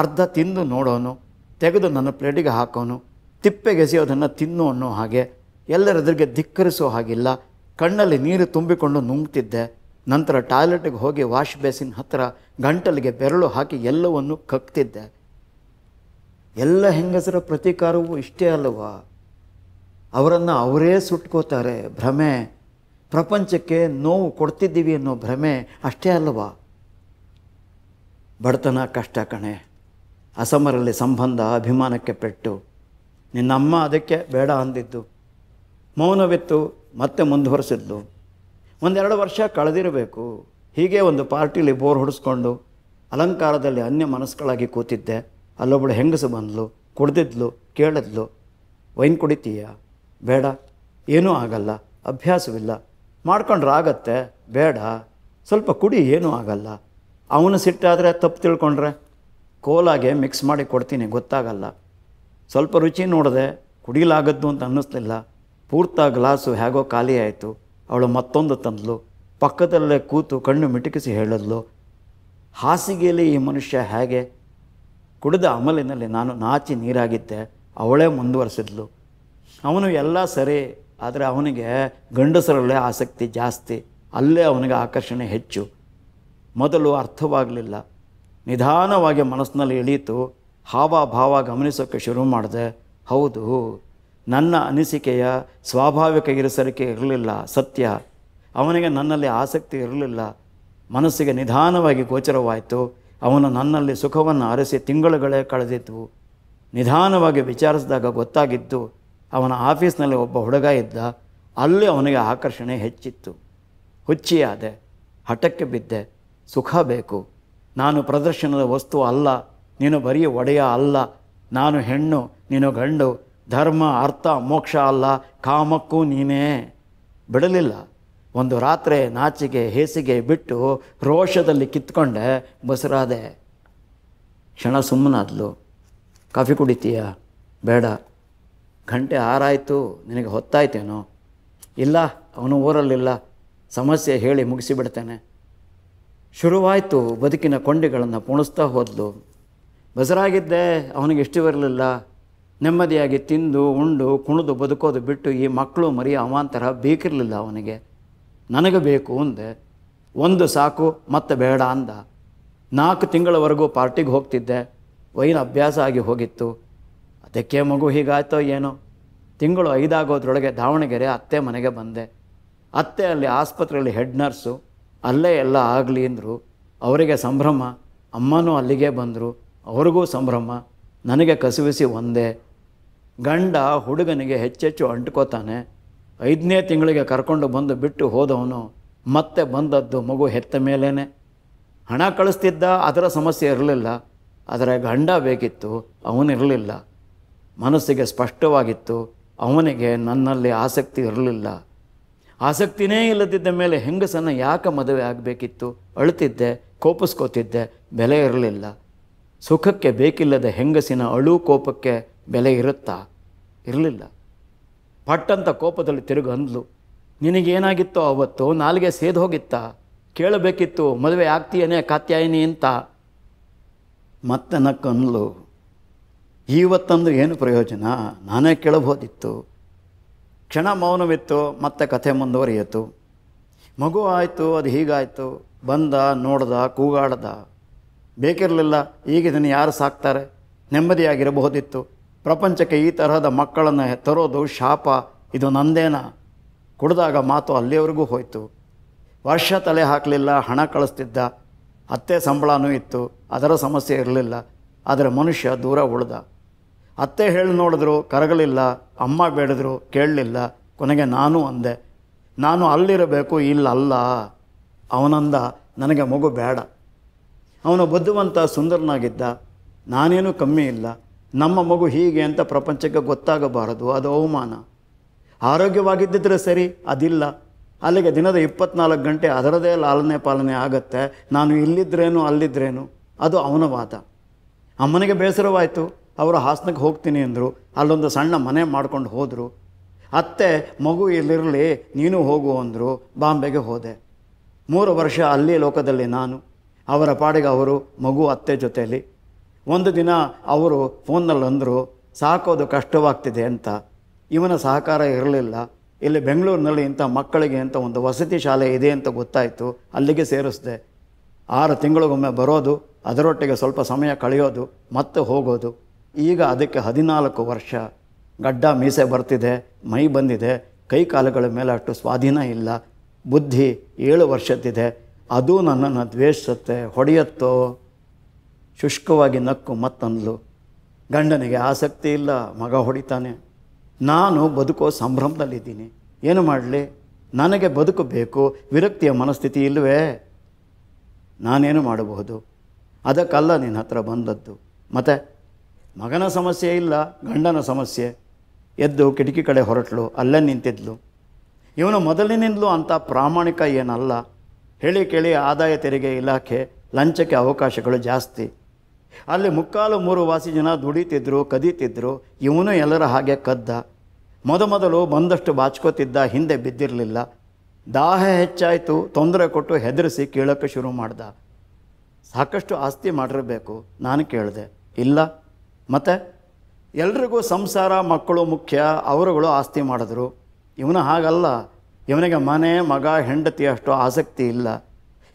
A: ಅರ್ಧ ತಿಂದು ನೋಡೋನು ತೆಗೆದು ನನ್ನ ಪ್ಲೇಟಿಗೆ ಹಾಕೋನು ತಿಪ್ಪೆಗೆಸೆಯೋದನ್ನು ತಿನ್ನು ಅನ್ನೋ ಹಾಗೆ ಎಲ್ಲರ ಧಿಕ್ಕರಿಸೋ ಹಾಗಿಲ್ಲ ಕಣ್ಣಲ್ಲಿ ನೀರು ತುಂಬಿಕೊಂಡು ನುಂಗ್ತಿದ್ದೆ ನಂತರ ಟಾಯ್ಲೆಟಿಗೆ ಹೋಗಿ ವಾಶ್ ಬೇಸಿನ್ ಹತ್ತಿರ ಗಂಟಲಿಗೆ ಬೆರಳು ಹಾಕಿ ಎಲ್ಲವನ್ನು ಕಕ್ತಿದ್ದೆ ಎಲ್ಲ ಹೆಂಗಸರ ಪ್ರತೀಕಾರವೂ ಇಷ್ಟೇ ಅಲ್ಲವ ಅವರನ್ನು ಅವರೇ ಸುಟ್ಕೋತಾರೆ ಭ್ರಮೆ ಪ್ರಪಂಚಕ್ಕೆ ನೋವು ಕೊಡ್ತಿದ್ದೀವಿ ಅನ್ನೋ ಭ್ರಮೆ ಅಷ್ಟೇ ಅಲ್ವಾ ಬಡತನ ಕಷ್ಟ ಕಣೆ ಅಸಮರಲ್ಲಿ ಸಂಬಂಧ ಅಭಿಮಾನಕ್ಕೆ ಪೆಟ್ಟು ನಿನ್ನಮ್ಮ ಅದಕ್ಕೆ ಬೇಡ ಅಂದಿದ್ದು ಮೌನವಿತ್ತು ಮತ್ತೆ ಮುಂದುವರೆಸಿದ್ಲು ಒಂದೆರಡು ವರ್ಷ ಕಳೆದಿರಬೇಕು ಹೀಗೆ ಒಂದು ಪಾರ್ಟಿಲಿ ಬೋರ್ ಹೊಡಿಸ್ಕೊಂಡು ಅಲಂಕಾರದಲ್ಲಿ ಅನ್ಯ ಮನಸ್ಸುಗಳಾಗಿ ಕೂತಿದ್ದೆ ಅಲ್ಲೊಬ್ಬಳು ಹೆಂಗಸು ಬಂದ್ಲು ಕುಡ್ದಿದ್ಲು ಕೇಳಿದ್ಲು ವೈನ್ ಕುಡಿತೀಯ ಬೇಡ ಏನೂ ಆಗಲ್ಲ ಅಭ್ಯಾಸವಿಲ್ಲ ಮಾಡ್ಕೊಂಡ್ರೆ ಆಗತ್ತೆ ಬೇಡ ಸ್ವಲ್ಪ ಕುಡಿ ಏನೂ ಆಗಲ್ಲ ಅವನು ಸಿಟ್ಟಾದರೆ ತಪ್ಪು ತಿಳ್ಕೊಂಡ್ರೆ ಕೋಲಾಗೆ ಮಿಕ್ಸ್ ಮಾಡಿ ಕೊಡ್ತೀನಿ ಗೊತ್ತಾಗಲ್ಲ ಸ್ವಲ್ಪ ರುಚಿ ನೋಡಿದೆ ಕುಡಿಯಲಾಗದ್ದು ಅಂತ ಅನ್ನಿಸ್ಲಿಲ್ಲ ಪೂರ್ತ ಗ್ಲಾಸು ಹೇಗೋ ಖಾಲಿ ಆಯಿತು ಅವಳು ಮತ್ತೊಂದು ತಂದಳು ಪಕ್ಕದಲ್ಲೇ ಕೂತು ಕಣ್ಣು ಮಿಟುಕಿಸಿ ಹೇಳಿದ್ಲು ಹಾಸಿಗೆಯಲ್ಲಿ ಈ ಮನುಷ್ಯ ಹೇಗೆ ಕುಡಿದ ಅಮಲಿನಲ್ಲಿ ನಾನು ನಾಚಿ ನೀರಾಗಿದ್ದೆ ಅವಳೇ ಮುಂದುವರೆಸಿದ್ಲು ಅವನು ಎಲ್ಲ ಸರಿ ಆದರೆ ಅವನಿಗೆ ಗಂಡಸರಲ್ಲೇ ಆಸಕ್ತಿ ಜಾಸ್ತಿ ಅಲ್ಲೇ ಅವನಿಗೆ ಆಕರ್ಷಣೆ ಹೆಚ್ಚು ಮೊದಲು ಅರ್ಥವಾಗಲಿಲ್ಲ ನಿಧಾನವಾಗಿ ಮನಸ್ಸಿನಲ್ಲಿ ಇಳೀತು ಭಾವ ಗಮನಿಸೋಕ್ಕೆ ಶುರು ಮಾಡಿದೆ ಹೌದು ನನ್ನ ಅನಿಸಿಕೆಯ ಸ್ವಾಭಾವಿಕ ಇರಿಸರಿಕೆ ಇರಲಿಲ್ಲ ಸತ್ಯ ಅವನಿಗೆ ನನ್ನಲ್ಲಿ ಆಸಕ್ತಿ ಇರಲಿಲ್ಲ ಮನಸ್ಸಿಗೆ ನಿಧಾನವಾಗಿ ಗೋಚರವಾಯಿತು ಅವನು ನನ್ನಲ್ಲಿ ಸುಖವನ್ನು ಅರಸಿ ತಿಂಗಳುಗಳೇ ಕಳೆದಿದ್ವು ನಿಧಾನವಾಗಿ ವಿಚಾರಿಸಿದಾಗ ಗೊತ್ತಾಗಿದ್ದು ಅವನ ಆಫೀಸ್ನಲ್ಲಿ ಒಬ್ಬ ಹುಡುಗ ಇದ್ದ ಅಲ್ಲಿ ಅವನಿಗೆ ಆಕರ್ಷಣೆ ಹೆಚ್ಚಿತ್ತು ಹುಚ್ಚಿಯಾದೆ ಹಠಕ್ಕೆ ಬಿದ್ದೆ ಸುಖ ಬೇಕು ನಾನು ಪ್ರದರ್ಶನದ ವಸ್ತು ಅಲ್ಲ ನೀನು ಬರೀ ಒಡೆಯ ಅಲ್ಲ ನಾನು ಹೆಣ್ಣು ನೀನು ಗಂಡು ಧರ್ಮ ಅರ್ಥ ಮೋಕ್ಷ ಅಲ್ಲ ಕಾಮಕ್ಕೂ ನೀನೇ ಬಿಡಲಿಲ್ಲ ಒಂದು ರಾತ್ರಿ ನಾಚಿಗೆ ಹೇಸಿಗೆ ಬಿಟ್ಟು ರೋಷದಲ್ಲಿ ಕಿತ್ಕೊಂಡೆ ಬಸರಾದೆ ಕ್ಷಣ ಸುಮ್ಮನಾದ್ಲು ಕಾಫಿ ಕುಡಿತೀಯ ಬೇಡ ಗಂಟೆ ಆರಾಯಿತು ನಿನಗೆ ಹೊತ್ತಾಯ್ತೇನೋ ಇಲ್ಲ ಅವನು ಊರಲ್ಲಿಲ್ಲ ಸಮಸ್ಯೆ ಹೇಳಿ ಮುಗಿಸಿಬಿಡ್ತೇನೆ ಶುರುವಾಯಿತು ಬದುಕಿನ ಕೊಂಡಿಗಳನ್ನು ಪುಣಿಸ್ತಾ ಹೋದ್ಲು ಬಸರಾಗಿದ್ದೆ ಅವನಿಗೆ ಇಷ್ಟವಿರಲಿಲ್ಲ ನೆಮ್ಮದಿಯಾಗಿ ತಿಂದು ಉಂಡು ಕುಣಿದು ಬದುಕೋದು ಬಿಟ್ಟು ಈ ಮಕ್ಕಳು ಮರಿ ಅವಾಂತರ ಬೇಕಿರಲಿಲ್ಲ ಅವನಿಗೆ ನನಗೆ ಬೇಕು ಅಂದೆ ಒಂದು ಸಾಕು ಮತ್ತೆ ಬೇಡ ಅಂದ ನಾಲ್ಕು ತಿಂಗಳವರೆಗೂ ಪಾರ್ಟಿಗೆ ಹೋಗ್ತಿದ್ದೆ ವೈನ್ ಅಭ್ಯಾಸ ಆಗಿ ಹೋಗಿತ್ತು ಅದಕ್ಕೆ ಮಗು ಹೀಗಾಯ್ತೋ ಏನೋ ತಿಂಗಳು ಐದಾಗೋದ್ರೊಳಗೆ ದಾವಣಗೆರೆ ಅತ್ತೆ ಮನೆಗೆ ಬಂದೆ ಅತ್ತೆ ಅಲ್ಲಿ ಆಸ್ಪತ್ರೆಯಲ್ಲಿ ಹೆಡ್ ನರ್ಸು ಅಲ್ಲೇ ಎಲ್ಲ ಆಗಲಿ ಅಂದರು ಅವರಿಗೆ ಸಂಭ್ರಮ ಅಮ್ಮನೂ ಅಲ್ಲಿಗೆ ಬಂದರು ಅವ್ರಿಗೂ ಸಂಭ್ರಮ ನನಗೆ ಕಸುವಿಸಿ ಒಂದೇ ಗಂಡ ಹುಡುಗನಿಗೆ ಹೆಚ್ಚೆಚ್ಚು ಅಂಟ್ಕೋತಾನೆ ಐದನೇ ತಿಂಗಳಿಗೆ ಕರ್ಕೊಂಡು ಬಂದು ಬಿಟ್ಟು ಹೋದವನು ಮತ್ತೆ ಬಂದದ್ದು ಮಗು ಹೆತ್ತ ಮೇಲೇ ಹಣ ಕಳಿಸ್ತಿದ್ದ ಅದರ ಸಮಸ್ಯೆ ಇರಲಿಲ್ಲ ಆದರೆ ಗಂಡ ಬೇಕಿತ್ತು ಅವನಿರಲಿಲ್ಲ ಮನಸ್ಸಿಗೆ ಸ್ಪಷ್ಟವಾಗಿತ್ತು ಅವನಿಗೆ ನನ್ನಲ್ಲಿ ಆಸಕ್ತಿ ಇರಲಿಲ್ಲ ಆಸಕ್ತಿನೇ ಇಲ್ಲದಿದ್ದ ಮೇಲೆ ಹೆಂಗಸನ್ನು ಯಾಕೆ ಮದುವೆ ಆಗಬೇಕಿತ್ತು ಅಳುತ್ತಿದ್ದೆ ಕೋಪಿಸ್ಕೋತಿದ್ದೆ ಬೆಲೆ ಇರಲಿಲ್ಲ ಸುಖಕ್ಕೆ ಬೇಕಿಲ್ಲದ ಹೆಂಗಸಿನ ಅಳು ಕೋಪಕ್ಕೆ ಬೆಲೆ ಇರುತ್ತಾ ಇರಲಿಲ್ಲ ಪಟ್ಟಂತ ಕೋಪದಲ್ಲಿ ತಿರುಗು ಅಂದ್ಲು ನಿನಗೇನಾಗಿತ್ತೋ ಅವತ್ತು ನಾಲ್ಗೆ ಸೇದ್ ಹೋಗಿತ್ತಾ ಕೇಳಬೇಕಿತ್ತು ಮದುವೆ ಆಗ್ತೀಯನೇ ಕಾತ್ಯಾಯಿನಿ ಅಂತ ಮತ್ತೆ ನಕ್ಕನ್ಲು ಇವತ್ತಂದು ಏನು ಪ್ರಯೋಜನ ನಾನೇ ಕೇಳಬಹುದಿತ್ತು ಕ್ಷಣ ಮೌನವಿತ್ತು ಮತ್ತೆ ಕಥೆ ಮುಂದುವರಿಯಿತು ಮಗು ಆಯಿತು ಅದು ಹೀಗಾಯಿತು ಬಂದ ನೋಡ್ದ ಕೂಗಾಡ್ದ ಬೇಕಿರಲಿಲ್ಲ ಈಗ ಇದನ್ನು ಯಾರು ಸಾಕ್ತಾರೆ ನೆಮ್ಮದಿಯಾಗಿರಬಹುದಿತ್ತು ಪ್ರಪಂಚಕ್ಕೆ ಈ ತರಹದ ಮಕ್ಕಳನ್ನು ತರೋದು ಶಾಪ ಇದು ನಂದೇನ ಕುಡಿದಾಗ ಮಾತು ಅಲ್ಲಿಯವರೆಗೂ ಹೋಯಿತು ವರ್ಷ ತಲೆ ಹಾಕಲಿಲ್ಲ ಹಣ ಕಳಿಸ್ತಿದ್ದ ಅತ್ತೆ ಸಂಬಳನೂ ಇತ್ತು ಅದರ ಸಮಸ್ಯೆ ಇರಲಿಲ್ಲ ಆದರೆ ಮನುಷ್ಯ ದೂರ ಉಳ್ದ ಅತ್ತೆ ಹೇಳಿ ನೋಡಿದ್ರು ಕರಗಲಿಲ್ಲ ಅಮ್ಮ ಬೇಡಿದ್ರು ಕೇಳಲಿಲ್ಲ ಕೊನೆಗೆ ನಾನು ಅಂದೆ ನಾನು ಅಲ್ಲಿರಬೇಕು ಅಲ್ಲ ಅವನಂದ ನನಗೆ ಮಗು ಬೇಡ ಅವನು ಬುದ್ಧಿವಂತ ಸುಂದರನಾಗಿದ್ದ ನಾನೇನು ಕಮ್ಮಿ ಇಲ್ಲ ನಮ್ಮ ಮಗು ಹೀಗೆ ಅಂತ ಪ್ರಪಂಚಕ್ಕೆ ಗೊತ್ತಾಗಬಾರದು ಅದು ಅವಮಾನ ಆರೋಗ್ಯವಾಗಿದ್ದಿದ್ರೆ ಸರಿ ಅದಿಲ್ಲ ಅಲ್ಲಿಗೆ ದಿನದ ಇಪ್ಪತ್ನಾಲ್ಕು ಗಂಟೆ ಅದರದೇ ಲಾಲನೆ ಪಾಲನೆ ಆಗತ್ತೆ ನಾನು ಇಲ್ಲಿದ್ರೇನು ಅಲ್ಲಿದ್ರೇನು ಅದು ಅವನ ವಾದ ಅಮ್ಮನಿಗೆ ಬೇಸರವಾಯಿತು ಅವರು ಹಾಸನಕ್ಕೆ ಹೋಗ್ತೀನಿ ಅಂದರು ಅಲ್ಲೊಂದು ಸಣ್ಣ ಮನೆ ಮಾಡ್ಕೊಂಡು ಹೋದರು ಅತ್ತೆ ಮಗು ಇಲ್ಲಿರಲಿ ನೀನು ಹೋಗು ಅಂದರು ಬಾಂಬೆಗೆ ಹೋದೆ ಮೂರು ವರ್ಷ ಅಲ್ಲಿ ಲೋಕದಲ್ಲಿ ನಾನು ಅವರ ಪಾಡಿಗೆ ಅವರು ಮಗು ಅತ್ತೆ ಜೊತೆಯಲ್ಲಿ ಒಂದು ದಿನ ಅವರು ಫೋನ್ನಲ್ಲಿ ಅಂದರು ಸಾಕೋದು ಕಷ್ಟವಾಗ್ತಿದೆ ಅಂತ ಇವನ ಸಹಕಾರ ಇರಲಿಲ್ಲ ಇಲ್ಲಿ ಬೆಂಗಳೂರಿನಲ್ಲಿ ಇಂಥ ಮಕ್ಕಳಿಗೆ ಅಂತ ಒಂದು ವಸತಿ ಶಾಲೆ ಇದೆ ಅಂತ ಗೊತ್ತಾಯಿತು ಅಲ್ಲಿಗೆ ಸೇರಿಸಿದೆ ಆರು ತಿಂಗಳಿಗೊಮ್ಮೆ ಬರೋದು ಅದರೊಟ್ಟಿಗೆ ಸ್ವಲ್ಪ ಸಮಯ ಕಳೆಯೋದು ಮತ್ತೆ ಹೋಗೋದು ಈಗ ಅದಕ್ಕೆ ಹದಿನಾಲ್ಕು ವರ್ಷ ಗಡ್ಡ ಮೀಸೆ ಬರ್ತಿದೆ ಮೈ ಬಂದಿದೆ ಕೈ ಕಾಲುಗಳ ಮೇಲೆ ಅಷ್ಟು ಸ್ವಾಧೀನ ಇಲ್ಲ ಬುದ್ಧಿ ಏಳು ವರ್ಷದ್ದಿದೆ ಅದು ನನ್ನನ್ನು ದ್ವೇಷಿಸುತ್ತೆ ಹೊಡೆಯತ್ತೋ ಶುಷ್ಕವಾಗಿ ನಕ್ಕು ಮತ್ತಂದ್ಲು ಗಂಡನಿಗೆ ಆಸಕ್ತಿ ಇಲ್ಲ ಮಗ ಹೊಡಿತಾನೆ ನಾನು ಬದುಕೋ ಸಂಭ್ರಮದಲ್ಲಿದ್ದೀನಿ ಏನು ಮಾಡಲಿ ನನಗೆ ಬದುಕು ಬೇಕು ವಿರಕ್ತಿಯ ಮನಸ್ಥಿತಿ ಇಲ್ಲವೇ ನಾನೇನು ಮಾಡಬಹುದು ಅದಕ್ಕಲ್ಲ ನಿನ್ನ ಹತ್ರ ಬಂದದ್ದು ಮತ್ತು ಮಗನ ಸಮಸ್ಯೆ ಇಲ್ಲ ಗಂಡನ ಸಮಸ್ಯೆ ಎದ್ದು ಕಿಟಕಿ ಕಡೆ ಹೊರಟಲು ಅಲ್ಲೇ ನಿಂತಿದ್ಲು ಇವನು ಮೊದಲಿನಿಂದಲೂ ಅಂಥ ಪ್ರಾಮಾಣಿಕ ಏನಲ್ಲ ಹೇಳಿ ಕೇಳಿ ಆದಾಯ ತೆರಿಗೆ ಇಲಾಖೆ ಲಂಚಕ್ಕೆ ಅವಕಾಶಗಳು ಜಾಸ್ತಿ ಅಲ್ಲಿ ಮುಕ್ಕಾಲು ಮೂರು ವಾಸಿ ಜನ ದುಡಿತಿದ್ರು ಕದೀತಿದ್ರು ಇವನು ಎಲ್ಲರ ಹಾಗೆ ಕದ್ದ ಮೊದಮೊದಲು ಬಂದಷ್ಟು ಬಾಚ್ಕೋತಿದ್ದ ಹಿಂದೆ ಬಿದ್ದಿರಲಿಲ್ಲ ದಾಹ ಹೆಚ್ಚಾಯಿತು ತೊಂದರೆ ಕೊಟ್ಟು ಹೆದರಿಸಿ ಕೇಳೋಕ್ಕೆ ಶುರು ಮಾಡ್ದ ಸಾಕಷ್ಟು ಆಸ್ತಿ ಮಾಡಿರಬೇಕು ನಾನು ಕೇಳಿದೆ ಇಲ್ಲ ಮತ್ತು ಎಲ್ರಿಗೂ ಸಂಸಾರ ಮಕ್ಕಳು ಮುಖ್ಯ ಅವರುಗಳು ಆಸ್ತಿ ಮಾಡಿದ್ರು ಇವನು ಹಾಗಲ್ಲ ಇವನಿಗೆ ಮನೆ ಮಗ ಹೆಂಡತಿ ಅಷ್ಟು ಆಸಕ್ತಿ ಇಲ್ಲ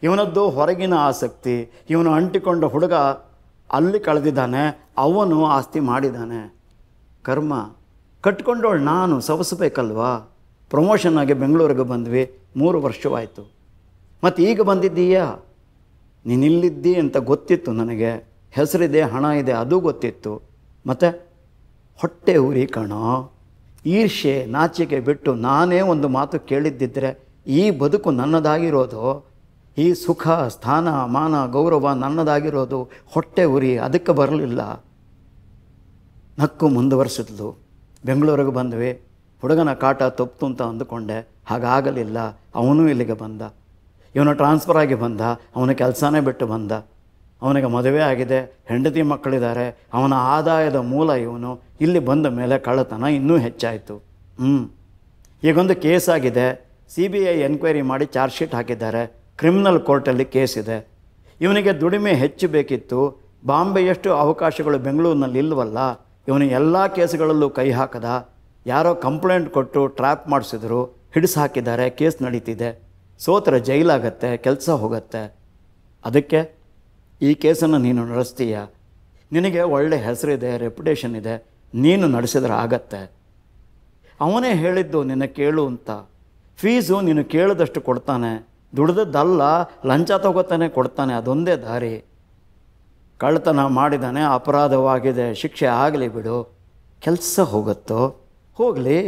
A: ಇವನದ್ದು ಹೊರಗಿನ ಆಸಕ್ತಿ ಇವನು ಅಂಟಿಕೊಂಡ ಹುಡುಗ ಅಲ್ಲಿ ಕಳೆದಿದ್ದಾನೆ ಅವನು ಆಸ್ತಿ ಮಾಡಿದ್ದಾನೆ ಕರ್ಮ ಕಟ್ಕೊಂಡೋಳು ನಾನು ಸವಸಬೇಕಲ್ವಾ ಪ್ರಮೋಷನ್ ಆಗಿ ಬೆಂಗಳೂರಿಗೆ ಬಂದ್ವಿ ಮೂರು ವರ್ಷವಾಯಿತು ಮತ್ತು ಈಗ ಬಂದಿದ್ದೀಯಾ ನೀನಿಲ್ಲಿದ್ದೀ ಅಂತ ಗೊತ್ತಿತ್ತು ನನಗೆ ಹೆಸರಿದೆ ಹಣ ಇದೆ ಅದು ಗೊತ್ತಿತ್ತು ಮತ್ತು ಹೊಟ್ಟೆ ಉರಿ ಕಣೋ ಈರ್ಷೆ ನಾಚಿಕೆ ಬಿಟ್ಟು ನಾನೇ ಒಂದು ಮಾತು ಕೇಳಿದ್ದಿದ್ದರೆ ಈ ಬದುಕು ನನ್ನದಾಗಿರೋದು ಈ ಸುಖ ಸ್ಥಾನ ಮಾನ ಗೌರವ ನನ್ನದಾಗಿರೋದು ಹೊಟ್ಟೆ ಉರಿ ಅದಕ್ಕೆ ಬರಲಿಲ್ಲ ನಕ್ಕು ಮುಂದುವರೆಸಿದ್ಲು ಬೆಂಗಳೂರಿಗೆ ಬಂದ್ವಿ ಹುಡುಗನ ಕಾಟ ತಪ್ಪಿತು ಅಂತ ಅಂದುಕೊಂಡೆ ಹಾಗಾಗಲಿಲ್ಲ ಅವನು ಇಲ್ಲಿಗೆ ಬಂದ ಇವನು ಟ್ರಾನ್ಸ್ಫರ್ ಆಗಿ ಬಂದ ಅವನ ಕೆಲಸನೇ ಬಿಟ್ಟು ಬಂದ ಅವನಿಗೆ ಮದುವೆ ಆಗಿದೆ ಹೆಂಡತಿ ಮಕ್ಕಳಿದ್ದಾರೆ ಅವನ ಆದಾಯದ ಮೂಲ ಇವನು ಇಲ್ಲಿ ಬಂದ ಮೇಲೆ ಕಳ್ಳತನ ಇನ್ನೂ ಹೆಚ್ಚಾಯಿತು ಹ್ಞೂ ಈಗೊಂದು ಕೇಸಾಗಿದೆ ಸಿ ಬಿ ಐ ಎನ್ಕ್ವೈರಿ ಮಾಡಿ ಚಾರ್ಜ್ ಶೀಟ್ ಹಾಕಿದ್ದಾರೆ ಕ್ರಿಮಿನಲ್ ಕೋರ್ಟಲ್ಲಿ ಕೇಸ್ ಇದೆ ಇವನಿಗೆ ದುಡಿಮೆ ಹೆಚ್ಚು ಬೇಕಿತ್ತು ಬಾಂಬೆಯಷ್ಟು ಅವಕಾಶಗಳು ಬೆಂಗಳೂರಿನಲ್ಲಿ ಇಲ್ಲವಲ್ಲ ಇವನು ಎಲ್ಲ ಕೇಸ್ಗಳಲ್ಲೂ ಕೈ ಹಾಕದ ಯಾರೋ ಕಂಪ್ಲೇಂಟ್ ಕೊಟ್ಟು ಟ್ರ್ಯಾಪ್ ಮಾಡಿಸಿದ್ರು ಹಿಡಿಸಿ ಹಾಕಿದ್ದಾರೆ ಕೇಸ್ ನಡೀತಿದೆ ಸೋತ್ರ ಜೈಲಾಗತ್ತೆ ಕೆಲಸ ಹೋಗತ್ತೆ ಅದಕ್ಕೆ ಈ ಕೇಸನ್ನು ನೀನು ನಡೆಸ್ತೀಯ ನಿನಗೆ ಒಳ್ಳೆ ಹೆಸರಿದೆ ರೆಪ್ಯುಟೇಷನ್ ಇದೆ ನೀನು ನಡೆಸಿದ್ರೆ ಆಗತ್ತೆ ಅವನೇ ಹೇಳಿದ್ದು ನಿನ್ನ ಕೇಳು ಅಂತ ಫೀಸು ನೀನು ಕೇಳಿದಷ್ಟು ಕೊಡ್ತಾನೆ ದುಡ್ದದ್ದಲ್ಲ ಲಂಚ ತಗೋತಾನೆ ಕೊಡ್ತಾನೆ ಅದೊಂದೇ ದಾರಿ ಕಳ್ತನ ಮಾಡಿದಾನೆ ಅಪರಾಧವಾಗಿದೆ ಶಿಕ್ಷೆ ಆಗಲಿ ಬಿಡು ಕೆಲಸ ಹೋಗುತ್ತೋ ಹೋಗಲಿ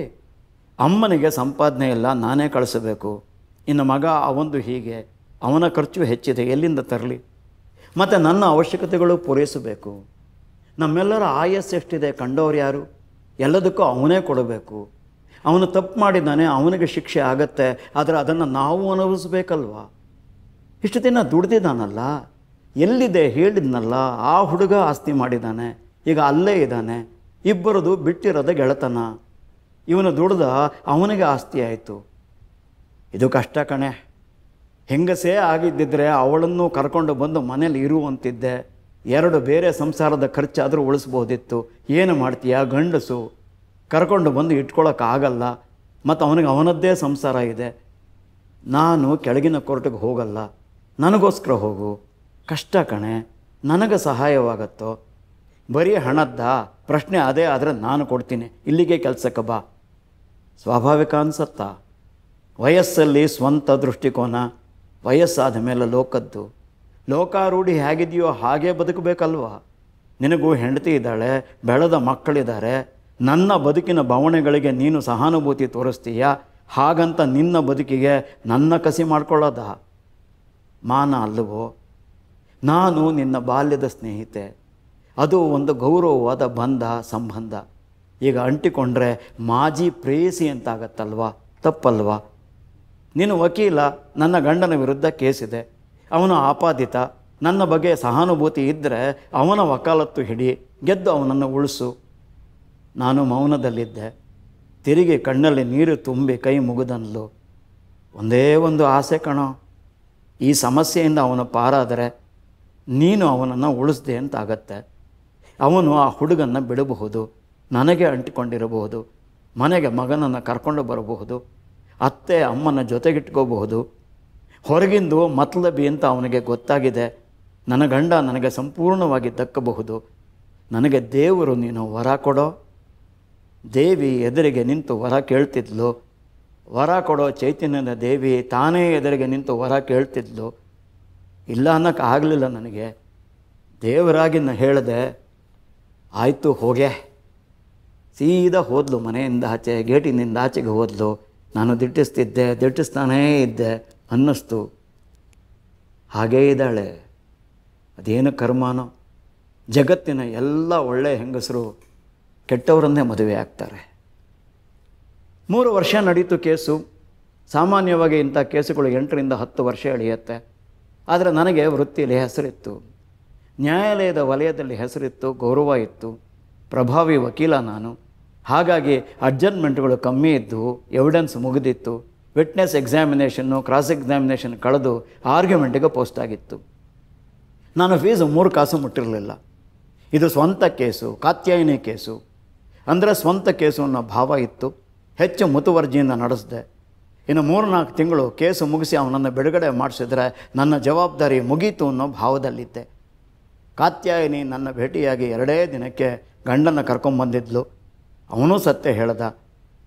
A: ಅಮ್ಮನಿಗೆ ಸಂಪಾದನೆ ಇಲ್ಲ ನಾನೇ ಕಳಿಸಬೇಕು ಇನ್ನು ಮಗ ಅವಂದು ಹೀಗೆ ಅವನ ಖರ್ಚು ಹೆಚ್ಚಿದೆ ಎಲ್ಲಿಂದ ತರಲಿ ಮತ್ತು ನನ್ನ ಅವಶ್ಯಕತೆಗಳು ಪೂರೈಸಬೇಕು ನಮ್ಮೆಲ್ಲರ ಆಯಸ್ಸು ಎಷ್ಟಿದೆ ಕಂಡವ್ರು ಯಾರು ಎಲ್ಲದಕ್ಕೂ ಅವನೇ ಕೊಡಬೇಕು ಅವನು ತಪ್ಪು ಮಾಡಿದ್ದಾನೆ ಅವನಿಗೆ ಶಿಕ್ಷೆ ಆಗತ್ತೆ ಆದರೆ ಅದನ್ನು ನಾವು ಅನುಭವಿಸಬೇಕಲ್ವಾ ಇಷ್ಟು ದಿನ ದುಡ್ದಿದ್ದಾನಲ್ಲ ಎಲ್ಲಿದೆ ಹೇಳಿದ್ನಲ್ಲ ಆ ಹುಡುಗ ಆಸ್ತಿ ಮಾಡಿದ್ದಾನೆ ಈಗ ಅಲ್ಲೇ ಇದ್ದಾನೆ ಇಬ್ಬರದು ಬಿಟ್ಟಿರೋದ ಗೆಳೆತನ ಇವನು ದುಡ್ದ ಅವನಿಗೆ ಆಸ್ತಿ ಆಯಿತು ಇದು ಕಷ್ಟ ಕಣೆ ಹೆಂಗಸೇ ಆಗಿದ್ದಿದ್ರೆ ಅವಳನ್ನು ಕರ್ಕೊಂಡು ಬಂದು ಮನೇಲಿ ಇರುವಂತಿದ್ದೆ ಎರಡು ಬೇರೆ ಸಂಸಾರದ ಖರ್ಚಾದರೂ ಉಳಿಸ್ಬೋದಿತ್ತು ಏನು ಮಾಡ್ತೀಯ ಗಂಡಸು ಕರ್ಕೊಂಡು ಬಂದು ಆಗಲ್ಲ ಮತ್ತು ಅವನಿಗೆ ಅವನದ್ದೇ ಸಂಸಾರ ಇದೆ ನಾನು ಕೆಳಗಿನ ಕೋರ್ಟಿಗೆ ಹೋಗಲ್ಲ ನನಗೋಸ್ಕರ ಹೋಗು ಕಷ್ಟ ಕಣೆ ನನಗೆ ಸಹಾಯವಾಗತ್ತೋ ಬರೀ ಹಣದ್ದ ಪ್ರಶ್ನೆ ಅದೇ ಆದರೆ ನಾನು ಕೊಡ್ತೀನಿ ಇಲ್ಲಿಗೆ ಕೆಲಸಕ್ಕೆ ಬಾ ಸ್ವಾಭಾವಿಕ ಅನಿಸತ್ತಾ ವಯಸ್ಸಲ್ಲಿ ಸ್ವಂತ ದೃಷ್ಟಿಕೋನ ವಯಸ್ಸಾದ ಮೇಲೆ ಲೋಕದ್ದು ಲೋಕಾರೂಢಿ ಹೇಗಿದೆಯೋ ಹಾಗೇ ಬದುಕಬೇಕಲ್ವಾ ನಿನಗೂ ಹೆಂಡತಿ ಇದ್ದಾಳೆ ಬೆಳೆದ ಮಕ್ಕಳಿದ್ದಾರೆ ನನ್ನ ಬದುಕಿನ ಭಾವನೆಗಳಿಗೆ ನೀನು ಸಹಾನುಭೂತಿ ತೋರಿಸ್ತೀಯ ಹಾಗಂತ ನಿನ್ನ ಬದುಕಿಗೆ ನನ್ನ ಕಸಿ ಮಾಡ್ಕೊಳ್ಳೋದ ಮಾನ ಅಲ್ಲವೋ ನಾನು ನಿನ್ನ ಬಾಲ್ಯದ ಸ್ನೇಹಿತೆ ಅದು ಒಂದು ಗೌರವವಾದ ಬಂಧ ಸಂಬಂಧ ಈಗ ಅಂಟಿಕೊಂಡ್ರೆ ಮಾಜಿ ಪ್ರೇಯಸಿ ಅಂತಾಗತ್ತಲ್ವಾ ತಪ್ಪಲ್ವಾ ನೀನು ವಕೀಲ ನನ್ನ ಗಂಡನ ವಿರುದ್ಧ ಕೇಸಿದೆ ಅವನು ಆಪಾದಿತ ನನ್ನ ಬಗ್ಗೆ ಸಹಾನುಭೂತಿ ಇದ್ದರೆ ಅವನ ವಕಾಲತ್ತು ಹಿಡಿ ಗೆದ್ದು ಅವನನ್ನು ಉಳಿಸು ನಾನು ಮೌನದಲ್ಲಿದ್ದೆ ತಿರುಗಿ ಕಣ್ಣಲ್ಲಿ ನೀರು ತುಂಬಿ ಕೈ ಮುಗಿದನ್ಲು ಒಂದೇ ಒಂದು ಆಸೆ ಕಣೋ ಈ ಸಮಸ್ಯೆಯಿಂದ ಅವನು ಪಾರಾದರೆ ನೀನು ಅವನನ್ನು ಉಳಿಸ್ದೆ ಅಂತಾಗತ್ತೆ ಅವನು ಆ ಹುಡುಗನ್ನು ಬಿಡಬಹುದು ನನಗೆ ಅಂಟಿಕೊಂಡಿರಬಹುದು ಮನೆಗೆ ಮಗನನ್ನು ಕರ್ಕೊಂಡು ಬರಬಹುದು ಅತ್ತೆ ಅಮ್ಮನ ಜೊತೆಗಿಟ್ಕೋಬಹುದು ಹೊರಗಿಂದು ಮತ್ಲಬಿ ಅಂತ ಅವನಿಗೆ ಗೊತ್ತಾಗಿದೆ ನನ್ನ ಗಂಡ ನನಗೆ ಸಂಪೂರ್ಣವಾಗಿ ದಕ್ಕಬಹುದು ನನಗೆ ದೇವರು ನೀನು ವರ ಕೊಡೋ ದೇವಿ ಎದುರಿಗೆ ನಿಂತು ವರ ಕೇಳ್ತಿದ್ಲು ವರ ಕೊಡೋ ಚೈತನ್ಯದ ದೇವಿ ತಾನೇ ಎದುರಿಗೆ ನಿಂತು ವರ ಕೇಳ್ತಿದ್ಲು ಇಲ್ಲ ಅನ್ನೋಕ್ಕೆ ಆಗಲಿಲ್ಲ ನನಗೆ ದೇವರಾಗಿ ಹೇಳಿದೆ ಆಯಿತು ಹೋಗೆ ಸೀದಾ ಹೋದ್ಲು ಮನೆಯಿಂದ ಆಚೆ ಗೇಟಿನಿಂದ ಆಚೆಗೆ ಹೋದ್ಲು ನಾನು ದಿಟ್ಟಿಸ್ತಿದ್ದೆ ದಿಟ್ಟಿಸ್ತಾನೇ ಇದ್ದೆ ಅನ್ನಿಸ್ತು ಹಾಗೇ ಇದ್ದಾಳೆ ಅದೇನು ಕರ್ಮಾನೋ ಜಗತ್ತಿನ ಎಲ್ಲ ಒಳ್ಳೆಯ ಹೆಂಗಸರು ಕೆಟ್ಟವರನ್ನೇ ಮದುವೆ ಆಗ್ತಾರೆ ಮೂರು ವರ್ಷ ನಡೀತು ಕೇಸು ಸಾಮಾನ್ಯವಾಗಿ ಇಂಥ ಕೇಸುಗಳು ಎಂಟರಿಂದ ಹತ್ತು ವರ್ಷ ಎಳೆಯುತ್ತೆ ಆದರೆ ನನಗೆ ವೃತ್ತಿಯಲ್ಲಿ ಹೆಸರಿತ್ತು ನ್ಯಾಯಾಲಯದ ವಲಯದಲ್ಲಿ ಹೆಸರಿತ್ತು ಗೌರವ ಇತ್ತು ಪ್ರಭಾವಿ ವಕೀಲ ನಾನು ಹಾಗಾಗಿ ಅಡ್ಜಸ್ಟ್ಮೆಂಟ್ಗಳು ಕಮ್ಮಿ ಇದ್ದವು ಎವಿಡೆನ್ಸ್ ಮುಗಿದಿತ್ತು ವಿಟ್ನೆಸ್ ಎಕ್ಸಾಮಿನೇಷನ್ನು ಕ್ರಾಸ್ ಎಕ್ಸಾಮಿನೇಷನ್ ಕಳೆದು ಆರ್ಗ್ಯುಮೆಂಟಿಗೆ ಪೋಸ್ಟ್ ಆಗಿತ್ತು ನಾನು ಫೀಸು ಮೂರು ಕಾಸು ಮುಟ್ಟಿರಲಿಲ್ಲ ಇದು ಸ್ವಂತ ಕೇಸು ಕಾತ್ಯಾಯಿನಿ ಕೇಸು ಅಂದರೆ ಸ್ವಂತ ಕೇಸು ಅನ್ನೋ ಭಾವ ಇತ್ತು ಹೆಚ್ಚು ಮುತುವರ್ಜಿಯಿಂದ ನಡೆಸಿದೆ ಇನ್ನು ಮೂರು ನಾಲ್ಕು ತಿಂಗಳು ಕೇಸು ಮುಗಿಸಿ ಅವನನ್ನು ಬಿಡುಗಡೆ ಮಾಡಿಸಿದ್ರೆ ನನ್ನ ಜವಾಬ್ದಾರಿ ಮುಗೀತು ಅನ್ನೋ ಭಾವದಲ್ಲಿದ್ದೆ ಕಾತ್ಯಾಯಿನಿ ನನ್ನ ಭೇಟಿಯಾಗಿ ಎರಡೇ ದಿನಕ್ಕೆ ಗಂಡನ್ನು ಕರ್ಕೊಂಬಂದಿದ್ಲು ಅವನೂ ಸತ್ಯ ಹೇಳ್ದ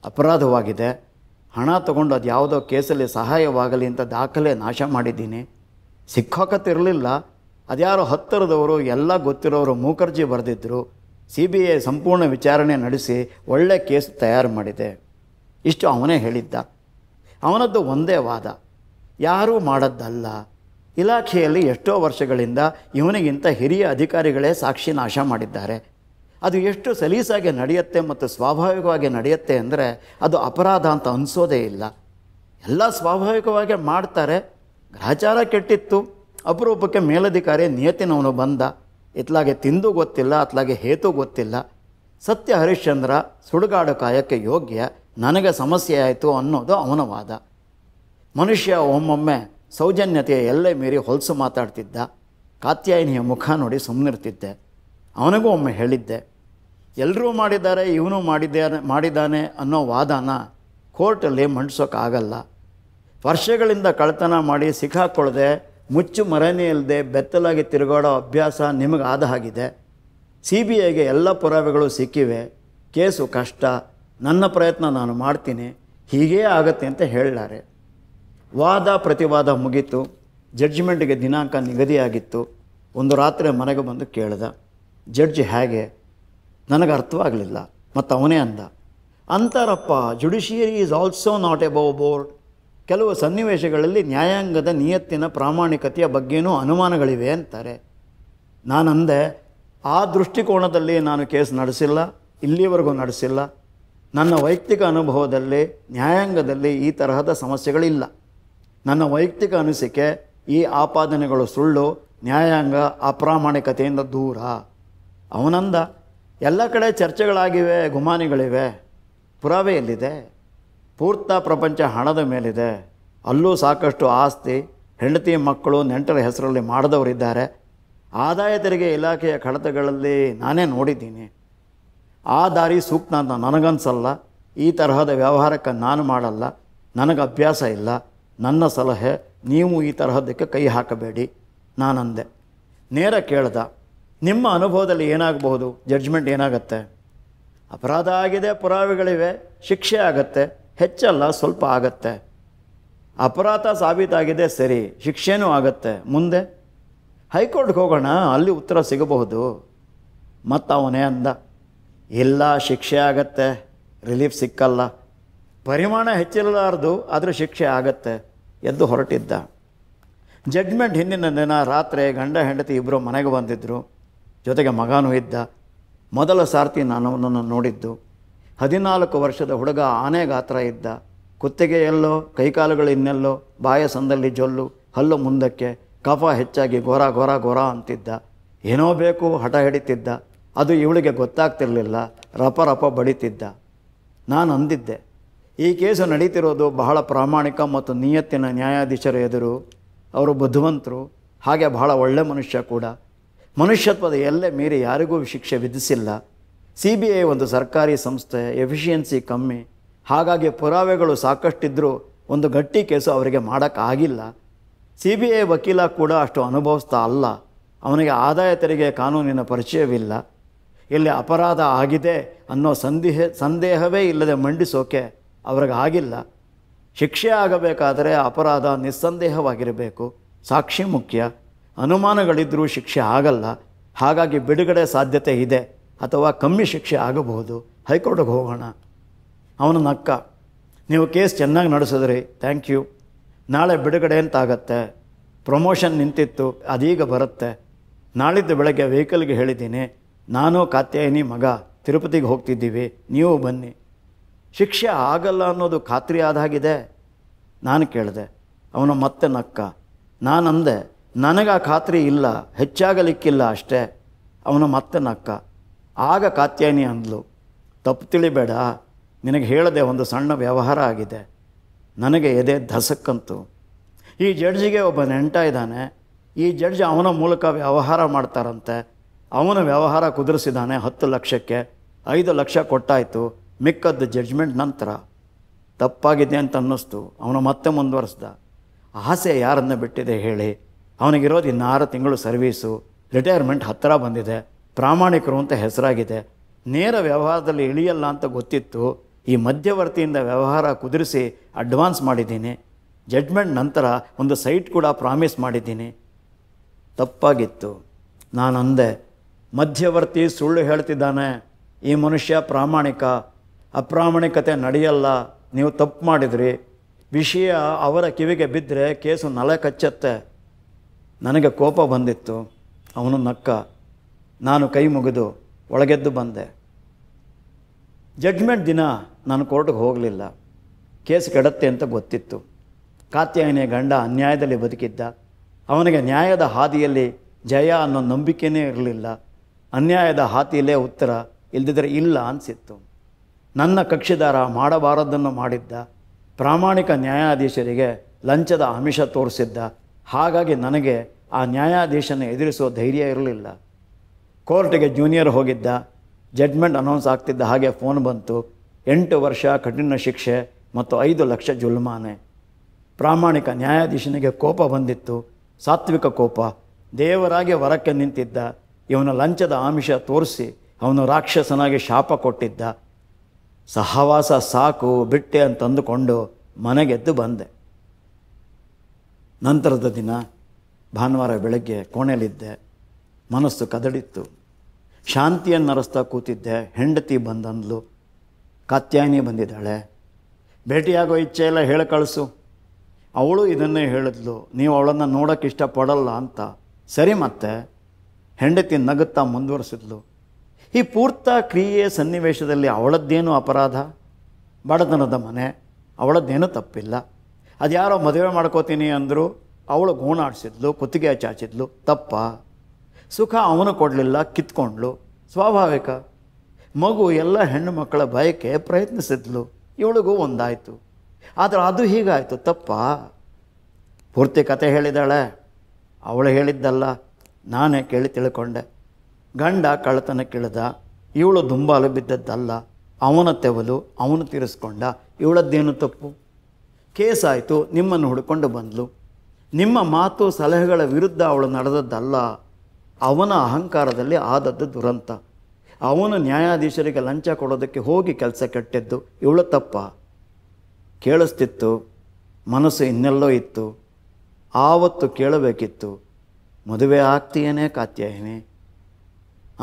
A: ಅಪರಾಧವಾಗಿದೆ ಹಣ ತಗೊಂಡು ಅದು ಯಾವುದೋ ಕೇಸಲ್ಲಿ ಸಹಾಯವಾಗಲಿ ಅಂತ ದಾಖಲೆ ನಾಶ ಮಾಡಿದ್ದೀನಿ ಸಿಕ್ಕಾಕತ್ತಿರಲಿಲ್ಲ ಅದ್ಯಾರೋ ಹತ್ತಿರದವರು ಎಲ್ಲ ಗೊತ್ತಿರೋರು ಮೂಕರ್ಜಿ ಬರೆದಿದ್ದರು ಸಿ ಬಿ ಐ ಸಂಪೂರ್ಣ ವಿಚಾರಣೆ ನಡೆಸಿ ಒಳ್ಳೆ ಕೇಸ್ ತಯಾರು ಮಾಡಿದೆ ಇಷ್ಟು ಅವನೇ ಹೇಳಿದ್ದ ಅವನದ್ದು ಒಂದೇ ವಾದ ಯಾರೂ ಮಾಡದ್ದಲ್ಲ ಇಲಾಖೆಯಲ್ಲಿ ಎಷ್ಟೋ ವರ್ಷಗಳಿಂದ ಇವನಿಗಿಂತ ಹಿರಿಯ ಅಧಿಕಾರಿಗಳೇ ಸಾಕ್ಷಿ ನಾಶ ಮಾಡಿದ್ದಾರೆ ಅದು ಎಷ್ಟು ಸಲೀಸಾಗಿ ನಡೆಯುತ್ತೆ ಮತ್ತು ಸ್ವಾಭಾವಿಕವಾಗಿ ನಡೆಯುತ್ತೆ ಅಂದರೆ ಅದು ಅಪರಾಧ ಅಂತ ಅನಿಸೋದೇ ಇಲ್ಲ ಎಲ್ಲ ಸ್ವಾಭಾವಿಕವಾಗಿ ಮಾಡ್ತಾರೆ ಗ್ರಹಚಾರ ಕೆಟ್ಟಿತ್ತು ಅಪರೂಪಕ್ಕೆ ಮೇಲಧಿಕಾರಿ ನಿಯತಿನವನು ಬಂದ ಇತ್ಲಾಗೆ ತಿಂದು ಗೊತ್ತಿಲ್ಲ ಅತ್ಲಾಗೆ ಹೇತು ಗೊತ್ತಿಲ್ಲ ಸತ್ಯ ಹರಿಶ್ಚಂದ್ರ ಸುಡುಗಾಡು ಕಾಯಕ್ಕೆ ಯೋಗ್ಯ ನನಗೆ ಸಮಸ್ಯೆ ಆಯಿತು ಅನ್ನೋದು ಅವನ ವಾದ ಮನುಷ್ಯ ಒಮ್ಮೊಮ್ಮೆ ಸೌಜನ್ಯತೆಯ ಎಲ್ಲೇ ಮೀರಿ ಹೊಲಸು ಮಾತಾಡ್ತಿದ್ದ ಕಾತ್ಯಾಯಿನಿಯ ಮುಖ ನೋಡಿ ಸುಮ್ಮನಿರ್ತಿದ್ದೆ ಅವನಿಗೂ ಒಮ್ಮೆ ಹೇಳಿದ್ದೆ ಎಲ್ಲರೂ ಮಾಡಿದ್ದಾರೆ ಇವನು ಮಾಡಿದ್ದಾನೆ ಮಾಡಿದ್ದಾನೆ ಅನ್ನೋ ವಾದನ ಕೋರ್ಟಲ್ಲಿ ಮಂಡಿಸೋಕ್ಕಾಗಲ್ಲ ವರ್ಷಗಳಿಂದ ಕಳ್ತನ ಮಾಡಿ ಸಿಕ್ಕಾಕೊಳ್ಳದೆ ಮುಚ್ಚು ಮರನೇ ಇಲ್ಲದೆ ಬೆತ್ತಲಾಗಿ ತಿರುಗಾಡೋ ಅಭ್ಯಾಸ ನಿಮಗೆ ಆದ ಹಾಗಿದೆ ಸಿ ಬಿ ಐಗೆ ಎಲ್ಲ ಪುರಾವೆಗಳು ಸಿಕ್ಕಿವೆ ಕೇಸು ಕಷ್ಟ ನನ್ನ ಪ್ರಯತ್ನ ನಾನು ಮಾಡ್ತೀನಿ ಹೀಗೇ ಆಗತ್ತೆ ಅಂತ ಹೇಳಲಾರೆ ವಾದ ಪ್ರತಿವಾದ ಮುಗೀತು ಜಡ್ಜ್ಮೆಂಟ್ಗೆ ದಿನಾಂಕ ನಿಗದಿಯಾಗಿತ್ತು ಒಂದು ರಾತ್ರಿ ಮನೆಗೆ ಬಂದು ಕೇಳಿದೆ ಜಡ್ಜ್ ಹೇಗೆ ನನಗೆ ಅರ್ಥವಾಗಲಿಲ್ಲ ಮತ್ತು ಅವನೇ ಅಂದ ಅಂತಾರಪ್ಪ judiciary is also not above board ಕೆಲವು ಸನ್ನಿವೇಶಗಳಲ್ಲಿ ನ್ಯಾಯಾಂಗದ ನಿಯತ್ತಿನ ಪ್ರಾಮಾಣಿಕತೆಯ ಬಗ್ಗೆನೂ ಅನುಮಾನಗಳಿವೆ ಅಂತಾರೆ ನಾನಂದೆ ಆ ದೃಷ್ಟಿಕೋನದಲ್ಲಿ ನಾನು ಕೇಸ್ ನಡೆಸಿಲ್ಲ ಇಲ್ಲಿವರೆಗೂ ನಡೆಸಿಲ್ಲ ನನ್ನ ವೈಯಕ್ತಿಕ ಅನುಭವದಲ್ಲಿ ನ್ಯಾಯಾಂಗದಲ್ಲಿ ಈ ತರಹದ ಸಮಸ್ಯೆಗಳಿಲ್ಲ ನನ್ನ ವೈಯಕ್ತಿಕ ಅನಿಸಿಕೆ ಈ ಆಪಾದನೆಗಳು ಸುಳ್ಳು ನ್ಯಾಯಾಂಗ ಅಪ್ರಾಮಾಣಿಕತೆಯಿಂದ ದೂರ ಅವನಂದ ಎಲ್ಲ ಕಡೆ ಚರ್ಚೆಗಳಾಗಿವೆ ಗುಮಾನಿಗಳಿವೆ ಪುರಾವೆ ಎಲ್ಲಿದೆ ಪೂರ್ತ ಪ್ರಪಂಚ ಹಣದ ಮೇಲಿದೆ ಅಲ್ಲೂ ಸಾಕಷ್ಟು ಆಸ್ತಿ ಹೆಂಡತಿ ಮಕ್ಕಳು ನೆಂಟರ ಹೆಸರಲ್ಲಿ ಮಾಡಿದವರಿದ್ದಾರೆ ಆದಾಯ ತೆರಿಗೆ ಇಲಾಖೆಯ ಕಡತಗಳಲ್ಲಿ ನಾನೇ ನೋಡಿದ್ದೀನಿ ಆ ದಾರಿ ಸೂಕ್ತ ಅಂತ ನನಗನ್ಸಲ್ಲ ಈ ತರಹದ ವ್ಯವಹಾರಕ್ಕೆ ನಾನು ಮಾಡಲ್ಲ ನನಗೆ ಅಭ್ಯಾಸ ಇಲ್ಲ ನನ್ನ ಸಲಹೆ ನೀವು ಈ ತರಹದಕ್ಕೆ ಕೈ ಹಾಕಬೇಡಿ ನಾನಂದೆ ನೇರ ಕೇಳ್ದ ನಿಮ್ಮ ಅನುಭವದಲ್ಲಿ ಏನಾಗಬಹುದು ಜಡ್ಜ್ಮೆಂಟ್ ಏನಾಗತ್ತೆ ಅಪರಾಧ ಆಗಿದೆ ಪುರಾವೆಗಳಿವೆ ಶಿಕ್ಷೆ ಆಗತ್ತೆ ಹೆಚ್ಚಲ್ಲ ಸ್ವಲ್ಪ ಆಗತ್ತೆ ಅಪರಾಧ ಸಾಬೀತಾಗಿದೆ ಸರಿ ಶಿಕ್ಷೆನೂ ಆಗತ್ತೆ ಮುಂದೆ ಹೈಕೋರ್ಟ್ಗೆ ಹೋಗೋಣ ಅಲ್ಲಿ ಉತ್ತರ ಸಿಗಬಹುದು ಅವನೇ ಅಂದ ಇಲ್ಲ ಶಿಕ್ಷೆ ಆಗತ್ತೆ ರಿಲೀಫ್ ಸಿಕ್ಕಲ್ಲ ಪರಿಮಾಣ ಹೆಚ್ಚಿರಲಾರ್ದು ಆದರೆ ಶಿಕ್ಷೆ ಆಗತ್ತೆ ಎದ್ದು ಹೊರಟಿದ್ದ ಜಡ್ಜ್ಮೆಂಟ್ ಹಿಂದಿನ ದಿನ ರಾತ್ರಿ ಗಂಡ ಹೆಂಡತಿ ಇಬ್ಬರು ಮನೆಗೆ ಬಂದಿದ್ದರು ಜೊತೆಗೆ ಮಗನೂ ಇದ್ದ ಮೊದಲ ಸಾರ್ತಿ ನಾನು ಅವನನ್ನು ನೋಡಿದ್ದು ಹದಿನಾಲ್ಕು ವರ್ಷದ ಹುಡುಗ ಆನೆ ಗಾತ್ರ ಇದ್ದ ಎಲ್ಲೋ ಕೈಕಾಲುಗಳು ಇನ್ನೆಲ್ಲೋ ಬಾಯ ಸಂದಲ್ಲಿ ಜೊಲ್ಲು ಹಲ್ಲು ಮುಂದಕ್ಕೆ ಕಫ ಹೆಚ್ಚಾಗಿ ಘೋರ ಘೋರ ಘೋರ ಅಂತಿದ್ದ ಏನೋ ಬೇಕು ಹಠ ಹಿಡಿತಿದ್ದ ಅದು ಇವಳಿಗೆ ಗೊತ್ತಾಗ್ತಿರಲಿಲ್ಲ ರಪ ರಪ ಬಡಿತಿದ್ದ ನಾನು ಅಂದಿದ್ದೆ ಈ ಕೇಸು ನಡೀತಿರೋದು ಬಹಳ ಪ್ರಾಮಾಣಿಕ ಮತ್ತು ನಿಯತ್ತಿನ ನ್ಯಾಯಾಧೀಶರ ಎದುರು ಅವರು ಬುದ್ಧಿವಂತರು ಹಾಗೆ ಬಹಳ ಒಳ್ಳೆ ಮನುಷ್ಯ ಕೂಡ ಮನುಷ್ಯತ್ವದ ಎಲ್ಲ ಮೀರಿ ಯಾರಿಗೂ ಶಿಕ್ಷೆ ವಿಧಿಸಿಲ್ಲ ಸಿ ಬಿ ಐ ಒಂದು ಸರ್ಕಾರಿ ಸಂಸ್ಥೆ ಎಫಿಷಿಯನ್ಸಿ ಕಮ್ಮಿ ಹಾಗಾಗಿ ಪುರಾವೆಗಳು ಸಾಕಷ್ಟಿದ್ದರೂ ಒಂದು ಗಟ್ಟಿ ಕೇಸು ಅವರಿಗೆ ಮಾಡೋಕ್ಕಾಗಿಲ್ಲ ಸಿ ಬಿ ಐ ವಕೀಲ ಕೂಡ ಅಷ್ಟು ಅನುಭವಿಸ್ತಾ ಅಲ್ಲ ಅವನಿಗೆ ಆದಾಯ ತೆರಿಗೆ ಕಾನೂನಿನ ಪರಿಚಯವಿಲ್ಲ ಇಲ್ಲಿ ಅಪರಾಧ ಆಗಿದೆ ಅನ್ನೋ ಸಂದೇಹ ಸಂದೇಹವೇ ಇಲ್ಲದೆ ಮಂಡಿಸೋಕೆ ಅವ್ರಿಗಾಗಿಲ್ಲ ಶಿಕ್ಷೆ ಆಗಬೇಕಾದರೆ ಅಪರಾಧ ನಿಸ್ಸಂದೇಹವಾಗಿರಬೇಕು ಸಾಕ್ಷಿ ಮುಖ್ಯ ಅನುಮಾನಗಳಿದ್ದರೂ ಶಿಕ್ಷೆ ಆಗಲ್ಲ ಹಾಗಾಗಿ ಬಿಡುಗಡೆ ಸಾಧ್ಯತೆ ಇದೆ ಅಥವಾ ಕಮ್ಮಿ ಶಿಕ್ಷೆ ಆಗಬಹುದು ಹೈಕೋರ್ಟ್ಗೆ ಹೋಗೋಣ ಅವನ ನಕ್ಕ ನೀವು ಕೇಸ್ ಚೆನ್ನಾಗಿ ನಡೆಸಿದ್ರಿ ಥ್ಯಾಂಕ್ ಯು ನಾಳೆ ಬಿಡುಗಡೆ ಅಂತಾಗತ್ತೆ ಪ್ರಮೋಷನ್ ನಿಂತಿತ್ತು ಅದೀಗ ಬರುತ್ತೆ ನಾಳಿದ್ದು ಬೆಳಗ್ಗೆ ವೆಹಿಕಲ್ಗೆ ಹೇಳಿದ್ದೀನಿ ನಾನು ಕಾತ್ಯಾಯಿನಿ ಮಗ ತಿರುಪತಿಗೆ ಹೋಗ್ತಿದ್ದೀವಿ ನೀವು ಬನ್ನಿ ಶಿಕ್ಷೆ ಆಗಲ್ಲ ಅನ್ನೋದು ಖಾತ್ರಿ ಆದಾಗಿದೆ ನಾನು ಕೇಳಿದೆ ಅವನು ಮತ್ತೆ ನಕ್ಕ ನಾನಂದೆ ನನಗೆ ಆ ಖಾತ್ರಿ ಇಲ್ಲ ಹೆಚ್ಚಾಗಲಿಕ್ಕಿಲ್ಲ ಅಷ್ಟೇ ಅವನ ಮತ್ತೆ ನಕ್ಕ ಆಗ ಕಾತ್ಯಾಯಿನಿ ಅಂದ್ಲು ತಪ್ಪು ತಿಳಿಬೇಡ ನಿನಗೆ ಹೇಳದೆ ಒಂದು ಸಣ್ಣ ವ್ಯವಹಾರ ಆಗಿದೆ ನನಗೆ ಎದೆ ಧಸಕ್ಕಂತು ಈ ಜಡ್ಜಿಗೆ ಒಬ್ಬ ನೆಂಟ ಇದ್ದಾನೆ ಈ ಜಡ್ಜ್ ಅವನ ಮೂಲಕ ವ್ಯವಹಾರ ಮಾಡ್ತಾರಂತೆ ಅವನ ವ್ಯವಹಾರ ಕುದುರಿಸಿದ್ದಾನೆ ಹತ್ತು ಲಕ್ಷಕ್ಕೆ ಐದು ಲಕ್ಷ ಕೊಟ್ಟಾಯಿತು ಮಿಕ್ಕದ್ದು ಜಡ್ಜ್ಮೆಂಟ್ ನಂತರ ತಪ್ಪಾಗಿದೆ ಅಂತ ಅನ್ನಿಸ್ತು ಅವನು ಮತ್ತೆ ಮುಂದುವರೆಸ್ದ ಆಸೆ ಯಾರನ್ನು ಬಿಟ್ಟಿದೆ ಹೇಳಿ ಅವನಿಗಿರೋದು ಇನ್ನು ಆರು ತಿಂಗಳು ಸರ್ವೀಸು ರಿಟೈರ್ಮೆಂಟ್ ಹತ್ತಿರ ಬಂದಿದೆ ಪ್ರಾಮಾಣಿಕರು ಅಂತ ಹೆಸರಾಗಿದೆ ನೇರ ವ್ಯವಹಾರದಲ್ಲಿ ಇಳಿಯಲ್ಲ ಅಂತ ಗೊತ್ತಿತ್ತು ಈ ಮಧ್ಯವರ್ತಿಯಿಂದ ವ್ಯವಹಾರ ಕುದುರಿಸಿ ಅಡ್ವಾನ್ಸ್ ಮಾಡಿದ್ದೀನಿ ಜಡ್ಮೆಂಟ್ ನಂತರ ಒಂದು ಸೈಟ್ ಕೂಡ ಪ್ರಾಮಿಸ್ ಮಾಡಿದ್ದೀನಿ ತಪ್ಪಾಗಿತ್ತು ನಾನು ಅಂದೆ ಮಧ್ಯವರ್ತಿ ಸುಳ್ಳು ಹೇಳ್ತಿದ್ದಾನೆ ಈ ಮನುಷ್ಯ ಪ್ರಾಮಾಣಿಕ ಅಪ್ರಾಮಾಣಿಕತೆ ನಡೆಯಲ್ಲ ನೀವು ತಪ್ಪು ಮಾಡಿದ್ರಿ ವಿಷಯ ಅವರ ಕಿವಿಗೆ ಬಿದ್ದರೆ ಕೇಸು ನಲೆ ಕಚ್ಚತ್ತೆ ನನಗೆ ಕೋಪ ಬಂದಿತ್ತು ಅವನು ನಕ್ಕ ನಾನು ಕೈ ಮುಗಿದು ಒಳಗೆದ್ದು ಬಂದೆ ಜಡ್ಜ್ಮೆಂಟ್ ದಿನ ನಾನು ಕೋರ್ಟ್ಗೆ ಹೋಗಲಿಲ್ಲ ಕೇಸ್ ಕೆಡತ್ತೆ ಅಂತ ಗೊತ್ತಿತ್ತು ಕಾತ್ಯಾಯನಿಯ ಗಂಡ ಅನ್ಯಾಯದಲ್ಲಿ ಬದುಕಿದ್ದ ಅವನಿಗೆ ನ್ಯಾಯದ ಹಾದಿಯಲ್ಲಿ ಜಯ ಅನ್ನೋ ನಂಬಿಕೆಯೇ ಇರಲಿಲ್ಲ ಅನ್ಯಾಯದ ಹಾತಿಯಲ್ಲೇ ಉತ್ತರ ಇಲ್ಲದಿದ್ದರೆ ಇಲ್ಲ ಅನಿಸಿತ್ತು ನನ್ನ ಕಕ್ಷಿದಾರ ಮಾಡಬಾರದನ್ನು ಮಾಡಿದ್ದ ಪ್ರಾಮಾಣಿಕ ನ್ಯಾಯಾಧೀಶರಿಗೆ ಲಂಚದ ಆಮಿಷ ತೋರಿಸಿದ್ದ ಹಾಗಾಗಿ ನನಗೆ ಆ ನ್ಯಾಯಾಧೀಶನ ಎದುರಿಸುವ ಧೈರ್ಯ ಇರಲಿಲ್ಲ ಕೋರ್ಟ್ಗೆ ಜೂನಿಯರ್ ಹೋಗಿದ್ದ ಜಡ್ಮೆಂಟ್ ಅನೌನ್ಸ್ ಆಗ್ತಿದ್ದ ಹಾಗೆ ಫೋನ್ ಬಂತು ಎಂಟು ವರ್ಷ ಕಠಿಣ ಶಿಕ್ಷೆ ಮತ್ತು ಐದು ಲಕ್ಷ ಜುಲ್ಮಾನೆ ಪ್ರಾಮಾಣಿಕ ನ್ಯಾಯಾಧೀಶನಿಗೆ ಕೋಪ ಬಂದಿತ್ತು ಸಾತ್ವಿಕ ಕೋಪ ದೇವರಾಗಿ ವರಕ್ಕೆ ನಿಂತಿದ್ದ ಇವನ ಲಂಚದ ಆಮಿಷ ತೋರಿಸಿ ಅವನು ರಾಕ್ಷಸನಾಗಿ ಶಾಪ ಕೊಟ್ಟಿದ್ದ ಸಹವಾಸ ಸಾಕು ಬಿಟ್ಟೆ ಅಂತಂದುಕೊಂಡು ಮನೆಗೆದ್ದು ಬಂದೆ ನಂತರದ ದಿನ ಭಾನುವಾರ ಬೆಳಗ್ಗೆ ಕೋಣೆಯಲ್ಲಿದ್ದೆ ಮನಸ್ಸು ಕದಡಿತ್ತು ಶಾಂತಿಯನ್ನು ನರಸ್ತಾ ಕೂತಿದ್ದೆ ಹೆಂಡತಿ ಬಂದಂದ್ಲು ಕಾತ್ಯಾಯಿನಿ ಬಂದಿದ್ದಾಳೆ ಭೇಟಿಯಾಗೋ ಇಚ್ಛೆ ಎಲ್ಲ ಹೇಳಿ ಕಳಿಸು ಅವಳು ಇದನ್ನೇ ಹೇಳಿದ್ಲು ನೀವು ಅವಳನ್ನು ನೋಡೋಕೆ ಇಷ್ಟಪಡಲ್ಲ ಅಂತ ಸರಿ ಮತ್ತೆ ಹೆಂಡತಿ ನಗುತ್ತಾ ಮುಂದುವರಿಸಿದ್ಲು ಈ ಪೂರ್ತ ಕ್ರಿಯೆ ಸನ್ನಿವೇಶದಲ್ಲಿ ಅವಳದ್ದೇನು ಅಪರಾಧ ಬಡತನದ ಮನೆ ಅವಳದ್ದೇನೂ ತಪ್ಪಿಲ್ಲ ಅದು ಯಾರೋ ಮದುವೆ ಮಾಡ್ಕೋತೀನಿ ಅಂದರು ಅವಳು ಆಡಿಸಿದ್ಲು ಕುತ್ತಿಗೆ ಚಾಚಿದ್ಲು ತಪ್ಪ ಸುಖ ಅವನು ಕೊಡಲಿಲ್ಲ ಕಿತ್ಕೊಂಡ್ಲು ಸ್ವಾಭಾವಿಕ ಮಗು ಎಲ್ಲ ಹೆಣ್ಣು ಮಕ್ಕಳ ಬಯಕೆ ಪ್ರಯತ್ನಿಸಿದ್ಲು ಇವಳಿಗೂ ಒಂದಾಯಿತು ಆದರೆ ಅದು ಹೀಗಾಯಿತು ತಪ್ಪ ಪೂರ್ತಿ ಕತೆ ಹೇಳಿದಾಳೆ ಅವಳು ಹೇಳಿದ್ದಲ್ಲ ನಾನೇ ಕೇಳಿ ತಿಳ್ಕೊಂಡೆ ಗಂಡ ಕಳ್ಳತನಕ್ಕಿಳಿದ ಇವಳು ದುಂಬಾಲು ಬಿದ್ದದ್ದಲ್ಲ ಅವನ ತೆವಲು ಅವನು ತೀರಿಸ್ಕೊಂಡ ಇವಳದ್ದೇನು ತಪ್ಪು ಕೇಸಾಯಿತು ನಿಮ್ಮನ್ನು ಹುಡುಕೊಂಡು ಬಂದಳು ನಿಮ್ಮ ಮಾತು ಸಲಹೆಗಳ ವಿರುದ್ಧ ಅವಳು ನಡೆದದ್ದಲ್ಲ ಅವನ ಅಹಂಕಾರದಲ್ಲಿ ಆದದ್ದು ದುರಂತ ಅವನು ನ್ಯಾಯಾಧೀಶರಿಗೆ ಲಂಚ ಕೊಡೋದಕ್ಕೆ ಹೋಗಿ ಕೆಲಸ ಕೆಟ್ಟಿದ್ದು ಇವಳು ತಪ್ಪ ಕೇಳಿಸ್ತಿತ್ತು ಮನಸ್ಸು ಇನ್ನೆಲ್ಲೋ ಇತ್ತು ಆವತ್ತು ಕೇಳಬೇಕಿತ್ತು ಮದುವೆ ಆಗ್ತೀಯೇನೇ ಕಾತ್ಯಾಯಿನಿ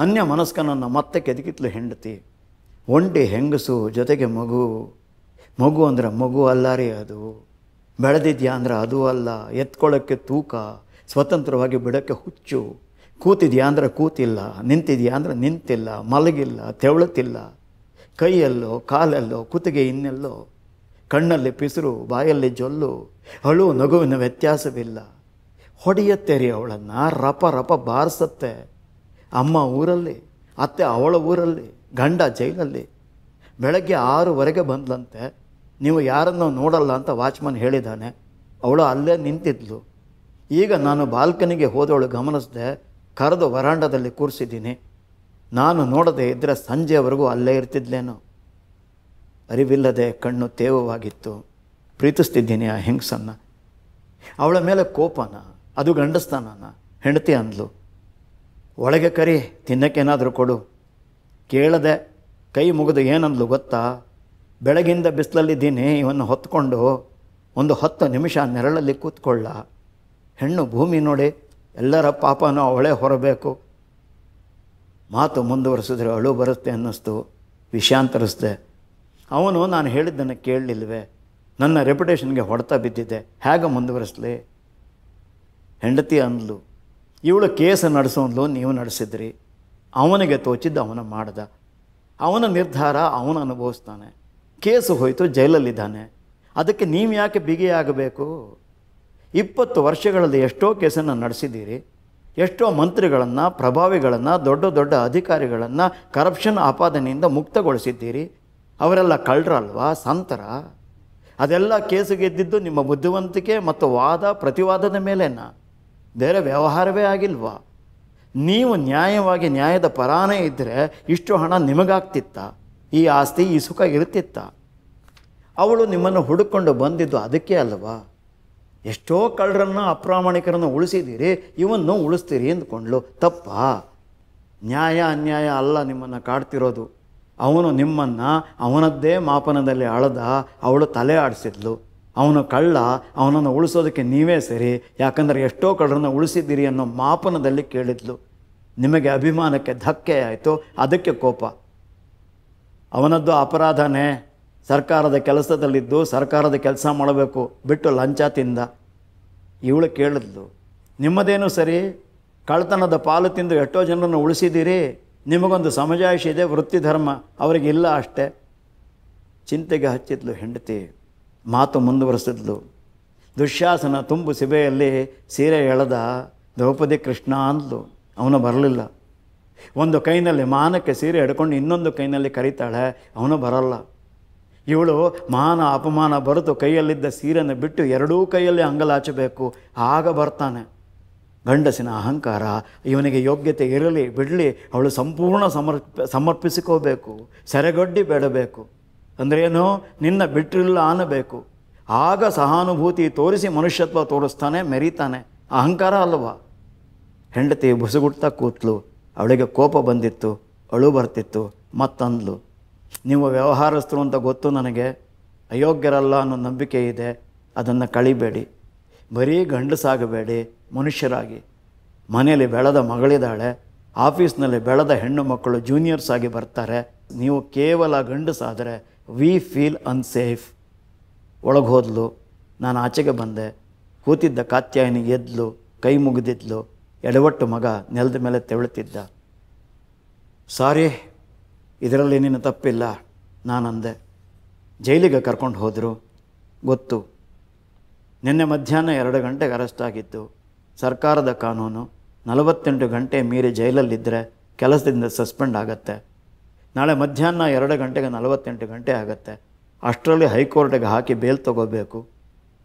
A: ಅನ್ಯ ಮನಸ್ಕನನ್ನು ಮತ್ತೆ ಕೆದಕಿತ್ಲು ಹೆಂಡತಿ ಒಂಟಿ ಹೆಂಗಸು ಜೊತೆಗೆ ಮಗು ಮಗು ಅಂದ್ರೆ ಮಗು ಅಲ್ಲ ರೀ ಅದು ಬೆಳೆದಿದ್ಯಾ ಅಂದ್ರೆ ಅದು ಅಲ್ಲ ಎತ್ಕೊಳ್ಳೋಕ್ಕೆ ತೂಕ ಸ್ವತಂತ್ರವಾಗಿ ಬಿಡೋಕ್ಕೆ ಹುಚ್ಚು ಕೂತಿದ್ಯಾ ಅಂದರೆ ಕೂತಿಲ್ಲ ನಿಂತಿದ್ಯಾ ಅಂದರೆ ನಿಂತಿಲ್ಲ ಮಲಗಿಲ್ಲ ತೆವಳುತ್ತಿಲ್ಲ ಕೈಯಲ್ಲೋ ಕಾಲಲ್ಲೋ ಕುತ್ತಿಗೆ ಇನ್ನೆಲ್ಲೋ ಕಣ್ಣಲ್ಲಿ ಪಿಸುರು ಬಾಯಲ್ಲಿ ಜೊಲ್ಲು ಅಳು ನಗುವಿನ ವ್ಯತ್ಯಾಸವಿಲ್ಲ ಹೊಡೆಯುತ್ತೆ ರೀ ಅವಳನ್ನು ರಪ ರಪ ಬಾರಿಸತ್ತೆ ಅಮ್ಮ ಊರಲ್ಲಿ ಅತ್ತೆ ಅವಳ ಊರಲ್ಲಿ ಗಂಡ ಜೈಲಲ್ಲಿ ಬೆಳಗ್ಗೆ ಆರೂವರೆಗೆ ಬಂದ್ಲಂತೆ ನೀವು ಯಾರನ್ನು ನೋಡಲ್ಲ ಅಂತ ವಾಚ್ಮನ್ ಹೇಳಿದ್ದಾನೆ ಅವಳು ಅಲ್ಲೇ ನಿಂತಿದ್ಲು ಈಗ ನಾನು ಬಾಲ್ಕನಿಗೆ ಹೋದವಳು ಗಮನಿಸಿದೆ ಕರೆದು ವರಾಂಡದಲ್ಲಿ ಕೂರಿಸಿದ್ದೀನಿ ನಾನು ನೋಡದೆ ಇದ್ದರೆ ಸಂಜೆವರೆಗೂ ಅಲ್ಲೇ ಇರ್ತಿದ್ಲೇನು ಅರಿವಿಲ್ಲದೆ ಕಣ್ಣು ತೇವವಾಗಿತ್ತು ಪ್ರೀತಿಸ್ತಿದ್ದೀನಿ ಆ ಹೆಂಗಸನ್ನು ಅವಳ ಮೇಲೆ ಕೋಪನ ಅದು ಗಂಡಸ್ತಾನ ಹೆಂಡತಿ ಅಂದ್ಲು ಒಳಗೆ ಕರಿ ತಿನ್ನೋಕ್ಕೇನಾದರೂ ಕೊಡು ಕೇಳದೆ ಕೈ ಮುಗಿದು ಏನಂದ್ಲು ಗೊತ್ತಾ ಬೆಳಗಿಂದ ಬಿಸಿಲಲ್ಲಿದ್ದೀನಿ ಇವನ್ನು ಹೊತ್ಕೊಂಡು ಒಂದು ಹತ್ತು ನಿಮಿಷ ನೆರಳಲ್ಲಿ ಕೂತ್ಕೊಳ್ಳ ಹೆಣ್ಣು ಭೂಮಿ ನೋಡಿ ಎಲ್ಲರ ಪಾಪನೂ ಅವಳೇ ಹೊರಬೇಕು ಮಾತು ಮುಂದುವರೆಸಿದ್ರೆ ಅಳು ಬರುತ್ತೆ ಅನ್ನಿಸ್ತು ವಿಷಾಂತರಿಸ್ದೆ ಅವನು ನಾನು ಹೇಳಿದ್ದನ್ನು ಕೇಳಲಿಲ್ವೆ ನನ್ನ ರೆಪ್ಯುಟೇಷನ್ಗೆ ಹೊಡೆತ ಬಿದ್ದಿದ್ದೆ ಹೇಗೆ ಮುಂದುವರಿಸಲಿ ಹೆಂಡತಿ ಅಂದ್ಲು ಇವಳು ಕೇಸ್ ನಡೆಸೋನ್ಲು ನೀವು ನಡೆಸಿದ್ರಿ ಅವನಿಗೆ ತೋಚಿದ್ದು ಅವನ ಮಾಡ್ದ ಅವನ ನಿರ್ಧಾರ ಅವನು ಅನುಭವಿಸ್ತಾನೆ ಕೇಸು ಹೋಯಿತು ಜೈಲಲ್ಲಿದ್ದಾನೆ ಅದಕ್ಕೆ ನೀವು ಯಾಕೆ ಬಿಗಿಯಾಗಬೇಕು ಇಪ್ಪತ್ತು ವರ್ಷಗಳಲ್ಲಿ ಎಷ್ಟೋ ಕೇಸನ್ನು ನಡೆಸಿದ್ದೀರಿ ಎಷ್ಟೋ ಮಂತ್ರಿಗಳನ್ನು ಪ್ರಭಾವಿಗಳನ್ನು ದೊಡ್ಡ ದೊಡ್ಡ ಅಧಿಕಾರಿಗಳನ್ನು ಕರಪ್ಷನ್ ಆಪಾದನೆಯಿಂದ ಮುಕ್ತಗೊಳಿಸಿದ್ದೀರಿ ಅವರೆಲ್ಲ ಕಳ್ಳರಲ್ವಾ ಸಂತರ ಅದೆಲ್ಲ ಕೇಸು ಗೆದ್ದಿದ್ದು ನಿಮ್ಮ ಬುದ್ಧಿವಂತಿಕೆ ಮತ್ತು ವಾದ ಪ್ರತಿವಾದದ ಮೇಲೇನ ಬೇರೆ ವ್ಯವಹಾರವೇ ಆಗಿಲ್ವಾ ನೀವು ನ್ಯಾಯವಾಗಿ ನ್ಯಾಯದ ಪರಾನೇ ಇದ್ದರೆ ಇಷ್ಟು ಹಣ ನಿಮಗಾಗ್ತಿತ್ತಾ ಈ ಆಸ್ತಿ ಈ ಸುಖ ಇರುತ್ತಿತ್ತ ಅವಳು ನಿಮ್ಮನ್ನು ಹುಡುಕೊಂಡು ಬಂದಿದ್ದು ಅದಕ್ಕೆ ಅಲ್ವಾ ಎಷ್ಟೋ ಕಳ್ಳರನ್ನು ಅಪ್ರಾಮಾಣಿಕರನ್ನು ಉಳಿಸಿದ್ದೀರಿ ಇವನ್ನು ಉಳಿಸ್ತೀರಿ ಅಂದ್ಕೊಂಡ್ಲು ತಪ್ಪ ನ್ಯಾಯ ಅನ್ಯಾಯ ಅಲ್ಲ ನಿಮ್ಮನ್ನು ಕಾಡ್ತಿರೋದು ಅವನು ನಿಮ್ಮನ್ನು ಅವನದ್ದೇ ಮಾಪನದಲ್ಲಿ ಅಳದ ಅವಳು ತಲೆ ಆಡಿಸಿದ್ಲು ಅವನು ಕಳ್ಳ ಅವನನ್ನು ಉಳಿಸೋದಕ್ಕೆ ನೀವೇ ಸರಿ ಯಾಕಂದರೆ ಎಷ್ಟೋ ಕಳ್ಳರನ್ನು ಉಳಿಸಿದ್ದೀರಿ ಅನ್ನೋ ಮಾಪನದಲ್ಲಿ ಕೇಳಿದ್ಲು ನಿಮಗೆ ಅಭಿಮಾನಕ್ಕೆ ಧಕ್ಕೆ ಆಯಿತು ಅದಕ್ಕೆ ಕೋಪ ಅವನದ್ದು ಅಪರಾಧನೇ ಸರ್ಕಾರದ ಕೆಲಸದಲ್ಲಿದ್ದು ಸರ್ಕಾರದ ಕೆಲಸ ಮಾಡಬೇಕು ಬಿಟ್ಟು ಲಂಚ ತಿಂದ ಇವಳು ಕೇಳಿದ್ಲು ನಿಮ್ಮದೇನು ಸರಿ ಕಳ್ತನದ ಪಾಲು ತಿಂದು ಎಷ್ಟೋ ಜನರನ್ನು ಉಳಿಸಿದ್ದೀರಿ ನಿಮಗೊಂದು ಸಮಜಾಯಿಷಿ ಇದೆ ವೃತ್ತಿ ಧರ್ಮ ಅವರಿಗಿಲ್ಲ ಅಷ್ಟೇ ಚಿಂತೆಗೆ ಹಚ್ಚಿದ್ಲು ಹೆಂಡತಿ ಮಾತು ಮುಂದುವರೆಸಿದ್ಲು ದುಶ್ಯಾಸನ ತುಂಬು ಸಿಬೆಯಲ್ಲಿ ಸೀರೆ ಎಳೆದ ದ್ರೌಪದಿ ಕೃಷ್ಣ ಅಂದ್ಲು ಅವನು ಬರಲಿಲ್ಲ ಒಂದು ಕೈನಲ್ಲಿ ಮಾನಕ್ಕೆ ಸೀರೆ ಹಿಡ್ಕೊಂಡು ಇನ್ನೊಂದು ಕೈನಲ್ಲಿ ಕರೀತಾಳೆ ಅವನು ಬರಲ್ಲ ಇವಳು ಮಾನ ಅಪಮಾನ ಬರೆತು ಕೈಯಲ್ಲಿದ್ದ ಸೀರೆಯನ್ನು ಬಿಟ್ಟು ಎರಡೂ ಕೈಯಲ್ಲಿ ಅಂಗಲಾಚಬೇಕು ಆಗ ಬರ್ತಾನೆ ಗಂಡಸಿನ ಅಹಂಕಾರ ಇವನಿಗೆ ಯೋಗ್ಯತೆ ಇರಲಿ ಬಿಡಲಿ ಅವಳು ಸಂಪೂರ್ಣ ಸಮರ್ಪ ಸಮರ್ಪಿಸಿಕೋಬೇಕು ಸೆರೆಗಡ್ಡಿ ಬೇಡಬೇಕು ಅಂದ್ರೇನು ನಿನ್ನ ಬಿಟ್ಟಿಲ್ಲ ಅನ್ನಬೇಕು ಆಗ ಸಹಾನುಭೂತಿ ತೋರಿಸಿ ಮನುಷ್ಯತ್ವ ತೋರಿಸ್ತಾನೆ ಮೆರೀತಾನೆ ಅಹಂಕಾರ ಅಲ್ವಾ ಹೆಂಡತಿ ಬುಸುಗುಡ್ತಾ ಕೂತ್ಲು ಅವಳಿಗೆ ಕೋಪ ಬಂದಿತ್ತು ಅಳು ಬರ್ತಿತ್ತು ಮತ್ತಂದ್ಲು ನೀವು ವ್ಯವಹಾರಸ್ಥರು ಅಂತ ಗೊತ್ತು ನನಗೆ ಅಯೋಗ್ಯರಲ್ಲ ಅನ್ನೋ ನಂಬಿಕೆ ಇದೆ ಅದನ್ನು ಕಳಿಬೇಡಿ ಬರೀ ಗಂಡಸಾಗಬೇಡಿ ಮನುಷ್ಯರಾಗಿ ಮನೆಯಲ್ಲಿ ಬೆಳೆದ ಮಗಳಿದ್ದಾಳೆ ಆಫೀಸ್ನಲ್ಲಿ ಬೆಳೆದ ಹೆಣ್ಣು ಮಕ್ಕಳು ಜೂನಿಯರ್ಸ್ ಆಗಿ ಬರ್ತಾರೆ ನೀವು ಕೇವಲ ಗಂಡಸಾದರೆ ವಿ ಫೀಲ್ ಅನ್ಸೇಫ್ ಒಳಗೆ ಹೋದಲು ನಾನು ಆಚೆಗೆ ಬಂದೆ ಕೂತಿದ್ದ ಕಾತ್ಯಾಯಿನಿ ಎದ್ಲು ಕೈ ಮುಗಿದಿದ್ಲು ಎಡವಟ್ಟು ಮಗ ನೆಲದ ಮೇಲೆ ತೆವಳುತ್ತಿದ್ದ ಸಾರಿ ಇದರಲ್ಲಿ ನಿನ್ನ ತಪ್ಪಿಲ್ಲ ನಾನಂದೆ ಜೈಲಿಗೆ ಕರ್ಕೊಂಡು ಹೋದರು ಗೊತ್ತು ನಿನ್ನೆ ಮಧ್ಯಾಹ್ನ ಎರಡು ಗಂಟೆಗೆ ಅರೆಸ್ಟ್ ಆಗಿದ್ದು ಸರ್ಕಾರದ ಕಾನೂನು ನಲವತ್ತೆಂಟು ಗಂಟೆ ಮೀರಿ ಜೈಲಲ್ಲಿದ್ದರೆ ಕೆಲಸದಿಂದ ಸಸ್ಪೆಂಡ್ ಆಗತ್ತೆ ನಾಳೆ ಮಧ್ಯಾಹ್ನ ಎರಡು ಗಂಟೆಗೆ ನಲವತ್ತೆಂಟು ಗಂಟೆ ಆಗುತ್ತೆ ಅಷ್ಟರಲ್ಲಿ ಹೈಕೋರ್ಟಿಗೆ ಹಾಕಿ ಬೇಲ್ ತಗೋಬೇಕು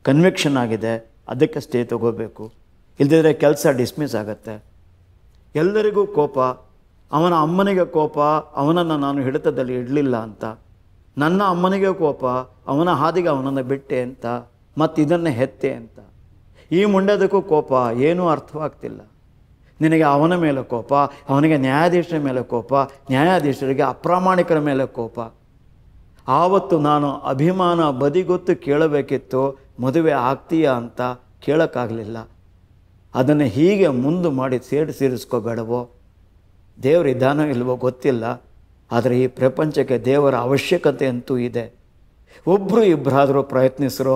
A: ಕನ್ವಿಕ್ಷನ್ ಆಗಿದೆ ಅದಕ್ಕೆ ಸ್ಟೇ ತಗೋಬೇಕು ಇಲ್ದಿದ್ರೆ ಕೆಲಸ ಡಿಸ್ಮಿಸ್ ಆಗುತ್ತೆ ಎಲ್ಲರಿಗೂ ಕೋಪ ಅವನ ಅಮ್ಮನಿಗೆ ಕೋಪ ಅವನನ್ನು ನಾನು ಹಿಡಿತದಲ್ಲಿ ಇಡಲಿಲ್ಲ ಅಂತ ನನ್ನ ಅಮ್ಮನಿಗೆ ಕೋಪ ಅವನ ಹಾದಿಗೆ ಅವನನ್ನು ಬಿಟ್ಟೆ ಅಂತ ಮತ್ತು ಇದನ್ನು ಹೆತ್ತೆ ಅಂತ ಈ ಮುಂಡದಕ್ಕೂ ಕೋಪ ಏನೂ ಅರ್ಥವಾಗ್ತಿಲ್ಲ ನಿನಗೆ ಅವನ ಮೇಲೆ ಕೋಪ ಅವನಿಗೆ ನ್ಯಾಯಾಧೀಶರ ಮೇಲೆ ಕೋಪ ನ್ಯಾಯಾಧೀಶರಿಗೆ ಅಪ್ರಾಮಾಣಿಕರ ಮೇಲೆ ಕೋಪ ಆವತ್ತು ನಾನು ಅಭಿಮಾನ ಬದಿಗೊತ್ತು ಕೇಳಬೇಕಿತ್ತು ಮದುವೆ ಆಗ್ತೀಯಾ ಅಂತ ಕೇಳೋಕ್ಕಾಗಲಿಲ್ಲ ಅದನ್ನು ಹೀಗೆ ಮುಂದೆ ಮಾಡಿ ಸೇರಿ ಸೇರಿಸ್ಕೋಬೇಡವೋ ದೇವರ ವಿಧಾನ ಇಲ್ವೋ ಗೊತ್ತಿಲ್ಲ ಆದರೆ ಈ ಪ್ರಪಂಚಕ್ಕೆ ದೇವರ ಅವಶ್ಯಕತೆ ಅಂತೂ ಇದೆ ಒಬ್ಬರು ಇಬ್ಬರಾದರೂ ಪ್ರಯತ್ನಿಸಿರೋ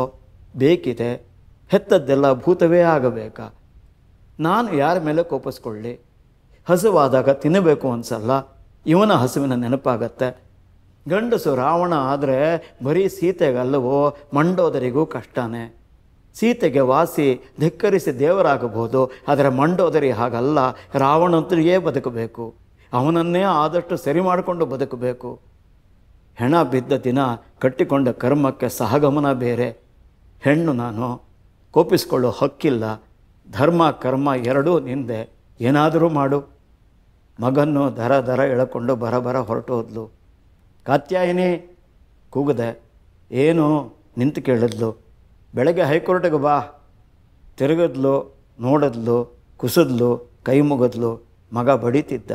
A: ಬೇಕಿದೆ ಹೆತ್ತದ್ದೆಲ್ಲ ಭೂತವೇ ಆಗಬೇಕಾ ನಾನು ಯಾರ ಮೇಲೆ ಕೋಪಿಸ್ಕೊಳ್ಳಿ ಹಸುವಾದಾಗ ತಿನ್ನಬೇಕು ಅನ್ಸಲ್ಲ ಇವನ ಹಸುವಿನ ನೆನಪಾಗತ್ತೆ ಗಂಡಸು ರಾವಣ ಆದರೆ ಬರೀ ಸೀತೆಗಲ್ಲವೋ ಮಂಡೋದರಿಗೂ ಕಷ್ಟನೇ ಸೀತೆಗೆ ವಾಸಿ ಧಿಕ್ಕರಿಸಿ ದೇವರಾಗಬಹುದು ಆದರೆ ಮಂಡೋದರಿ ಹಾಗಲ್ಲ ರಾವಣಂತೆಯೇ ಬದುಕಬೇಕು ಅವನನ್ನೇ ಆದಷ್ಟು ಸರಿ ಮಾಡಿಕೊಂಡು ಬದುಕಬೇಕು ಹೆಣ ಬಿದ್ದ ದಿನ ಕಟ್ಟಿಕೊಂಡ ಕರ್ಮಕ್ಕೆ ಸಹಗಮನ ಬೇರೆ ಹೆಣ್ಣು ನಾನು ಕೋಪಿಸ್ಕೊಳ್ಳೋ ಹಕ್ಕಿಲ್ಲ ಧರ್ಮ ಕರ್ಮ ಎರಡೂ ನಿಂದೆ ಏನಾದರೂ ಮಾಡು ಮಗನ್ನು ದರ ದರ ಎಳಕೊಂಡು ಬರ ಬರ ಹೊರಟು ಹೋದ್ಲು ಕಾತ್ಯಾಯಿನಿ ಕೂಗದೆ ಏನು ನಿಂತು ಕೇಳಿದ್ಲು ಬೆಳಗ್ಗೆ ಹೈಕೋರ್ಟಿಗೆ ಬಾ ತಿರುಗದ್ಲು ನೋಡದ್ಲು ಕುಸಿದ್ಲು ಕೈ ಮುಗದ್ಲು ಮಗ ಬಡಿತಿದ್ದ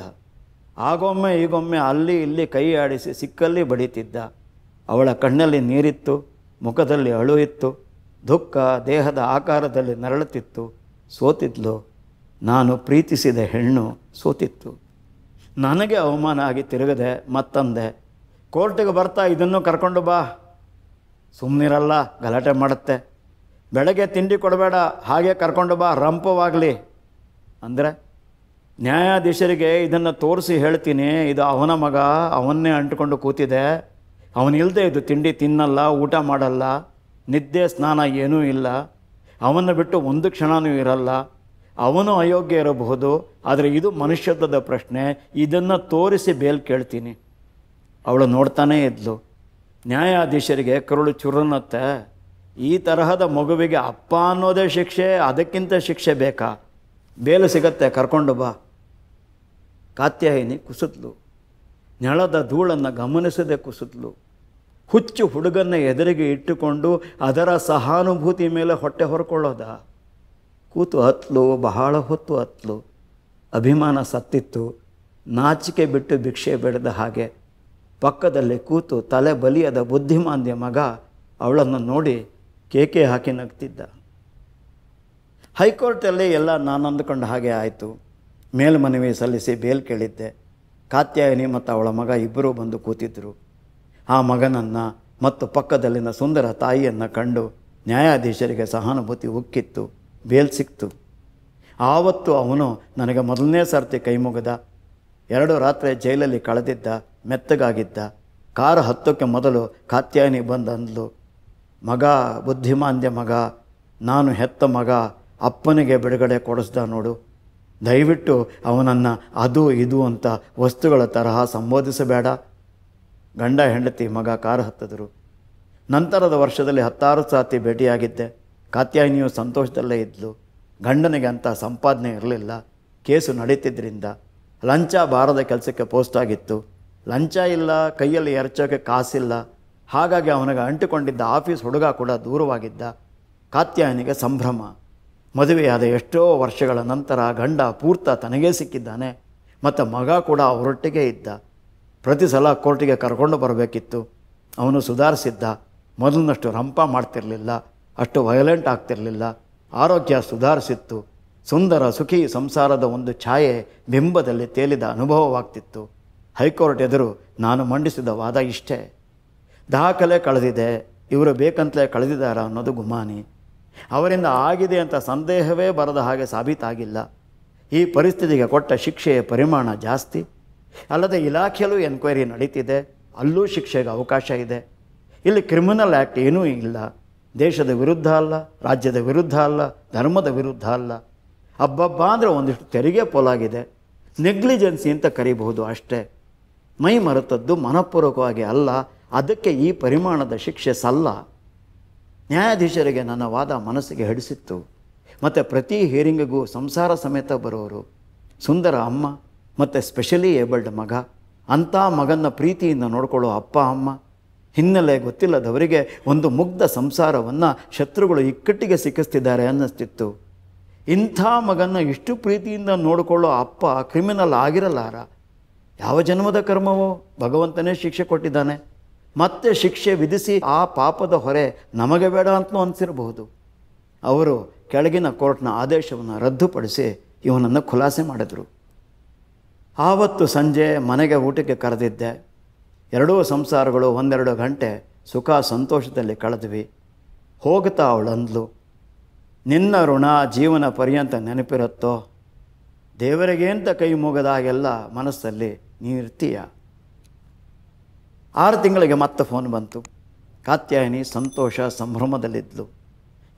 A: ಆಗೊಮ್ಮೆ ಈಗೊಮ್ಮೆ ಅಲ್ಲಿ ಇಲ್ಲಿ ಕೈ ಆಡಿಸಿ ಸಿಕ್ಕಲ್ಲಿ ಬಡಿತಿದ್ದ ಅವಳ ಕಣ್ಣಲ್ಲಿ ನೀರಿತ್ತು ಮುಖದಲ್ಲಿ ಅಳು ಇತ್ತು ದುಃಖ ದೇಹದ ಆಕಾರದಲ್ಲಿ ನರಳುತ್ತಿತ್ತು ಸೋತಿದ್ಲು ನಾನು ಪ್ರೀತಿಸಿದ ಹೆಣ್ಣು ಸೋತಿತ್ತು ನನಗೆ ಅವಮಾನ ಆಗಿ ತಿರುಗದೆ ಮತ್ತಂದೆ ಕೋರ್ಟಿಗೆ ಬರ್ತಾ ಇದನ್ನು ಕರ್ಕೊಂಡು ಬಾ ಸುಮ್ಮನಿರಲ್ಲ ಗಲಾಟೆ ಮಾಡುತ್ತೆ ಬೆಳಗ್ಗೆ ತಿಂಡಿ ಕೊಡಬೇಡ ಹಾಗೆ ಕರ್ಕೊಂಡು ಬಾ ರಂಪವಾಗಲಿ ಅಂದರೆ ನ್ಯಾಯಾಧೀಶರಿಗೆ ಇದನ್ನು ತೋರಿಸಿ ಹೇಳ್ತೀನಿ ಇದು ಅವನ ಮಗ ಅವನ್ನೇ ಅಂಟುಕೊಂಡು ಕೂತಿದೆ ಅವನಿಲ್ಲದೆ ಇದು ತಿಂಡಿ ತಿನ್ನಲ್ಲ ಊಟ ಮಾಡಲ್ಲ ನಿದ್ದೆ ಸ್ನಾನ ಏನೂ ಇಲ್ಲ ಅವನ್ನ ಬಿಟ್ಟು ಒಂದು ಕ್ಷಣವೂ ಇರಲ್ಲ ಅವನು ಅಯೋಗ್ಯ ಇರಬಹುದು ಆದರೆ ಇದು ಮನುಷ್ಯತ್ವದ ಪ್ರಶ್ನೆ ಇದನ್ನು ತೋರಿಸಿ ಬೇಲ್ ಕೇಳ್ತೀನಿ ಅವಳು ನೋಡ್ತಾನೇ ಇದ್ಲು ನ್ಯಾಯಾಧೀಶರಿಗೆ ಕರುಳು ಚುರುನತ್ತೆ ಈ ತರಹದ ಮಗುವಿಗೆ ಅಪ್ಪ ಅನ್ನೋದೇ ಶಿಕ್ಷೆ ಅದಕ್ಕಿಂತ ಶಿಕ್ಷೆ ಬೇಕಾ ಬೇಲು ಸಿಗತ್ತೆ ಕರ್ಕೊಂಡು ಬಾ ಕಾತ್ಯಾಯಿನಿ ಕುಸುತ್ಲು ನೆಳದ ಧೂಳನ್ನು ಗಮನಿಸದೆ ಕುಸುತ್ಲು ಹುಚ್ಚು ಹುಡುಗನ್ನ ಎದುರಿಗೆ ಇಟ್ಟುಕೊಂಡು ಅದರ ಸಹಾನುಭೂತಿ ಮೇಲೆ ಹೊಟ್ಟೆ ಹೊರಕೊಳ್ಳೋದ ಕೂತು ಹತ್ಲು ಬಹಳ ಹೊತ್ತು ಹತ್ಲು ಅಭಿಮಾನ ಸತ್ತಿತ್ತು ನಾಚಿಕೆ ಬಿಟ್ಟು ಭಿಕ್ಷೆ ಬೆಳೆದ ಹಾಗೆ ಪಕ್ಕದಲ್ಲೇ ಕೂತು ತಲೆ ಬಲಿಯದ ಬುದ್ಧಿಮಾಂದ್ಯ ಮಗ ಅವಳನ್ನು ನೋಡಿ ಕೇಕೆ ಹಾಕಿ ನಗ್ತಿದ್ದ ಹೈಕೋರ್ಟಲ್ಲಿ ಎಲ್ಲ ನಾನು ಅಂದ್ಕೊಂಡ ಹಾಗೆ ಆಯಿತು ಮೇಲ್ಮನವಿ ಸಲ್ಲಿಸಿ ಬೇಲ್ ಕೇಳಿದ್ದೆ ಕಾತ್ಯಾಯಿನಿ ಮತ್ತು ಅವಳ ಮಗ ಇಬ್ಬರೂ ಬಂದು ಕೂತಿದ್ದರು ಆ ಮಗನನ್ನು ಮತ್ತು ಪಕ್ಕದಲ್ಲಿನ ಸುಂದರ ತಾಯಿಯನ್ನು ಕಂಡು ನ್ಯಾಯಾಧೀಶರಿಗೆ ಸಹಾನುಭೂತಿ ಉಕ್ಕಿತ್ತು ಬೇಲ್ ಸಿಕ್ತು ಆವತ್ತು ಅವನು ನನಗೆ ಮೊದಲನೇ ಸರ್ತಿ ಕೈಮುಗದ ಎರಡು ರಾತ್ರಿ ಜೈಲಲ್ಲಿ ಕಳೆದಿದ್ದ ಮೆತ್ತಗಾಗಿದ್ದ ಕಾರು ಹತ್ತೋಕ್ಕೆ ಮೊದಲು ಕಾತ್ಯಾಯನಿ ಬಂದಂದ್ಲು ಮಗ ಬುದ್ಧಿಮಾಂದ್ಯ ಮಗ ನಾನು ಹೆತ್ತ ಮಗ ಅಪ್ಪನಿಗೆ ಬಿಡುಗಡೆ ಕೊಡಿಸ್ದ ನೋಡು ದಯವಿಟ್ಟು ಅವನನ್ನು ಅದು ಇದು ಅಂತ ವಸ್ತುಗಳ ತರಹ ಸಂಬೋಧಿಸಬೇಡ ಗಂಡ ಹೆಂಡತಿ ಮಗ ಕಾರು ಹತ್ತಿದ್ರು ನಂತರದ ವರ್ಷದಲ್ಲಿ ಹತ್ತಾರು ಸಾತಿ ಭೇಟಿಯಾಗಿದ್ದೆ ಕಾತ್ಯಾಯಿನಿಯು ಸಂತೋಷದಲ್ಲೇ ಇದ್ಲು ಗಂಡನಿಗೆ ಅಂಥ ಸಂಪಾದನೆ ಇರಲಿಲ್ಲ ಕೇಸು ನಡೀತಿದ್ದರಿಂದ ಲಂಚ ಬಾರದ ಕೆಲಸಕ್ಕೆ ಪೋಸ್ಟ್ ಆಗಿತ್ತು ಲಂಚ ಇಲ್ಲ ಕೈಯಲ್ಲಿ ಎರಚೋಕೆ ಕಾಸಿಲ್ಲ ಹಾಗಾಗಿ ಅವನಿಗೆ ಅಂಟಿಕೊಂಡಿದ್ದ ಆಫೀಸ್ ಹುಡುಗ ಕೂಡ ದೂರವಾಗಿದ್ದ ಕಾತ್ಯಾಯನಿಗೆ ಸಂಭ್ರಮ ಮದುವೆಯಾದ ಎಷ್ಟೋ ವರ್ಷಗಳ ನಂತರ ಗಂಡ ಪೂರ್ತ ತನಗೇ ಸಿಕ್ಕಿದ್ದಾನೆ ಮತ್ತು ಮಗ ಕೂಡ ಅವರೊಟ್ಟಿಗೆ ಇದ್ದ ಪ್ರತಿ ಸಲ ಕೋರ್ಟಿಗೆ ಕರ್ಕೊಂಡು ಬರಬೇಕಿತ್ತು ಅವನು ಸುಧಾರಿಸಿದ್ದ ಮೊದಲಿನಷ್ಟು ರಂಪ ಮಾಡ್ತಿರಲಿಲ್ಲ ಅಷ್ಟು ವಯಲೆಂಟ್ ಆಗ್ತಿರಲಿಲ್ಲ ಆರೋಗ್ಯ ಸುಧಾರಿಸಿತ್ತು ಸುಂದರ ಸುಖಿ ಸಂಸಾರದ ಒಂದು ಛಾಯೆ ಬಿಂಬದಲ್ಲಿ ತೇಲಿದ ಅನುಭವವಾಗ್ತಿತ್ತು ಹೈಕೋರ್ಟ್ ಎದುರು ನಾನು ಮಂಡಿಸಿದ ವಾದ ಇಷ್ಟೇ ದಾಖಲೆ ಕಳೆದಿದೆ ಇವರು ಬೇಕಂತಲೇ ಕಳೆದಿದ್ದಾರೆ ಅನ್ನೋದು ಗುಮಾನಿ ಅವರಿಂದ ಆಗಿದೆ ಅಂತ ಸಂದೇಹವೇ ಬರದ ಹಾಗೆ ಸಾಬೀತಾಗಿಲ್ಲ ಈ ಪರಿಸ್ಥಿತಿಗೆ ಕೊಟ್ಟ ಶಿಕ್ಷೆಯ ಪರಿಮಾಣ ಜಾಸ್ತಿ ಅಲ್ಲದೆ ಇಲಾಖೆಯಲ್ಲೂ ಎನ್ಕ್ವೈರಿ ನಡೀತಿದೆ ಅಲ್ಲೂ ಶಿಕ್ಷೆಗೆ ಅವಕಾಶ ಇದೆ ಇಲ್ಲಿ ಕ್ರಿಮಿನಲ್ ಆ್ಯಕ್ಟ್ ಏನೂ ಇಲ್ಲ ದೇಶದ ವಿರುದ್ಧ ಅಲ್ಲ ರಾಜ್ಯದ ವಿರುದ್ಧ ಅಲ್ಲ ಧರ್ಮದ ವಿರುದ್ಧ ಅಲ್ಲ ಹಬ್ಬಬ್ಬ ಅಂದರೆ ಒಂದಿಷ್ಟು ತೆರಿಗೆ ಪೋಲಾಗಿದೆ ನೆಗ್ಲಿಜೆನ್ಸಿ ಅಂತ ಕರಿಬಹುದು ಅಷ್ಟೇ ಮೈ ಮರೆತದ್ದು ಮನಪೂರ್ವಕವಾಗಿ ಅಲ್ಲ ಅದಕ್ಕೆ ಈ ಪರಿಮಾಣದ ಶಿಕ್ಷೆ ಸಲ್ಲ ನ್ಯಾಯಾಧೀಶರಿಗೆ ನನ್ನ ವಾದ ಮನಸ್ಸಿಗೆ ಹಿಡಿಸಿತ್ತು ಮತ್ತು ಪ್ರತಿ ಹಿಯರಿಂಗಿಗೂ ಸಂಸಾರ ಸಮೇತ ಬರೋರು ಸುಂದರ ಅಮ್ಮ ಮತ್ತು ಸ್ಪೆಷಲಿ ಏಬಲ್ಡ್ ಮಗ ಅಂಥ ಮಗನ ಪ್ರೀತಿಯಿಂದ ನೋಡಿಕೊಳ್ಳೋ ಅಪ್ಪ ಅಮ್ಮ ಹಿನ್ನೆಲೆ ಗೊತ್ತಿಲ್ಲದವರಿಗೆ ಒಂದು ಮುಗ್ಧ ಸಂಸಾರವನ್ನು ಶತ್ರುಗಳು ಇಕ್ಕಟ್ಟಿಗೆ ಸಿಕ್ಕಿಸ್ತಿದ್ದಾರೆ ಅನ್ನಿಸ್ತಿತ್ತು ಇಂಥ ಮಗನ ಇಷ್ಟು ಪ್ರೀತಿಯಿಂದ ನೋಡಿಕೊಳ್ಳೋ ಅಪ್ಪ ಕ್ರಿಮಿನಲ್ ಆಗಿರಲಾರ ಯಾವ ಜನ್ಮದ ಕರ್ಮವೋ ಭಗವಂತನೇ ಶಿಕ್ಷೆ ಕೊಟ್ಟಿದ್ದಾನೆ ಮತ್ತೆ ಶಿಕ್ಷೆ ವಿಧಿಸಿ ಆ ಪಾಪದ ಹೊರೆ ನಮಗೆ ಬೇಡ ಅಂತಲೂ ಅನಿಸಿರಬಹುದು ಅವರು ಕೆಳಗಿನ ಕೋರ್ಟ್ನ ಆದೇಶವನ್ನು ರದ್ದುಪಡಿಸಿ ಇವನನ್ನು ಖುಲಾಸೆ ಮಾಡಿದರು ಆವತ್ತು ಸಂಜೆ ಮನೆಗೆ ಊಟಕ್ಕೆ ಕರೆದಿದ್ದೆ ಎರಡೂ ಸಂಸಾರಗಳು ಒಂದೆರಡು ಗಂಟೆ ಸುಖ ಸಂತೋಷದಲ್ಲಿ ಕಳೆದ್ವಿ ಹೋಗ್ತಾ ಅವಳಂದ್ಲು ನಿನ್ನ ಋಣ ಜೀವನ ಪರ್ಯಂತ ನೆನಪಿರುತ್ತೋ ದೇವರಿಗೇಂತ ಕೈ ಮುಗದಾಗೆಲ್ಲ ಮನಸ್ಸಲ್ಲಿ ನೀರ್ತೀಯ ಆರು ತಿಂಗಳಿಗೆ ಮತ್ತೆ ಫೋನ್ ಬಂತು ಕಾತ್ಯಾಯಿನಿ ಸಂತೋಷ ಸಂಭ್ರಮದಲ್ಲಿದ್ದಳು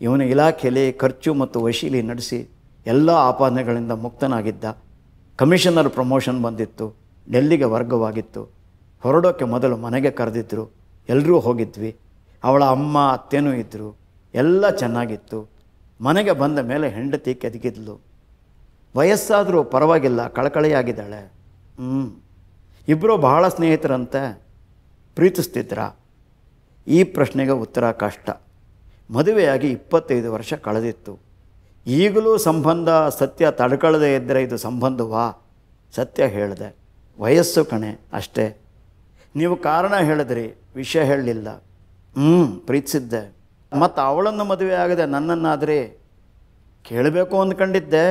A: ಇವನ ಇಲಾಖೆಯಲ್ಲಿ ಖರ್ಚು ಮತ್ತು ವಶೀಲಿ ನಡೆಸಿ ಎಲ್ಲ ಆಪಾದನೆಗಳಿಂದ ಮುಕ್ತನಾಗಿದ್ದ ಕಮಿಷನರ್ ಪ್ರಮೋಷನ್ ಬಂದಿತ್ತು ಡೆಲ್ಲಿಗೆ ವರ್ಗವಾಗಿತ್ತು ಹೊರಡೋಕ್ಕೆ ಮೊದಲು ಮನೆಗೆ ಕರೆದಿದ್ದರು ಎಲ್ಲರೂ ಹೋಗಿದ್ವಿ ಅವಳ ಅಮ್ಮ ಅತ್ತೆನೂ ಇದ್ದರು ಎಲ್ಲ ಚೆನ್ನಾಗಿತ್ತು ಮನೆಗೆ ಬಂದ ಮೇಲೆ ಹೆಂಡತಿ ಕೆದಗಿದ್ಲು ವಯಸ್ಸಾದರೂ ಪರವಾಗಿಲ್ಲ ಕಳಕಳಿಯಾಗಿದ್ದಾಳೆ ಹ್ಞೂ ಇಬ್ಬರು ಬಹಳ ಸ್ನೇಹಿತರಂತೆ ಪ್ರೀತಿಸ್ತಿದ್ರ ಈ ಪ್ರಶ್ನೆಗೆ ಉತ್ತರ ಕಷ್ಟ ಮದುವೆಯಾಗಿ ಇಪ್ಪತ್ತೈದು ವರ್ಷ ಕಳೆದಿತ್ತು ಈಗಲೂ ಸಂಬಂಧ ಸತ್ಯ ತಡ್ಕೊಳ್ಳದೇ ಇದ್ದರೆ ಇದು ಸಂಬಂಧವಾ ಸತ್ಯ ಹೇಳಿದೆ ವಯಸ್ಸು ಕಣೆ ಅಷ್ಟೇ ನೀವು ಕಾರಣ ಹೇಳಿದ್ರಿ ವಿಷಯ ಹೇಳಲಿಲ್ಲ ಹ್ಞೂ ಪ್ರೀತಿಸಿದ್ದೆ ಮತ್ತು ಅವಳನ್ನು ಮದುವೆ ಆಗದೆ ನನ್ನನ್ನಾದರೆ ಕೇಳಬೇಕು ಅಂದ್ಕೊಂಡಿದ್ದೆ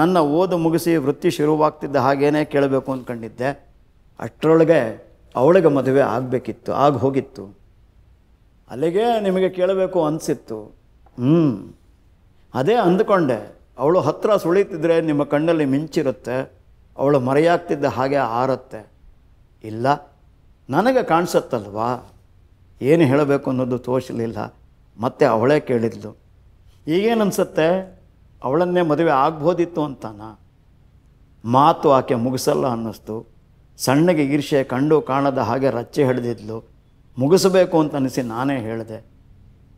A: ನನ್ನ ಓದು ಮುಗಿಸಿ ವೃತ್ತಿ ಶುರುವಾಗ್ತಿದ್ದ ಹಾಗೇನೆ ಕೇಳಬೇಕು ಅಂದ್ಕೊಂಡಿದ್ದೆ ಅಷ್ಟರೊಳಗೆ ಅವಳಿಗೆ ಮದುವೆ ಆಗಬೇಕಿತ್ತು ಆಗ ಹೋಗಿತ್ತು ಅಲ್ಲಿಗೆ ನಿಮಗೆ ಕೇಳಬೇಕು ಅನಿಸಿತ್ತು ಹ್ಞೂ ಅದೇ ಅಂದ್ಕೊಂಡೆ ಅವಳು ಹತ್ರ ಸುಳಿತಿದ್ರೆ ನಿಮ್ಮ ಕಣ್ಣಲ್ಲಿ ಮಿಂಚಿರುತ್ತೆ ಅವಳು ಮರೆಯಾಗ್ತಿದ್ದ ಹಾಗೆ ಆರುತ್ತೆ ಇಲ್ಲ ನನಗೆ ಕಾಣಿಸುತ್ತಲ್ವಾ ಏನು ಹೇಳಬೇಕು ಅನ್ನೋದು ತೋಚಲಿಲ್ಲ ಮತ್ತೆ ಅವಳೇ ಕೇಳಿದ್ಲು ಈಗೇನು ಅನಿಸುತ್ತೆ ಅವಳನ್ನೇ ಮದುವೆ ಆಗ್ಬೋದಿತ್ತು ಅಂತಾನ ಮಾತು ಆಕೆ ಮುಗಿಸಲ್ಲ ಅನ್ನಿಸ್ತು ಸಣ್ಣಗೆ ಈರ್ಷೆ ಕಂಡು ಕಾಣದ ಹಾಗೆ ರಚ್ಚೆ ಹಿಡಿದಿದ್ಲು ಮುಗಿಸಬೇಕು ಅಂತ ಅನಿಸಿ ನಾನೇ ಹೇಳಿದೆ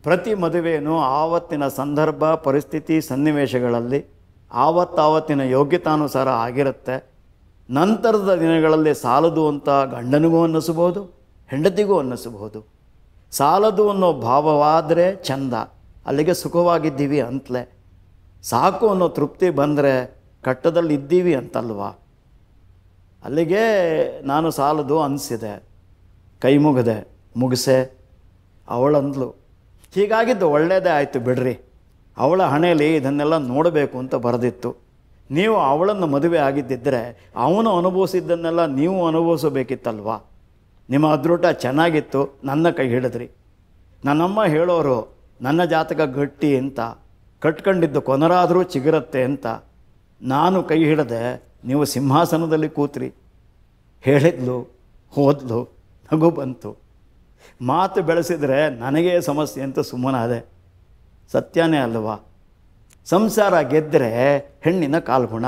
A: ಪ್ರತಿ ಮದುವೆಯೂ ಆವತ್ತಿನ ಸಂದರ್ಭ ಪರಿಸ್ಥಿತಿ ಸನ್ನಿವೇಶಗಳಲ್ಲಿ ಆವತ್ತಾವತ್ತಿನ ಯೋಗ್ಯತಾನುಸಾರ ಆಗಿರುತ್ತೆ ನಂತರದ ದಿನಗಳಲ್ಲಿ ಸಾಲದು ಅಂತ ಗಂಡನಿಗೂ ಅನ್ನಿಸ್ಬೋದು ಹೆಂಡತಿಗೂ ಅನ್ನಿಸ್ಬೋದು ಸಾಲದು ಅನ್ನೋ ಭಾವವಾದರೆ ಚಂದ ಅಲ್ಲಿಗೆ ಸುಖವಾಗಿದ್ದೀವಿ ಅಂತಲೇ ಸಾಕು ಅನ್ನೋ ತೃಪ್ತಿ ಬಂದರೆ ಕಟ್ಟದಲ್ಲಿ ಇದ್ದೀವಿ ಅಂತಲ್ವಾ ಅಲ್ಲಿಗೆ ನಾನು ಸಾಲದು ಅನಿಸಿದೆ ಕೈ ಮುಗಿದೆ ಮುಗಿಸೆ ಅವಳಂದ್ಲು ಹೀಗಾಗಿದ್ದು ಒಳ್ಳೆಯದೇ ಆಯಿತು ಬಿಡ್ರಿ ಅವಳ ಹಣೆಯಲ್ಲಿ ಇದನ್ನೆಲ್ಲ ನೋಡಬೇಕು ಅಂತ ಬರೆದಿತ್ತು ನೀವು ಅವಳನ್ನು ಮದುವೆ ಆಗಿದ್ದಿದ್ದರೆ ಅವನು ಅನುಭವಿಸಿದ್ದನ್ನೆಲ್ಲ ನೀವು ಅನುಭವಿಸಬೇಕಿತ್ತಲ್ವಾ ನಿಮ್ಮ ಅದೃಟ ಚೆನ್ನಾಗಿತ್ತು ನನ್ನ ಕೈ ಹಿಡಿದ್ರಿ ನನ್ನಮ್ಮ ಹೇಳೋರು ನನ್ನ ಜಾತಕ ಗಟ್ಟಿ ಅಂತ ಕಟ್ಕೊಂಡಿದ್ದು ಕೊನರಾದರೂ ಚಿಗುರತ್ತೆ ಅಂತ ನಾನು ಕೈ ಹಿಡದೆ ನೀವು ಸಿಂಹಾಸನದಲ್ಲಿ ಕೂತ್ರಿ ಹೇಳಿದ್ಲು ಹೋದ್ಲು ನಗು ಬಂತು ಮಾತು ಬೆಳೆಸಿದರೆ ನನಗೇ ಸಮಸ್ಯೆ ಅಂತ ಸುಮ್ಮನಾದೆ ಸತ್ಯನೇ ಅಲ್ವಾ ಸಂಸಾರ ಗೆದ್ದರೆ ಹೆಣ್ಣಿನ ಕಾಲ್ಗುಣ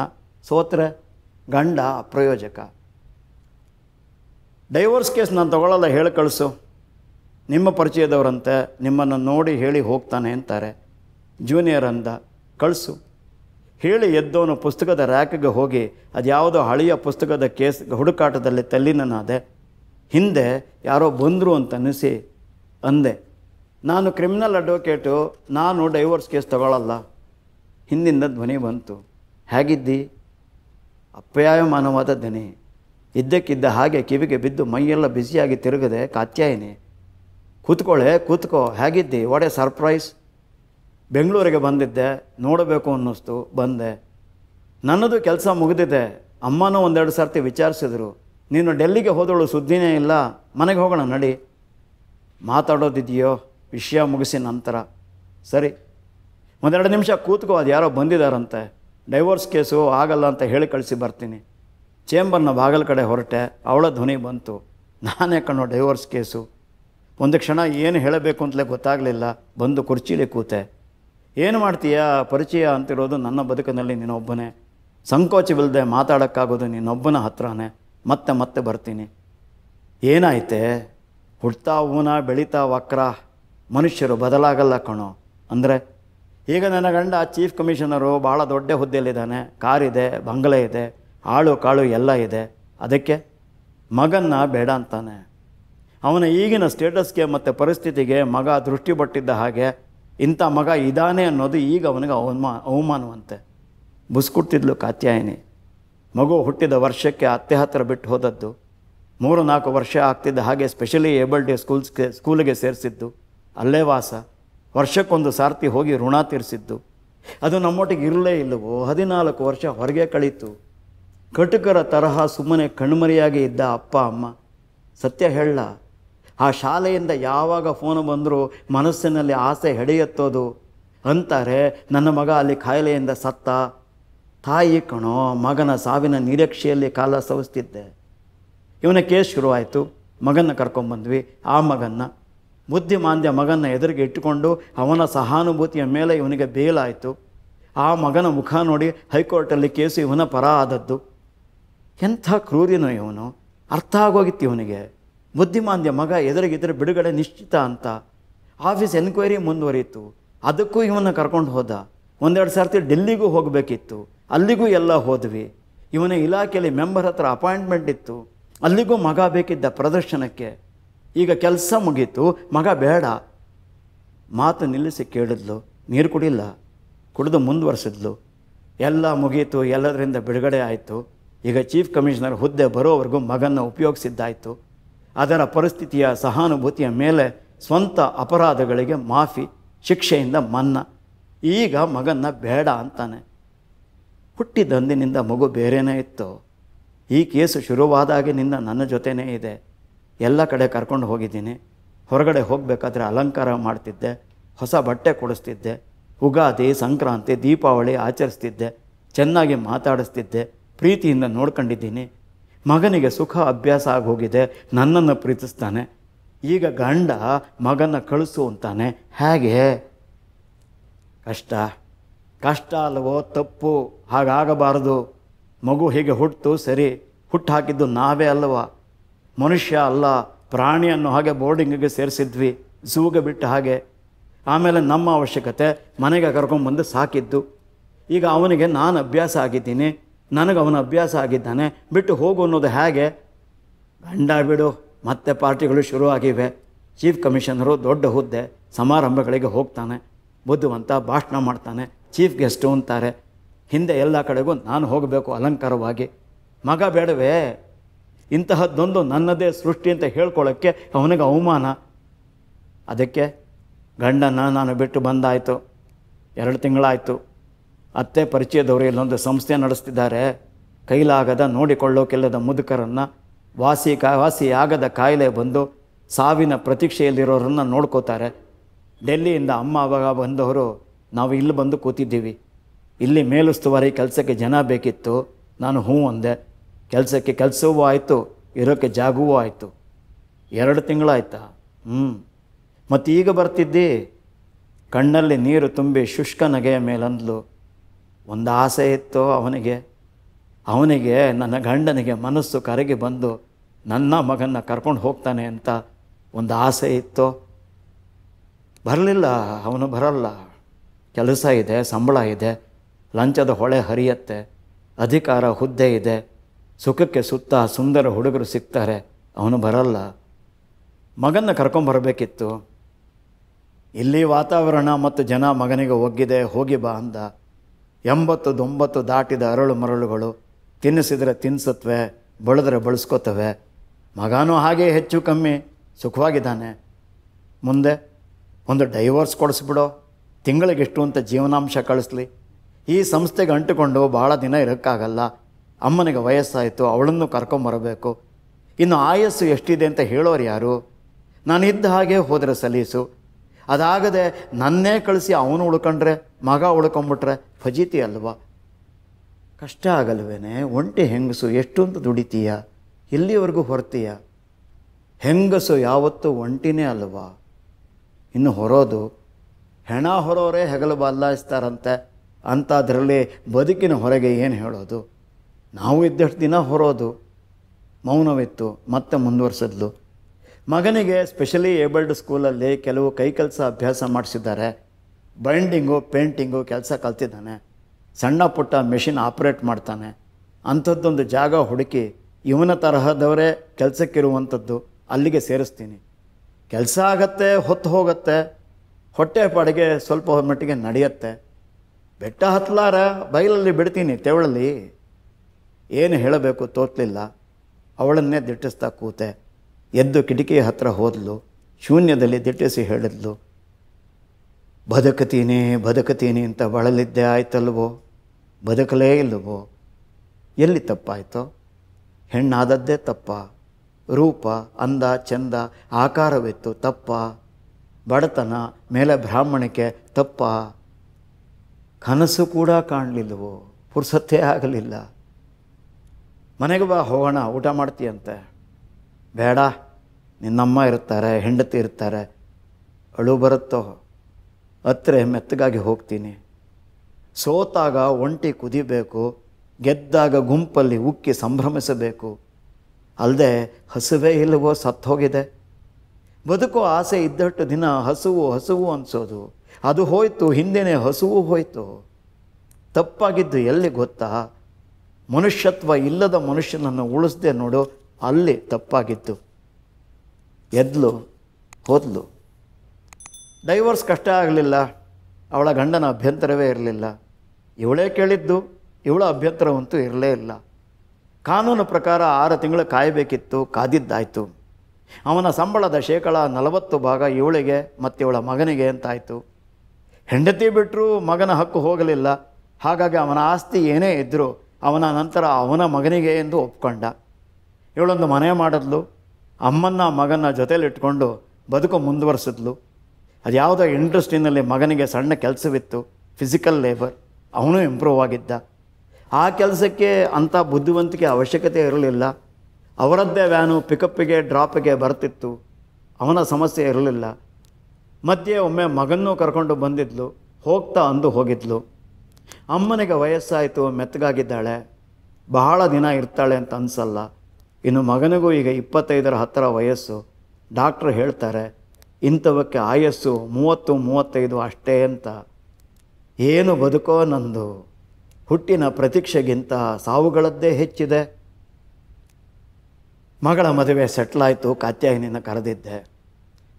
A: ಸೋತ್ರೆ ಗಂಡ ಅಪ್ರಯೋಜಕ ಡೈವೋರ್ಸ್ ಕೇಸ್ ನಾನು ತೊಗೊಳ್ಳಲ್ಲ ಹೇಳಿ ಕಳಿಸು ನಿಮ್ಮ ಪರಿಚಯದವರಂತೆ ನಿಮ್ಮನ್ನು ನೋಡಿ ಹೇಳಿ ಹೋಗ್ತಾನೆ ಅಂತಾರೆ ಜೂನಿಯರ್ ಅಂದ ಕಳಿಸು ಹೇಳಿ ಎದ್ದೋನು ಪುಸ್ತಕದ ರ್ಯಾಕ್ಗೆ ಹೋಗಿ ಅದು ಯಾವುದೋ ಹಳೆಯ ಪುಸ್ತಕದ ಕೇಸ್ ಹುಡುಕಾಟದಲ್ಲಿ ತಲ್ಲಿನನಾದೆ ಹಿಂದೆ ಯಾರೋ ಬಂದರು ಅಂತ ಅನ್ನಿಸಿ ಅಂದೆ ನಾನು ಕ್ರಿಮಿನಲ್ ಅಡ್ವೊಕೇಟು ನಾನು ಡೈವೋರ್ಸ್ ಕೇಸ್ ತಗೊಳ್ಳಲ್ಲ ಹಿಂದಿಂದ ಧ್ವನಿ ಬಂತು ಹೇಗಿದ್ದಿ ಅಪ್ಯಾಯಮಾನವಾದ ಧ್ವನಿ ಇದ್ದಕ್ಕಿದ್ದ ಹಾಗೆ ಕಿವಿಗೆ ಬಿದ್ದು ಮೈಯೆಲ್ಲ ಬಿಸಿಯಾಗಿ ತಿರುಗದೆ ಕಾತ್ಯಾಯಿನಿ ಕೂತ್ಕೊಳ್ಳೆ ಕೂತ್ಕೋ ಹೇಗಿದ್ದಿ ಒಡೆ ಸರ್ಪ್ರೈಸ್ ಬೆಂಗಳೂರಿಗೆ ಬಂದಿದ್ದೆ ನೋಡಬೇಕು ಅನ್ನಿಸ್ತು ಬಂದೆ ನನ್ನದು ಕೆಲಸ ಮುಗಿದಿದೆ ಅಮ್ಮನೂ ಒಂದೆರಡು ಸರ್ತಿ ವಿಚಾರಿಸಿದ್ರು ನೀನು ಡೆಲ್ಲಿಗೆ ಹೋದಳು ಸುದ್ದಿನೇ ಇಲ್ಲ ಮನೆಗೆ ಹೋಗೋಣ ನಡಿ ಮಾತಾಡೋದಿದೆಯೋ ವಿಷಯ ಮುಗಿಸಿ ನಂತರ ಸರಿ ಒಂದೆರಡು ನಿಮಿಷ ಕೂತ್ಕೋ ಅದು ಯಾರೋ ಬಂದಿದ್ದಾರಂತೆ ಡೈವೋರ್ಸ್ ಕೇಸು ಆಗಲ್ಲ ಅಂತ ಹೇಳಿ ಕಳಿಸಿ ಬರ್ತೀನಿ ಚೇಂಬರ್ನ ಬಾಗಲ ಕಡೆ ಹೊರಟೆ ಅವಳ ಧ್ವನಿ ಬಂತು ನಾನೇ ಕಣ್ಣು ಡೈವರ್ಸ್ ಕೇಸು ಒಂದು ಕ್ಷಣ ಏನು ಹೇಳಬೇಕು ಅಂತಲೇ ಗೊತ್ತಾಗಲಿಲ್ಲ ಬಂದು ಕುರ್ಚಿಲಿ ಕೂತೆ ಏನು ಮಾಡ್ತೀಯಾ ಪರಿಚಯ ಅಂತಿರೋದು ನನ್ನ ಬದುಕಿನಲ್ಲಿ ನೀನೊಬ್ಬನೇ ಸಂಕೋಚವಿಲ್ಲದೆ ಮಾತಾಡೋಕ್ಕಾಗೋದು ನೀನೊಬ್ಬನ ಹತ್ರನೇ ಮತ್ತೆ ಮತ್ತೆ ಬರ್ತೀನಿ ಏನಾಯ್ತೆ ಹುಡ್ತಾ ಊನ ಬೆಳೀತಾ ವಕ್ರ ಮನುಷ್ಯರು ಬದಲಾಗಲ್ಲ ಕಣೋ ಅಂದರೆ ಈಗ ನನ್ನ ಗಂಡ ಚೀಫ್ ಕಮಿಷನರು ಭಾಳ ದೊಡ್ಡ ಹುದ್ದೆಯಲ್ಲಿದ್ದಾನೆ ಕಾರಿದೆ ಬಂಗಲೆ ಇದೆ ಆಳು ಕಾಳು ಎಲ್ಲ ಇದೆ ಅದಕ್ಕೆ ಮಗನ್ನ ಬೇಡ ಅಂತಾನೆ ಅವನ ಈಗಿನ ಸ್ಟೇಟಸ್ಗೆ ಮತ್ತು ಪರಿಸ್ಥಿತಿಗೆ ಮಗ ದೃಷ್ಟಿ ಹಾಗೆ ಇಂಥ ಮಗ ಇದ್ದಾನೆ ಅನ್ನೋದು ಈಗ ಅವನಿಗೆ ಅವಮಾ ಅವಮಾನವಂತೆ ಬುಸ್ಕುಡ್ತಿದ್ಲು ಕಾತ್ಯಾಯಿನಿ ಮಗು ಹುಟ್ಟಿದ ವರ್ಷಕ್ಕೆ ಅತ್ತೆ ಹತ್ತಿರ ಬಿಟ್ಟು ಹೋದದ್ದು ಮೂರು ನಾಲ್ಕು ವರ್ಷ ಆಗ್ತಿದ್ದ ಹಾಗೆ ಸ್ಪೆಷಲಿ ಏಬಲ್ಡ್ ಸ್ಕೂಲ್ಸ್ಗೆ ಸ್ಕೂಲಿಗೆ ಸೇರಿಸಿದ್ದು ಅಲ್ಲೇ ವಾಸ ವರ್ಷಕ್ಕೊಂದು ಸಾರ್ತಿ ಹೋಗಿ ಋಣ ತೀರಿಸಿದ್ದು ಅದು ನಮ್ಮೊಟ್ಟಿಗೆ ಇರಲೇ ಇಲ್ಲವೋ ಹದಿನಾಲ್ಕು ವರ್ಷ ಹೊರಗೆ ಕಳೀತು ಕಟುಕರ ತರಹ ಸುಮ್ಮನೆ ಕಣ್ಮರೆಯಾಗಿ ಇದ್ದ ಅಪ್ಪ ಅಮ್ಮ ಸತ್ಯ ಹೇಳ ಆ ಶಾಲೆಯಿಂದ ಯಾವಾಗ ಫೋನು ಬಂದರೂ ಮನಸ್ಸಿನಲ್ಲಿ ಆಸೆ ಹೆಡೆಯತ್ತೋದು ಅಂತಾರೆ ನನ್ನ ಮಗ ಅಲ್ಲಿ ಕಾಯಿಲೆಯಿಂದ ಸತ್ತ ತಾಯಿ ಕಣೋ ಮಗನ ಸಾವಿನ ನಿರೀಕ್ಷೆಯಲ್ಲಿ ಕಾಲ ಸವಿಸ್ತಿದ್ದೆ ಇವನ ಕೇಸ್ ಶುರುವಾಯಿತು ಮಗನ್ನ ಕರ್ಕೊಂಬಂದ್ವಿ ಆ ಮಗನ್ನ ಬುದ್ಧಿಮಾಂದ್ಯ ಮಗನ ಎದುರಿಗೆ ಇಟ್ಟುಕೊಂಡು ಅವನ ಸಹಾನುಭೂತಿಯ ಮೇಲೆ ಇವನಿಗೆ ಬೇಲಾಯಿತು ಆ ಮಗನ ಮುಖ ನೋಡಿ ಹೈಕೋರ್ಟಲ್ಲಿ ಕೇಸು ಇವನ ಪರ ಆದದ್ದು ಎಂಥ ಕ್ರೂರಿನೋ ಇವನು ಅರ್ಥ ಆಗೋಗಿತ್ತು ಇವನಿಗೆ ಬುದ್ಧಿಮಾಂದ್ಯ ಮಗ ಎದುರಿಗಿದ್ರೆ ಬಿಡುಗಡೆ ನಿಶ್ಚಿತ ಅಂತ ಆಫೀಸ್ ಎನ್ಕ್ವೈರಿ ಮುಂದುವರಿಯಿತು ಅದಕ್ಕೂ ಇವನ್ನ ಕರ್ಕೊಂಡು ಹೋದ ಒಂದೆರಡು ಸರ್ತಿ ಡೆಲ್ಲಿಗೂ ಹೋಗಬೇಕಿತ್ತು ಅಲ್ಲಿಗೂ ಎಲ್ಲ ಹೋದ್ವಿ ಇವನ ಇಲಾಖೆಯಲ್ಲಿ ಮೆಂಬರ್ ಹತ್ರ ಅಪಾಯಿಂಟ್ಮೆಂಟ್ ಇತ್ತು ಅಲ್ಲಿಗೂ ಮಗ ಬೇಕಿದ್ದ ಪ್ರದರ್ಶನಕ್ಕೆ ಈಗ ಕೆಲಸ ಮುಗೀತು ಮಗ ಬೇಡ ಮಾತು ನಿಲ್ಲಿಸಿ ಕೇಳಿದ್ಲು ನೀರು ಕುಡಿಲ್ಲ ಕುಡಿದು ಮುಂದುವರೆಸಿದ್ಲು ಎಲ್ಲ ಮುಗೀತು ಎಲ್ಲದರಿಂದ ಬಿಡುಗಡೆ ಆಯಿತು ಈಗ ಚೀಫ್ ಕಮಿಷನರ್ ಹುದ್ದೆ ಬರೋವರೆಗೂ ಮಗನ್ನು ಉಪಯೋಗಿಸಿದ್ದಾಯಿತು ಅದರ ಪರಿಸ್ಥಿತಿಯ ಸಹಾನುಭೂತಿಯ ಮೇಲೆ ಸ್ವಂತ ಅಪರಾಧಗಳಿಗೆ ಮಾಫಿ ಶಿಕ್ಷೆಯಿಂದ ಮನ್ನ ಈಗ ಮಗನ್ನ ಬೇಡ ಅಂತಾನೆ ಹುಟ್ಟಿದಂದಿನಿಂದ ಮಗು ಬೇರೆನೇ ಇತ್ತು ಈ ಕೇಸು ಶುರುವಾದಾಗಿನಿಂದ ನನ್ನ ಜೊತೆನೇ ಇದೆ ಎಲ್ಲ ಕಡೆ ಕರ್ಕೊಂಡು ಹೋಗಿದ್ದೀನಿ ಹೊರಗಡೆ ಹೋಗಬೇಕಾದ್ರೆ ಅಲಂಕಾರ ಮಾಡ್ತಿದ್ದೆ ಹೊಸ ಬಟ್ಟೆ ಕೊಡಿಸ್ತಿದ್ದೆ ಉಗಾದಿ ಸಂಕ್ರಾಂತಿ ದೀಪಾವಳಿ ಆಚರಿಸ್ತಿದ್ದೆ ಚೆನ್ನಾಗಿ ಮಾತಾಡಿಸ್ತಿದ್ದೆ ಪ್ರೀತಿಯಿಂದ ನೋಡ್ಕೊಂಡಿದ್ದೀನಿ ಮಗನಿಗೆ ಸುಖ ಅಭ್ಯಾಸ ಆಗೋಗಿದೆ ನನ್ನನ್ನು ಪ್ರೀತಿಸ್ತಾನೆ ಈಗ ಗಂಡ ಮಗನ ಕಳಿಸು ಅಂತಾನೆ ಹೇಗೆ ಕಷ್ಟ ಕಷ್ಟ ಅಲ್ವೋ ತಪ್ಪು ಹಾಗಾಗಬಾರದು ಮಗು ಹೀಗೆ ಹುಟ್ಟು ಸರಿ ಹುಟ್ಟು ಹಾಕಿದ್ದು ನಾವೇ ಅಲ್ವ ಮನುಷ್ಯ ಅಲ್ಲ ಪ್ರಾಣಿಯನ್ನು ಹಾಗೆ ಬೋರ್ಡಿಂಗಿಗೆ ಸೇರಿಸಿದ್ವಿ ಝೂಗೆ ಬಿಟ್ಟು ಹಾಗೆ ಆಮೇಲೆ ನಮ್ಮ ಅವಶ್ಯಕತೆ ಮನೆಗೆ ಕರ್ಕೊಂಬಂದು ಸಾಕಿದ್ದು ಈಗ ಅವನಿಗೆ ನಾನು ಅಭ್ಯಾಸ ಆಗಿದ್ದೀನಿ ನನಗೆ ಅವನ ಅಭ್ಯಾಸ ಆಗಿದ್ದಾನೆ ಬಿಟ್ಟು ಹೋಗು ಅನ್ನೋದು ಹೇಗೆ ಗಂಡ ಬಿಡು ಮತ್ತೆ ಪಾರ್ಟಿಗಳು ಶುರು ಆಗಿವೆ ಚೀಫ್ ಕಮಿಷನರು ದೊಡ್ಡ ಹುದ್ದೆ ಸಮಾರಂಭಗಳಿಗೆ ಹೋಗ್ತಾನೆ ಬುದ್ಧಿವಂತ ಭಾಷಣ ಮಾಡ್ತಾನೆ ಚೀಫ್ ಗೆಸ್ಟು ಅಂತಾರೆ ಹಿಂದೆ ಎಲ್ಲ ಕಡೆಗೂ ನಾನು ಹೋಗಬೇಕು ಅಲಂಕಾರವಾಗಿ ಮಗ ಬೇಡವೇ ಇಂತಹದ್ದೊಂದು ನನ್ನದೇ ಸೃಷ್ಟಿ ಅಂತ ಹೇಳ್ಕೊಳ್ಳೋಕ್ಕೆ ಅವನಿಗೆ ಅವಮಾನ ಅದಕ್ಕೆ ಗಂಡನ ನಾನು ಬಿಟ್ಟು ಬಂದಾಯಿತು ಎರಡು ತಿಂಗಳಾಯಿತು ಅತ್ತೆ ಪರಿಚಯದವರು ಇಲ್ಲೊಂದು ಸಂಸ್ಥೆ ನಡೆಸ್ತಿದ್ದಾರೆ ಕೈಲಾಗದ ನೋಡಿಕೊಳ್ಳೋಕೆಲ್ಲದ ಮುದುಕರನ್ನು ವಾಸಿ ಕಾ ವಾಸಿಯಾಗದ ಕಾಯಿಲೆ ಬಂದು ಸಾವಿನ ಪ್ರತೀಕ್ಷೆಯಲ್ಲಿರೋರನ್ನು ನೋಡ್ಕೋತಾರೆ ಡೆಲ್ಲಿಯಿಂದ ಅಮ್ಮ ಅವಾಗ ಬಂದವರು ನಾವು ಇಲ್ಲಿ ಬಂದು ಕೂತಿದ್ದೀವಿ ಇಲ್ಲಿ ಮೇಲುಸ್ತುವಾರಿ ಕೆಲಸಕ್ಕೆ ಜನ ಬೇಕಿತ್ತು ನಾನು ಹೂ ಅಂದೆ ಕೆಲಸಕ್ಕೆ ಕೆಲಸವೂ ಆಯಿತು ಇರೋಕ್ಕೆ ಜಾಗವೂ ಆಯಿತು ಎರಡು ತಿಂಗಳಾಯ್ತಾ ಹ್ಞೂ ಮತ್ತೀಗ ಈಗ ಬರ್ತಿದ್ದಿ ಕಣ್ಣಲ್ಲಿ ನೀರು ತುಂಬಿ ಶುಷ್ಕ ನಗೆಯ ಮೇಲಂದ್ಲು ಒಂದು ಆಸೆ ಇತ್ತು ಅವನಿಗೆ ಅವನಿಗೆ ನನ್ನ ಗಂಡನಿಗೆ ಮನಸ್ಸು ಕರಗಿ ಬಂದು ನನ್ನ ಮಗನ ಕರ್ಕೊಂಡು ಹೋಗ್ತಾನೆ ಅಂತ ಒಂದು ಆಸೆ ಇತ್ತು ಬರಲಿಲ್ಲ ಅವನು ಬರಲ್ಲ ಕೆಲಸ ಇದೆ ಸಂಬಳ ಇದೆ ಲಂಚದ ಹೊಳೆ ಹರಿಯತ್ತೆ ಅಧಿಕಾರ ಹುದ್ದೆ ಇದೆ ಸುಖಕ್ಕೆ ಸುತ್ತ ಸುಂದರ ಹುಡುಗರು ಸಿಗ್ತಾರೆ ಅವನು ಬರಲ್ಲ ಮಗನ ಕರ್ಕೊಂಬರಬೇಕಿತ್ತು ಇಲ್ಲಿ ವಾತಾವರಣ ಮತ್ತು ಜನ ಮಗನಿಗೆ ಒಗ್ಗಿದೆ ಹೋಗಿ ಬಾ ಅಂದ ಎಂಬತ್ತು ದೊಂಬತ್ತು ದಾಟಿದ ಅರಳು ಮರಳುಗಳು ತಿನ್ನಿಸಿದರೆ ತಿನ್ನಿಸತ್ವೆ ಬಳದ್ರೆ ಬಳಸ್ಕೋತವೆ ಮಗನೂ ಹಾಗೆ ಹೆಚ್ಚು ಕಮ್ಮಿ ಸುಖವಾಗಿದ್ದಾನೆ ಮುಂದೆ ಒಂದು ಡೈವೋರ್ಸ್ ಕೊಡಿಸ್ಬಿಡೋ ತಿಂಗಳಿಗೆಷ್ಟು ಅಂತ ಜೀವನಾಂಶ ಕಳಿಸ್ಲಿ ಈ ಸಂಸ್ಥೆಗೆ ಅಂಟಿಕೊಂಡು ಭಾಳ ದಿನ ಇರೋಕ್ಕಾಗಲ್ಲ ಅಮ್ಮನಿಗೆ ವಯಸ್ಸಾಯಿತು ಅವಳನ್ನು ಕರ್ಕೊಂಬರಬೇಕು ಇನ್ನು ಆಯಸ್ಸು ಎಷ್ಟಿದೆ ಅಂತ ಹೇಳೋರು ಯಾರು ನಾನಿದ್ದ ಹಾಗೆ ಹೋದರೆ ಸಲೀಸು ಅದಾಗದೆ ನನ್ನೇ ಕಳಿಸಿ ಅವನು ಉಳ್ಕೊಂಡ್ರೆ ಮಗ ಉಳ್ಕೊಂಬಿಟ್ರೆ ಫಜೀತಿ ಅಲ್ವಾ ಕಷ್ಟ ಆಗಲ್ವೇನೆ ಒಂಟಿ ಹೆಂಗಸು ಎಷ್ಟು ಅಂತ ದುಡಿತೀಯ ಎಲ್ಲಿವರೆಗೂ ಹೊರತೀಯ ಹೆಂಗಸು ಯಾವತ್ತೂ ಒಂಟಿನೇ ಅಲ್ವಾ ಇನ್ನು ಹೊರೋದು ಹೆಣ ಹೊರೋರೇ ಹೆಗಲು ಬದಲಾಯಿಸ್ತಾರಂತೆ ಅಂಥದ್ರಲ್ಲಿ ಬದುಕಿನ ಹೊರಗೆ ಏನು ಹೇಳೋದು ನಾವು ಇದ್ದಷ್ಟು ದಿನ ಹೊರೋದು ಮೌನವಿತ್ತು ಮತ್ತೆ ಮುಂದುವರಿಸಿದ್ಲು ಮಗನಿಗೆ ಸ್ಪೆಷಲಿ ಏಬಲ್ಡ್ ಸ್ಕೂಲಲ್ಲಿ ಕೆಲವು ಕೈ ಕೆಲಸ ಅಭ್ಯಾಸ ಮಾಡಿಸಿದ್ದಾರೆ ಬೈಂಡಿಂಗು ಪೇಂಟಿಂಗು ಕೆಲಸ ಕಲ್ತಿದ್ದಾನೆ ಸಣ್ಣ ಪುಟ್ಟ ಮೆಷಿನ್ ಆಪ್ರೇಟ್ ಮಾಡ್ತಾನೆ ಅಂಥದ್ದೊಂದು ಜಾಗ ಹುಡುಕಿ ಇವನ ತರಹದವರೇ ಕೆಲಸಕ್ಕಿರುವಂಥದ್ದು ಅಲ್ಲಿಗೆ ಸೇರಿಸ್ತೀನಿ ಕೆಲಸ ಆಗತ್ತೆ ಹೊತ್ತು ಹೋಗತ್ತೆ ಹೊಟ್ಟೆ ಪಾಡಿಗೆ ಸ್ವಲ್ಪ ಮಟ್ಟಿಗೆ ನಡೆಯತ್ತೆ ಬೆಟ್ಟ ಹತ್ತಲಾರ ಬೈಲಲ್ಲಿ ಬಿಡ್ತೀನಿ ತೆವಳಲ್ಲಿ ಏನು ಹೇಳಬೇಕು ತೋತ್ಲಿಲ್ಲ ಅವಳನ್ನೇ ದಿಟ್ಟಿಸ್ತಾ ಕೂತೆ ಎದ್ದು ಕಿಟಕಿಯ ಹತ್ತಿರ ಹೋದಲು ಶೂನ್ಯದಲ್ಲಿ ದಿಟ್ಟಿಸಿ ಹೇಳಿದ್ಲು ಬದುಕತೀನಿ ಬದುಕತೀನಿ ಅಂತ ಬಳಲಿದ್ದೆ ಆಯ್ತಲ್ವೋ ಬದುಕಲೇ ಇಲ್ಲವೋ ಎಲ್ಲಿ ತಪ್ಪಾಯಿತೋ ಹೆಣ್ಣಾದದ್ದೇ ತಪ್ಪ ರೂಪ ಅಂದ ಚಂದ ಆಕಾರವಿತ್ತು ತಪ್ಪ ಬಡತನ ಮೇಲೆ ಬ್ರಾಹ್ಮಣಕ್ಕೆ ತಪ್ಪ ಕನಸು ಕೂಡ ಕಾಣಲಿಲ್ಲವೋ ಪುರ್ಸತ್ತೇ ಆಗಲಿಲ್ಲ ಮನೆಗೆ ಬಾ ಹೋಗೋಣ ಊಟ ಮಾಡ್ತೀಯಂತೆ ಬೇಡ ನಿನ್ನಮ್ಮ ಇರ್ತಾರೆ ಹೆಂಡತಿ ಇರ್ತಾರೆ ಅಳು ಬರುತ್ತೋ ಹತ್ರ ಮೆತ್ತಗಾಗಿ ಹೋಗ್ತೀನಿ ಸೋತಾಗ ಒಂಟಿ ಕುದಿಬೇಕು ಗೆದ್ದಾಗ ಗುಂಪಲ್ಲಿ ಉಕ್ಕಿ ಸಂಭ್ರಮಿಸಬೇಕು ಅಲ್ಲದೆ ಹಸುವೇ ಇಲ್ಲವೋ ಸತ್ತು ಹೋಗಿದೆ ಬದುಕೋ ಆಸೆ ಇದ್ದಷ್ಟು ದಿನ ಹಸುವು ಹಸುವು ಅನಿಸೋದು ಅದು ಹೋಯ್ತು ಹಿಂದೆ ಹಸುವು ಹೋಯ್ತು ತಪ್ಪಾಗಿದ್ದು ಎಲ್ಲಿ ಗೊತ್ತಾ ಮನುಷ್ಯತ್ವ ಇಲ್ಲದ ಮನುಷ್ಯನನ್ನು ಉಳಿಸ್ದೆ ನೋಡು ಅಲ್ಲಿ ತಪ್ಪಾಗಿತ್ತು ಎದ್ಲು ಹೋದ್ಲು ಡೈವರ್ಸ್ ಕಷ್ಟ ಆಗಲಿಲ್ಲ ಅವಳ ಗಂಡನ ಅಭ್ಯಂತರವೇ ಇರಲಿಲ್ಲ ಇವಳೇ ಕೇಳಿದ್ದು ಇವಳ ಅಭ್ಯಂತರವಂತೂ ಇರಲೇ ಇಲ್ಲ ಕಾನೂನು ಪ್ರಕಾರ ಆರು ತಿಂಗಳು ಕಾಯಬೇಕಿತ್ತು ಕಾದಿದ್ದಾಯಿತು ಅವನ ಸಂಬಳದ ಶೇಕಡ ನಲವತ್ತು ಭಾಗ ಇವಳಿಗೆ ಮತ್ತು ಇವಳ ಮಗನಿಗೆ ಅಂತಾಯಿತು ಹೆಂಡತಿ ಬಿಟ್ಟರೂ ಮಗನ ಹಕ್ಕು ಹೋಗಲಿಲ್ಲ ಹಾಗಾಗಿ ಅವನ ಆಸ್ತಿ ಏನೇ ಇದ್ದರೂ ಅವನ ನಂತರ ಅವನ ಮಗನಿಗೆ ಎಂದು ಒಪ್ಕೊಂಡ ಇವಳೊಂದು ಮನೆ ಮಾಡಿದ್ಲು ಅಮ್ಮನ್ನ ಮಗನ ಜೊತೇಲಿಟ್ಕೊಂಡು ಬದುಕು ಮುಂದುವರಿಸಿದ್ಲು ಅದು ಯಾವುದೋ ಇಂಟ್ರೆಸ್ಟಿನಲ್ಲಿ ಮಗನಿಗೆ ಸಣ್ಣ ಕೆಲಸವಿತ್ತು ಫಿಸಿಕಲ್ ಲೇಬರ್ ಅವನು ಇಂಪ್ರೂವ್ ಆಗಿದ್ದ ಆ ಕೆಲಸಕ್ಕೆ ಅಂಥ ಬುದ್ಧಿವಂತಿಕೆ ಅವಶ್ಯಕತೆ ಇರಲಿಲ್ಲ ಅವರದ್ದೇ ವ್ಯಾನು ಪಿಕಪ್ಪಿಗೆ ಡ್ರಾಪಿಗೆ ಬರ್ತಿತ್ತು ಅವನ ಸಮಸ್ಯೆ ಇರಲಿಲ್ಲ ಮಧ್ಯೆ ಒಮ್ಮೆ ಮಗನ್ನೂ ಕರ್ಕೊಂಡು ಬಂದಿದ್ಲು ಹೋಗ್ತಾ ಅಂದು ಹೋಗಿದ್ಲು ಅಮ್ಮನಿಗೆ ವಯಸ್ಸಾಯಿತು ಮೆತ್ತಗಾಗಿದ್ದಾಳೆ ಬಹಳ ದಿನ ಇರ್ತಾಳೆ ಅಂತ ಅನಿಸಲ್ಲ ಇನ್ನು ಮಗನಿಗೂ ಈಗ ಇಪ್ಪತ್ತೈದರ ಹತ್ತಿರ ವಯಸ್ಸು ಡಾಕ್ಟ್ರ್ ಹೇಳ್ತಾರೆ ಇಂಥವಕ್ಕೆ ಆಯಸ್ಸು ಮೂವತ್ತು ಮೂವತ್ತೈದು ಅಷ್ಟೇ ಅಂತ ಏನು ಬದುಕೋ ನಂದು ಹುಟ್ಟಿನ ಪ್ರತೀಕ್ಷೆಗಿಂತ ಸಾವುಗಳದ್ದೇ ಹೆಚ್ಚಿದೆ ಮಗಳ ಮದುವೆ ಸೆಟ್ಲಾಯಿತು ಕಾತ್ಯಾಯಿನ ಕರೆದಿದ್ದೆ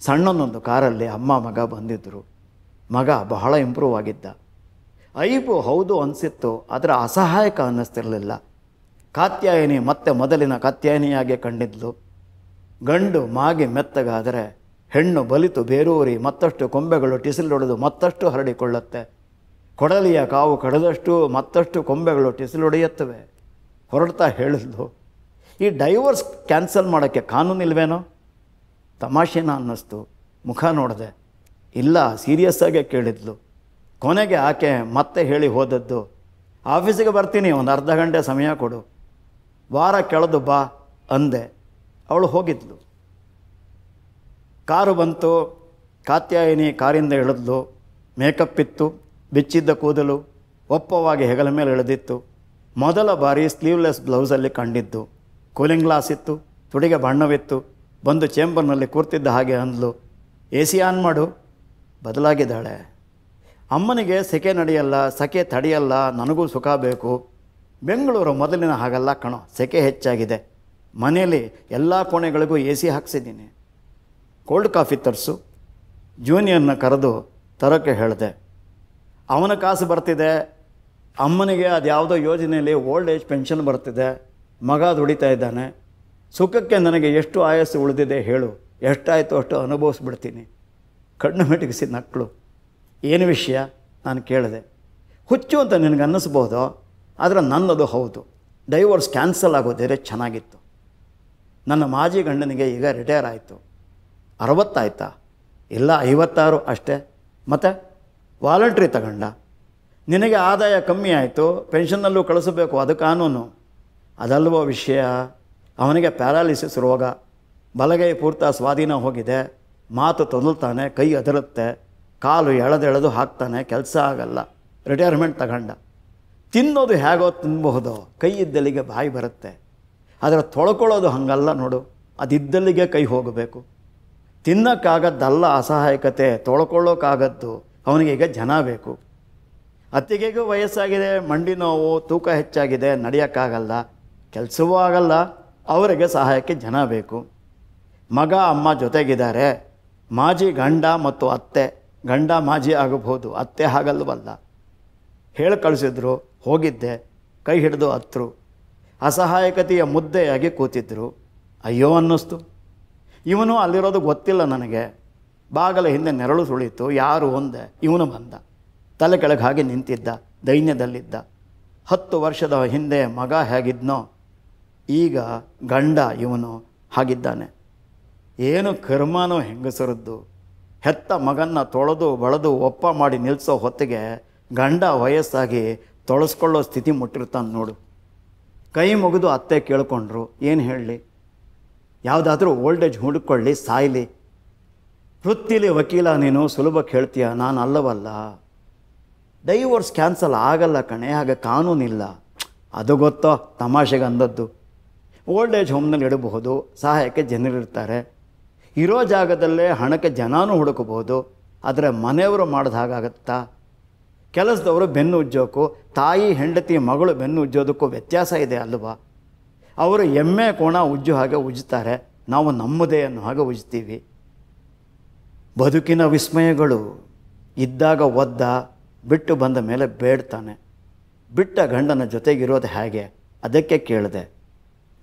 A: ಸಣ್ಣನೊಂದು ಕಾರಲ್ಲಿ ಅಮ್ಮ ಮಗ ಬಂದಿದ್ದರು ಮಗ ಬಹಳ ಇಂಪ್ರೂವ್ ಆಗಿದ್ದ ಐಬು ಹೌದು ಅನಿಸಿತ್ತು ಆದರೆ ಅಸಹಾಯಕ ಅನ್ನಿಸ್ತಿರಲಿಲ್ಲ ಕಾತ್ಯಾಯಿನಿ ಮತ್ತೆ ಮೊದಲಿನ ಕಾತ್ಯಾಯಿನಿಯಾಗೆ ಕಂಡಿದ್ಲು ಗಂಡು ಮಾಗಿ ಮೆತ್ತಗಾದರೆ ಹೆಣ್ಣು ಬಲಿತು ಬೇರೂರಿ ಮತ್ತಷ್ಟು ಕೊಂಬೆಗಳು ಟಿಸಿಲೊಡೆದು ಮತ್ತಷ್ಟು ಹರಡಿಕೊಳ್ಳುತ್ತೆ ಕೊಡಲಿಯ ಕಾವು ಕಡದಷ್ಟು ಮತ್ತಷ್ಟು ಕೊಂಬೆಗಳು ಟಿಸಿಲೊಡೆಯುತ್ತವೆ ಹೊರಡ್ತಾ ಹೇಳಿದ್ಲು ಈ ಡೈವರ್ಸ್ ಕ್ಯಾನ್ಸಲ್ ಮಾಡೋಕ್ಕೆ ಕಾನೂನಿಲ್ವೇನೋ ತಮಾಷೆನ ಅನ್ನಿಸ್ತು ಮುಖ ನೋಡಿದೆ ಇಲ್ಲ ಸೀರಿಯಸ್ಸಾಗೆ ಕೇಳಿದ್ಲು ಕೊನೆಗೆ ಆಕೆ ಮತ್ತೆ ಹೇಳಿ ಹೋದದ್ದು ಆಫೀಸಿಗೆ ಬರ್ತೀನಿ ಒಂದು ಅರ್ಧ ಗಂಟೆ ಸಮಯ ಕೊಡು ವಾರ ಕೆಳದು ಬಾ ಅಂದೆ ಅವಳು ಹೋಗಿದ್ಲು ಕಾರು ಬಂತು ಕಾತ್ಯಾಯಿನಿ ಕಾರಿಂದ ಇಳಿದ್ಲು ಮೇಕಪ್ ಇತ್ತು ಬಿಚ್ಚಿದ್ದ ಕೂದಲು ಒಪ್ಪವಾಗಿ ಹೆಗಲ ಮೇಲೆ ಇಳಿದಿತ್ತು ಮೊದಲ ಬಾರಿ ಸ್ಲೀವ್ಲೆಸ್ ಬ್ಲೌಸಲ್ಲಿ ಕಂಡಿದ್ದು ಕೂಲಿಂಗ್ ಗ್ಲಾಸ್ ಇತ್ತು ತುಡಿಗೆ ಬಣ್ಣವಿತ್ತು ಬಂದು ಚೇಂಬರ್ನಲ್ಲಿ ಕೂರ್ತಿದ್ದ ಹಾಗೆ ಅಂದ್ಲು ಎ ಸಿ ಆನ್ ಮಾಡು ಬದಲಾಗಿದ್ದಾಳೆ ಅಮ್ಮನಿಗೆ ಸೆಕೆ ನಡೆಯಲ್ಲ ಸಖೆ ತಡೆಯಲ್ಲ ನನಗೂ ಸುಖ ಬೇಕು ಬೆಂಗಳೂರು ಮೊದಲಿನ ಹಾಗಲ್ಲ ಕಣೋ ಸೆಕೆ ಹೆಚ್ಚಾಗಿದೆ ಮನೆಯಲ್ಲಿ ಎಲ್ಲ ಕೋಣೆಗಳಿಗೂ ಎ ಸಿ ಹಾಕ್ಸಿದ್ದೀನಿ ಕೋಲ್ಡ್ ಕಾಫಿ ತರಿಸು ಜೂನಿಯರ್ನ ಕರೆದು ತರೋಕ್ಕೆ ಹೇಳಿದೆ ಅವನ ಕಾಸು ಬರ್ತಿದೆ ಅಮ್ಮನಿಗೆ ಅದು ಯಾವುದೋ ಯೋಜನೆಯಲ್ಲಿ ಓಲ್ಡ್ ಏಜ್ ಪೆನ್ಷನ್ ಬರ್ತಿದೆ ಮಗ ದುಡಿತಾ ಇದ್ದಾನೆ ಸುಖಕ್ಕೆ ನನಗೆ ಎಷ್ಟು ಆಯಸ್ಸು ಉಳಿದಿದೆ ಹೇಳು ಎಷ್ಟಾಯಿತು ಅಷ್ಟು ಅನುಭವಿಸ್ಬಿಡ್ತೀನಿ ಕಣ್ಣು ಮೆಟಗಿಸಿ ನಕ್ಕಳು ಏನು ವಿಷಯ ನಾನು ಕೇಳಿದೆ ಹುಚ್ಚು ಅಂತ ನಿನಗೆ ಆದರೆ ನನ್ನದು ಹೌದು ಡೈವೋರ್ಸ್ ಕ್ಯಾನ್ಸಲ್ ಆಗೋದಿದ್ರೆ ಚೆನ್ನಾಗಿತ್ತು ನನ್ನ ಮಾಜಿ ಗಂಡನಿಗೆ ಈಗ ರಿಟೈರ್ ಆಯಿತು ಅರವತ್ತಾಯ್ತಾ ಇಲ್ಲ ಐವತ್ತಾರು ಅಷ್ಟೇ ಮತ್ತು ವಾಲಂಟ್ರಿ ತಗೊಂಡ ನಿನಗೆ ಆದಾಯ ಕಮ್ಮಿ ಆಯಿತು ಪೆನ್ಷನ್ನಲ್ಲೂ ಕಳಿಸಬೇಕು ಅದು ಕಾನೂನು ಅದಲ್ವೋ ವಿಷಯ ಅವನಿಗೆ ಪ್ಯಾರಾಲಿಸಿಸ್ ರೋಗ ಬಲಗೈ ಪೂರ್ತ ಸ್ವಾಧೀನ ಹೋಗಿದೆ ಮಾತು ತೊದಲ್ತಾನೆ ಕೈ ಅದರುತ್ತೆ ಕಾಲು ಎಳೆದೆಳೆದು ಹಾಕ್ತಾನೆ ಕೆಲಸ ಆಗಲ್ಲ ರಿಟೈರ್ಮೆಂಟ್ ತಗೊಂಡ ತಿನ್ನೋದು ಹೇಗೋ ತಿನ್ನಬಹುದೋ ಕೈ ಇದ್ದಲ್ಲಿಗೆ ಬಾಯಿ ಬರುತ್ತೆ ಆದರೆ ತೊಳ್ಕೊಳ್ಳೋದು ಹಾಗಲ್ಲ ನೋಡು ಅದಿದ್ದಲ್ಲಿಗೆ ಕೈ ಹೋಗಬೇಕು ತಿನ್ನೋಕ್ಕಾಗದ್ದಲ್ಲ ಅಸಹಾಯಕತೆ ತೊಳ್ಕೊಳ್ಳೋಕ್ಕಾಗದ್ದು ಈಗ ಜನ ಬೇಕು ಅತ್ತಿಗೆಗೂ ವಯಸ್ಸಾಗಿದೆ ಮಂಡಿ ನೋವು ತೂಕ ಹೆಚ್ಚಾಗಿದೆ ನಡೆಯೋಕ್ಕಾಗಲ್ಲ ಕೆಲಸವೂ ಆಗಲ್ಲ ಅವರಿಗೆ ಸಹಾಯಕ್ಕೆ ಜನ ಬೇಕು ಮಗ ಅಮ್ಮ ಜೊತೆಗಿದ್ದಾರೆ ಮಾಜಿ ಗಂಡ ಮತ್ತು ಅತ್ತೆ ಗಂಡ ಮಾಜಿ ಆಗಬಹುದು ಅತ್ತೆ ಆಗಲ್ಲವಲ್ಲ ಹೇಳಿ ಕಳಿಸಿದ್ರು ಹೋಗಿದ್ದೆ ಕೈ ಹಿಡಿದು ಹತ್ರು ಅಸಹಾಯಕತೆಯ ಮುದ್ದೆಯಾಗಿ ಕೂತಿದ್ದರು ಅಯ್ಯೋ ಅನ್ನಿಸ್ತು ಇವನು ಅಲ್ಲಿರೋದು ಗೊತ್ತಿಲ್ಲ ನನಗೆ ಬಾಗಲ ಹಿಂದೆ ನೆರಳು ಸುಳಿತು ಯಾರು ಒಂದೆ ಇವನು ಬಂದ ತಲೆ ಕೆಳಗೆ ಹಾಗೆ ನಿಂತಿದ್ದ ದೈನ್ಯದಲ್ಲಿದ್ದ ಹತ್ತು ವರ್ಷದ ಹಿಂದೆ ಮಗ ಹೇಗಿದ್ನೋ ಈಗ ಗಂಡ ಇವನು ಹಾಗಿದ್ದಾನೆ ಏನು ಕರ್ಮನೋ ಹೆಂಗಸರದ್ದು ಹೆತ್ತ ಮಗನ್ನ ತೊಳೆದು ಬಳದು ಒಪ್ಪ ಮಾಡಿ ನಿಲ್ಲಿಸೋ ಹೊತ್ತಿಗೆ ಗಂಡ ವಯಸ್ಸಾಗಿ ತೊಳಸ್ಕೊಳ್ಳೋ ಸ್ಥಿತಿ ಮುಟ್ಟಿರ್ತಾನೆ ನೋಡು ಕೈ ಮುಗಿದು ಅತ್ತೆ ಕೇಳ್ಕೊಂಡ್ರು ಏನು ಹೇಳಲಿ ಯಾವುದಾದ್ರೂ ಏಜ್ ಹುಡುಕೊಳ್ಳಿ ಸಾಯಲಿ ವೃತ್ತಿಲಿ ವಕೀಲ ನೀನು ಸುಲಭ ಕೇಳ್ತೀಯ ನಾನು ಅಲ್ಲವಲ್ಲ ಡೈವರ್ಸ್ ಕ್ಯಾನ್ಸಲ್ ಆಗಲ್ಲ ಕಣೆ ಹಾಗೆ ಕಾನೂನಿಲ್ಲ ಅದು ಗೊತ್ತೋ ತಮಾಷೆಗೆ ಅಂದದ್ದು ಓಲ್ಡ್ ಏಜ್ ಹೋಮ್ನಲ್ಲಿ ಇಡಬಹುದು ಸಹಾಯಕ್ಕೆ ಜನರಿರ್ತಾರೆ ಇರೋ ಜಾಗದಲ್ಲೇ ಹಣಕ್ಕೆ ಜನಾನು ಹುಡುಕಬಹುದು ಆದರೆ ಮನೆಯವರು ಮಾಡಿದ ಹಾಗಾಗತ್ತಾ ಕೆಲಸದವರು ಬೆನ್ನು ಉಜ್ಜೋಕ್ಕೂ ತಾಯಿ ಹೆಂಡತಿ ಮಗಳು ಬೆನ್ನು ಉಜ್ಜೋದಕ್ಕೂ ವ್ಯತ್ಯಾಸ ಇದೆ ಅಲ್ವಾ ಅವರು ಎಮ್ಮೆ ಕೋಣ ಉಜ್ಜು ಹಾಗೆ ಉಜ್ಜುತ್ತಾರೆ ನಾವು ನಮ್ಮದೇ ಅನ್ನೋ ಹಾಗೆ ಉಜ್ತೀವಿ ಬದುಕಿನ ವಿಸ್ಮಯಗಳು ಇದ್ದಾಗ ಒದ್ದ ಬಿಟ್ಟು ಬಂದ ಮೇಲೆ ಬೇಡ್ತಾನೆ ಬಿಟ್ಟ ಗಂಡನ ಜೊತೆಗಿರೋದು ಹೇಗೆ ಅದಕ್ಕೆ ಕೇಳಿದೆ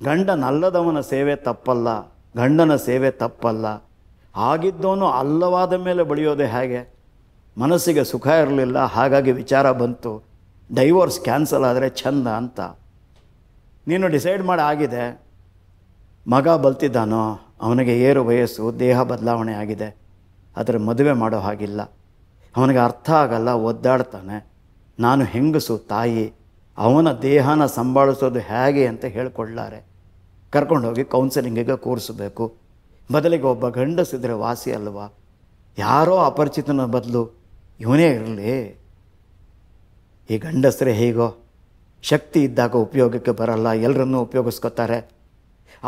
A: ಗಂಡನಲ್ಲದವನ ಸೇವೆ ತಪ್ಪಲ್ಲ ಗಂಡನ ಸೇವೆ ತಪ್ಪಲ್ಲ ಆಗಿದ್ದವನು ಅಲ್ಲವಾದ ಮೇಲೆ ಬಳಿಯೋದೆ ಹೇಗೆ ಮನಸ್ಸಿಗೆ ಸುಖ ಇರಲಿಲ್ಲ ಹಾಗಾಗಿ ವಿಚಾರ ಬಂತು ಡೈವೋರ್ಸ್ ಕ್ಯಾನ್ಸಲ್ ಆದರೆ ಚಂದ ಅಂತ ನೀನು ಡಿಸೈಡ್ ಮಾಡಿ ಆಗಿದೆ ಮಗ ಬಲ್ತಿದ್ದಾನೋ ಅವನಿಗೆ ಏರು ವಯಸ್ಸು ದೇಹ ಬದಲಾವಣೆ ಆಗಿದೆ ಆದರೆ ಮದುವೆ ಮಾಡೋ ಹಾಗಿಲ್ಲ ಅವನಿಗೆ ಅರ್ಥ ಆಗಲ್ಲ ಒದ್ದಾಡ್ತಾನೆ ನಾನು ಹೆಂಗಸು ತಾಯಿ ಅವನ ದೇಹನ ಸಂಭಾಳಿಸೋದು ಹೇಗೆ ಅಂತ ಹೇಳ್ಕೊಳ್ಳಾರೆ ಕರ್ಕೊಂಡೋಗಿ ಕೌನ್ಸಿಲಿಂಗಿಗೆ ಕೂರಿಸಬೇಕು ಬದಲಿಗೆ ಒಬ್ಬ ಗಂಡಸಿದ್ರೆ ವಾಸಿ ಅಲ್ವಾ ಯಾರೋ ಅಪರಿಚಿತನ ಬದಲು ಇವನೇ ಇರಲಿ ಈ ಗಂಡಸರೇ ಹೇಗೋ ಶಕ್ತಿ ಇದ್ದಾಗ ಉಪಯೋಗಕ್ಕೆ ಬರಲ್ಲ ಎಲ್ಲರನ್ನೂ ಉಪಯೋಗಿಸ್ಕೋತಾರೆ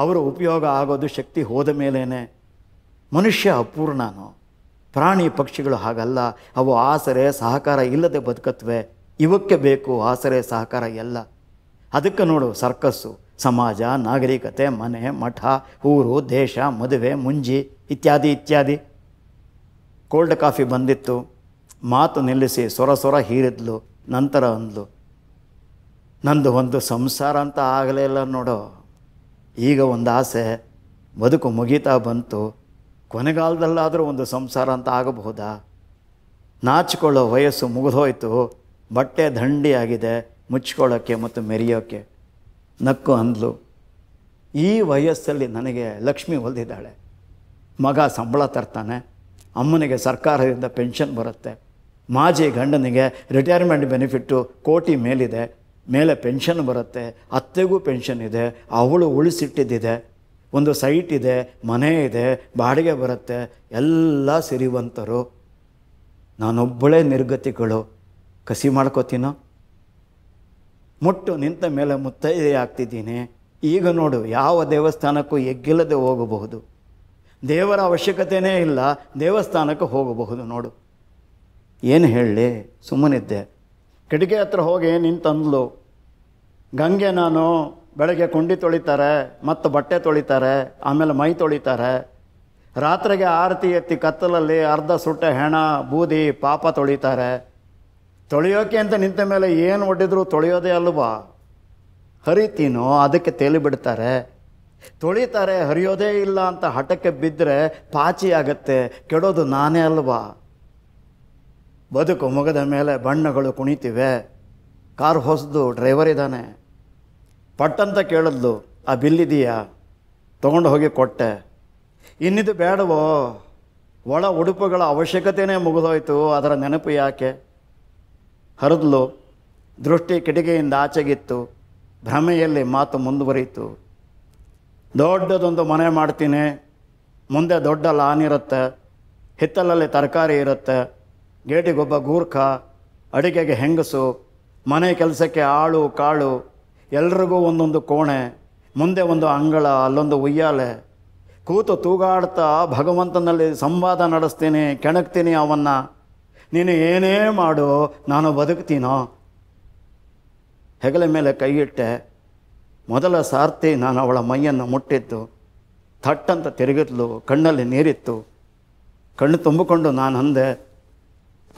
A: ಅವರು ಉಪಯೋಗ ಆಗೋದು ಶಕ್ತಿ ಹೋದ ಮೇಲೇ ಮನುಷ್ಯ ಅಪೂರ್ಣನು ಪ್ರಾಣಿ ಪಕ್ಷಿಗಳು ಹಾಗಲ್ಲ ಅವು ಆಸರೆ ಸಹಕಾರ ಇಲ್ಲದೆ ಬದುಕತ್ವೆ ಇವಕ್ಕೆ ಬೇಕು ಆಸರೆ ಸಹಕಾರ ಎಲ್ಲ ಅದಕ್ಕೆ ನೋಡು ಸರ್ಕಸ್ಸು ಸಮಾಜ ನಾಗರಿಕತೆ ಮನೆ ಮಠ ಊರು ದೇಶ ಮದುವೆ ಮುಂಜಿ ಇತ್ಯಾದಿ ಇತ್ಯಾದಿ ಕೋಲ್ಡ್ ಕಾಫಿ ಬಂದಿತ್ತು ಮಾತು ನಿಲ್ಲಿಸಿ ಸೊರ ಸೊರ ಹೀರಿದ್ಲು ನಂತರ ಅಂದ್ಲು ನಂದು ಒಂದು ಸಂಸಾರ ಅಂತ ಆಗಲೇ ಇಲ್ಲ ನೋಡೋ ಈಗ ಒಂದು ಆಸೆ ಬದುಕು ಮುಗೀತಾ ಬಂತು ಕೊನೆಗಾಲದಲ್ಲಾದರೂ ಒಂದು ಸಂಸಾರ ಅಂತ ಆಗಬಹುದಾ ನಾಚಿಕೊಳ್ಳೋ ವಯಸ್ಸು ಮುಗಿದೋಯ್ತು ಬಟ್ಟೆ ದಂಡಿಯಾಗಿದೆ ಮುಚ್ಕೊಳ್ಳೋಕ್ಕೆ ಮತ್ತು ಮೆರೆಯೋಕ್ಕೆ ನಕ್ಕು ಅಂದ್ಲು ಈ ವಯಸ್ಸಲ್ಲಿ ನನಗೆ ಲಕ್ಷ್ಮಿ ಹೊಲಿದಿದ್ದಾಳೆ ಮಗ ಸಂಬಳ ತರ್ತಾನೆ ಅಮ್ಮನಿಗೆ ಸರ್ಕಾರದಿಂದ ಪೆನ್ಷನ್ ಬರುತ್ತೆ ಮಾಜಿ ಗಂಡನಿಗೆ ರಿಟೈರ್ಮೆಂಟ್ ಬೆನಿಫಿಟ್ಟು ಕೋಟಿ ಮೇಲಿದೆ ಮೇಲೆ ಪೆನ್ಷನ್ ಬರುತ್ತೆ ಅತ್ತೆಗೂ ಪೆನ್ಷನ್ ಇದೆ ಅವಳು ಉಳಿಸಿಟ್ಟಿದ್ದಿದೆ ಒಂದು ಸೈಟ್ ಇದೆ ಮನೆ ಇದೆ ಬಾಡಿಗೆ ಬರುತ್ತೆ ಎಲ್ಲ ಸಿರಿವಂತರು ನಾನೊಬ್ಬಳೇ ನಿರ್ಗತಿಗಳು ಕಸಿ ಮಾಡ್ಕೋತೀನೋ ಮುಟ್ಟು ನಿಂತ ಮೇಲೆ ಮುತ್ತೈದೆ ಆಗ್ತಿದ್ದೀನಿ ಈಗ ನೋಡು ಯಾವ ದೇವಸ್ಥಾನಕ್ಕೂ ಎಗ್ಗಿಲ್ಲದೆ ಹೋಗಬಹುದು ದೇವರ ಅವಶ್ಯಕತೆಯೇ ಇಲ್ಲ ದೇವಸ್ಥಾನಕ್ಕೆ ಹೋಗಬಹುದು ನೋಡು ಏನು ಹೇಳಿ ಸುಮ್ಮನಿದ್ದೆ ಕಿಟಕಿ ಹತ್ರ ಹೋಗಿ ನಿಂತಂದ್ಲು ಗಂಗೆ ನಾನು ಬೆಳಗ್ಗೆ ಕುಂಡಿ ತೊಳಿತಾರೆ ಮತ್ತು ಬಟ್ಟೆ ತೊಳಿತಾರೆ ಆಮೇಲೆ ಮೈ ತೊಳಿತಾರೆ ರಾತ್ರಿಗೆ ಆರತಿ ಎತ್ತಿ ಕತ್ತಲಲ್ಲಿ ಅರ್ಧ ಸುಟ್ಟ ಹೆಣ ಬೂದಿ ಪಾಪ ತೊಳಿತಾರೆ ತೊಳೆಯೋಕೆ ಅಂತ ನಿಂತ ಮೇಲೆ ಏನು ಒಡ್ಡಿದ್ರು ತೊಳೆಯೋದೇ ಅಲ್ವಾ ಹರಿತೀನೋ ಅದಕ್ಕೆ ತೇಲಿ ಬಿಡ್ತಾರೆ ತೊಳಿತಾರೆ ಹರಿಯೋದೇ ಇಲ್ಲ ಅಂತ ಹಠಕ್ಕೆ ಬಿದ್ದರೆ ಪಾಚಿ ಆಗುತ್ತೆ ಕೆಡೋದು ನಾನೇ ಅಲ್ವಾ ಬದುಕು ಮುಗದ ಮೇಲೆ ಬಣ್ಣಗಳು ಕುಣಿತಿವೆ ಕಾರ್ ಹೊಸದು ಡ್ರೈವರ್ ಇದ್ದಾನೆ ಪಟ್ಟಂತ ಕೇಳಿದ್ಲು ಆ ಬಿಲ್ಲಿದೆಯಾ ತೊಗೊಂಡು ಹೋಗಿ ಕೊಟ್ಟೆ ಇನ್ನಿದು ಬೇಡವೋ ಒಳ ಉಡುಪುಗಳ ಅವಶ್ಯಕತೆಯೇ ಮುಗಿದೋಯ್ತು ಅದರ ನೆನಪು ಯಾಕೆ ಹರಿದ್ಲು ದೃಷ್ಟಿ ಕಿಟಕಿಯಿಂದ ಆಚೆಗಿತ್ತು ಭ್ರಮೆಯಲ್ಲಿ ಮಾತು ಮುಂದುವರಿಯಿತು ದೊಡ್ಡದೊಂದು ಮನೆ ಮಾಡ್ತೀನಿ ಮುಂದೆ ದೊಡ್ಡ ಲಾನ್ ಇರುತ್ತೆ ಹಿತ್ತಲಲ್ಲಿ ತರಕಾರಿ ಇರುತ್ತೆ ಗೇಟಿಗೊಬ್ಬ ಗೂರ್ಖ ಅಡಿಗೆಗೆ ಹೆಂಗಸು ಮನೆ ಕೆಲಸಕ್ಕೆ ಆಳು ಕಾಳು ಎಲ್ರಿಗೂ ಒಂದೊಂದು ಕೋಣೆ ಮುಂದೆ ಒಂದು ಅಂಗಳ ಅಲ್ಲೊಂದು ಉಯ್ಯಾಲೆ ಕೂತು ತೂಗಾಡ್ತಾ ಭಗವಂತನಲ್ಲಿ ಸಂವಾದ ನಡೆಸ್ತೀನಿ ಕೆಣಕ್ತೀನಿ ಅವನ್ನ ನೀನು ಏನೇ ಮಾಡು ನಾನು ಬದುಕ್ತೀನೋ ಹೆಗಲ ಮೇಲೆ ಕೈಯಿಟ್ಟೆ ಮೊದಲ ಸಾರ್ತಿ ನಾನು ಅವಳ ಮೈಯನ್ನು ಮುಟ್ಟಿದ್ದು ಥಟ್ಟಂತ ತಿರುಗಿದ್ಲು ಕಣ್ಣಲ್ಲಿ ನೀರಿತ್ತು ಕಣ್ಣು ತುಂಬಿಕೊಂಡು ನಾನು ಅಂದೆ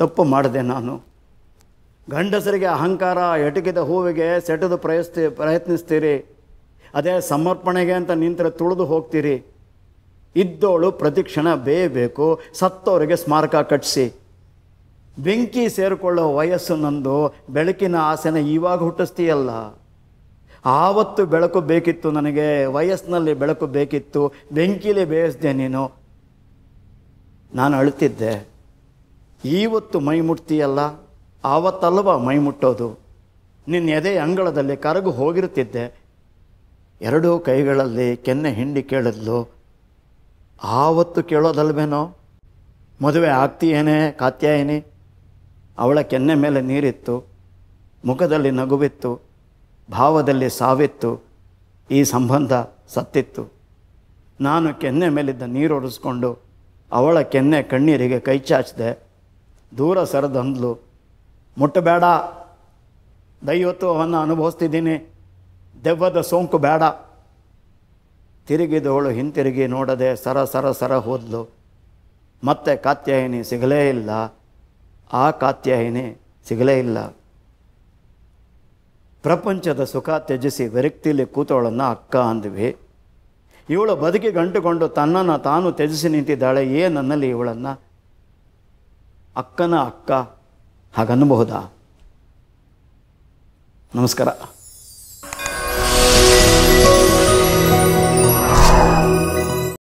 A: ತಪ್ಪು ಮಾಡಿದೆ ನಾನು ಗಂಡಸರಿಗೆ ಅಹಂಕಾರ ಎಟಕಿದ ಹೂವಿಗೆ ಸೆಟದು ಪ್ರಯಸ್ತಿ ಪ್ರಯತ್ನಿಸ್ತೀರಿ ಅದೇ ಸಮರ್ಪಣೆಗೆ ಅಂತ ನಿಂತರೆ ತುಳಿದು ಹೋಗ್ತೀರಿ ಇದ್ದೋಳು ಕ್ಷಣ ಬೇಯಬೇಕು ಸತ್ತೋರಿಗೆ ಸ್ಮಾರಕ ಕಟ್ಟಿಸಿ ಬೆಂಕಿ ಸೇರಿಕೊಳ್ಳೋ ವಯಸ್ಸು ನಂದು ಬೆಳಕಿನ ಆಸೆನ ಇವಾಗ ಹುಟ್ಟಿಸ್ತೀಯಲ್ಲ ಆವತ್ತು ಬೆಳಕು ಬೇಕಿತ್ತು ನನಗೆ ವಯಸ್ಸಿನಲ್ಲಿ ಬೆಳಕು ಬೇಕಿತ್ತು ಬೆಂಕಿಲಿ ಬೇಯಿಸ್ದೆ ನೀನು ನಾನು ಅಳ್ತಿದ್ದೆ ಇವತ್ತು ಮೈ ಮುಟ್ತೀಯಲ್ಲ ಆವತ್ತಲ್ವ ಮೈ ಮುಟ್ಟೋದು ನಿನ್ನ ಎದೆ ಅಂಗಳದಲ್ಲಿ ಕರಗು ಹೋಗಿರುತ್ತಿದ್ದೆ ಎರಡೂ ಕೈಗಳಲ್ಲಿ ಕೆನ್ನೆ ಹಿಂಡಿ ಕೇಳಿದ್ಲು ಆವತ್ತು ಕೇಳೋದಲ್ವೇನೋ ಮದುವೆ ಆಗ್ತೀಯೇನೇ ಕಾತ್ಯಾಯಿನಿ ಅವಳ ಕೆನ್ನೆ ಮೇಲೆ ನೀರಿತ್ತು ಮುಖದಲ್ಲಿ ನಗುವಿತ್ತು ಭಾವದಲ್ಲಿ ಸಾವಿತ್ತು ಈ ಸಂಬಂಧ ಸತ್ತಿತ್ತು ನಾನು ಕೆನ್ನೆ ಮೇಲಿದ್ದ ನೀರು ಒಡಿಸ್ಕೊಂಡು ಅವಳ ಕೆನ್ನೆ ಕಣ್ಣೀರಿಗೆ ಕೈ ಚಾಚಿದೆ ದೂರ ಸರದಂದ್ಲು ಮುಟ್ಟಬೇಡ ದೈವತ್ವವನ್ನು ಅನುಭವಿಸ್ತಿದ್ದೀನಿ ದೆವ್ವದ ಸೋಂಕು ಬೇಡ ತಿರುಗಿದವಳು ಹಿಂತಿರುಗಿ ನೋಡದೆ ಸರ ಸರ ಸರ ಹೋದ್ಲು ಮತ್ತೆ ಕಾತ್ಯಾಯಿನಿ ಸಿಗಲೇ ಇಲ್ಲ ಆ ಕಾತ್ಯಾಯಿನಿ ಸಿಗಲೇ ಇಲ್ಲ ಪ್ರಪಂಚದ ಸುಖ ತ್ಯಜಿಸಿ ವಿರಕ್ತಿಲಿ ಕೂತವಳನ್ನು ಅಕ್ಕ ಅಂದ್ವಿ ಇವಳು ಬದುಕಿ ಗಂಟುಕೊಂಡು ತನ್ನನ್ನು ತಾನು ತ್ಯಜಿಸಿ ನಿಂತಿದ್ದಾಳೆ ಏ ನನ್ನಲ್ಲಿ ಇವಳನ್ನು ಅಕ್ಕನ ಅಕ್ಕ ಹಾಗನ್ನಬಹುದಾ ನಮಸ್ಕಾರ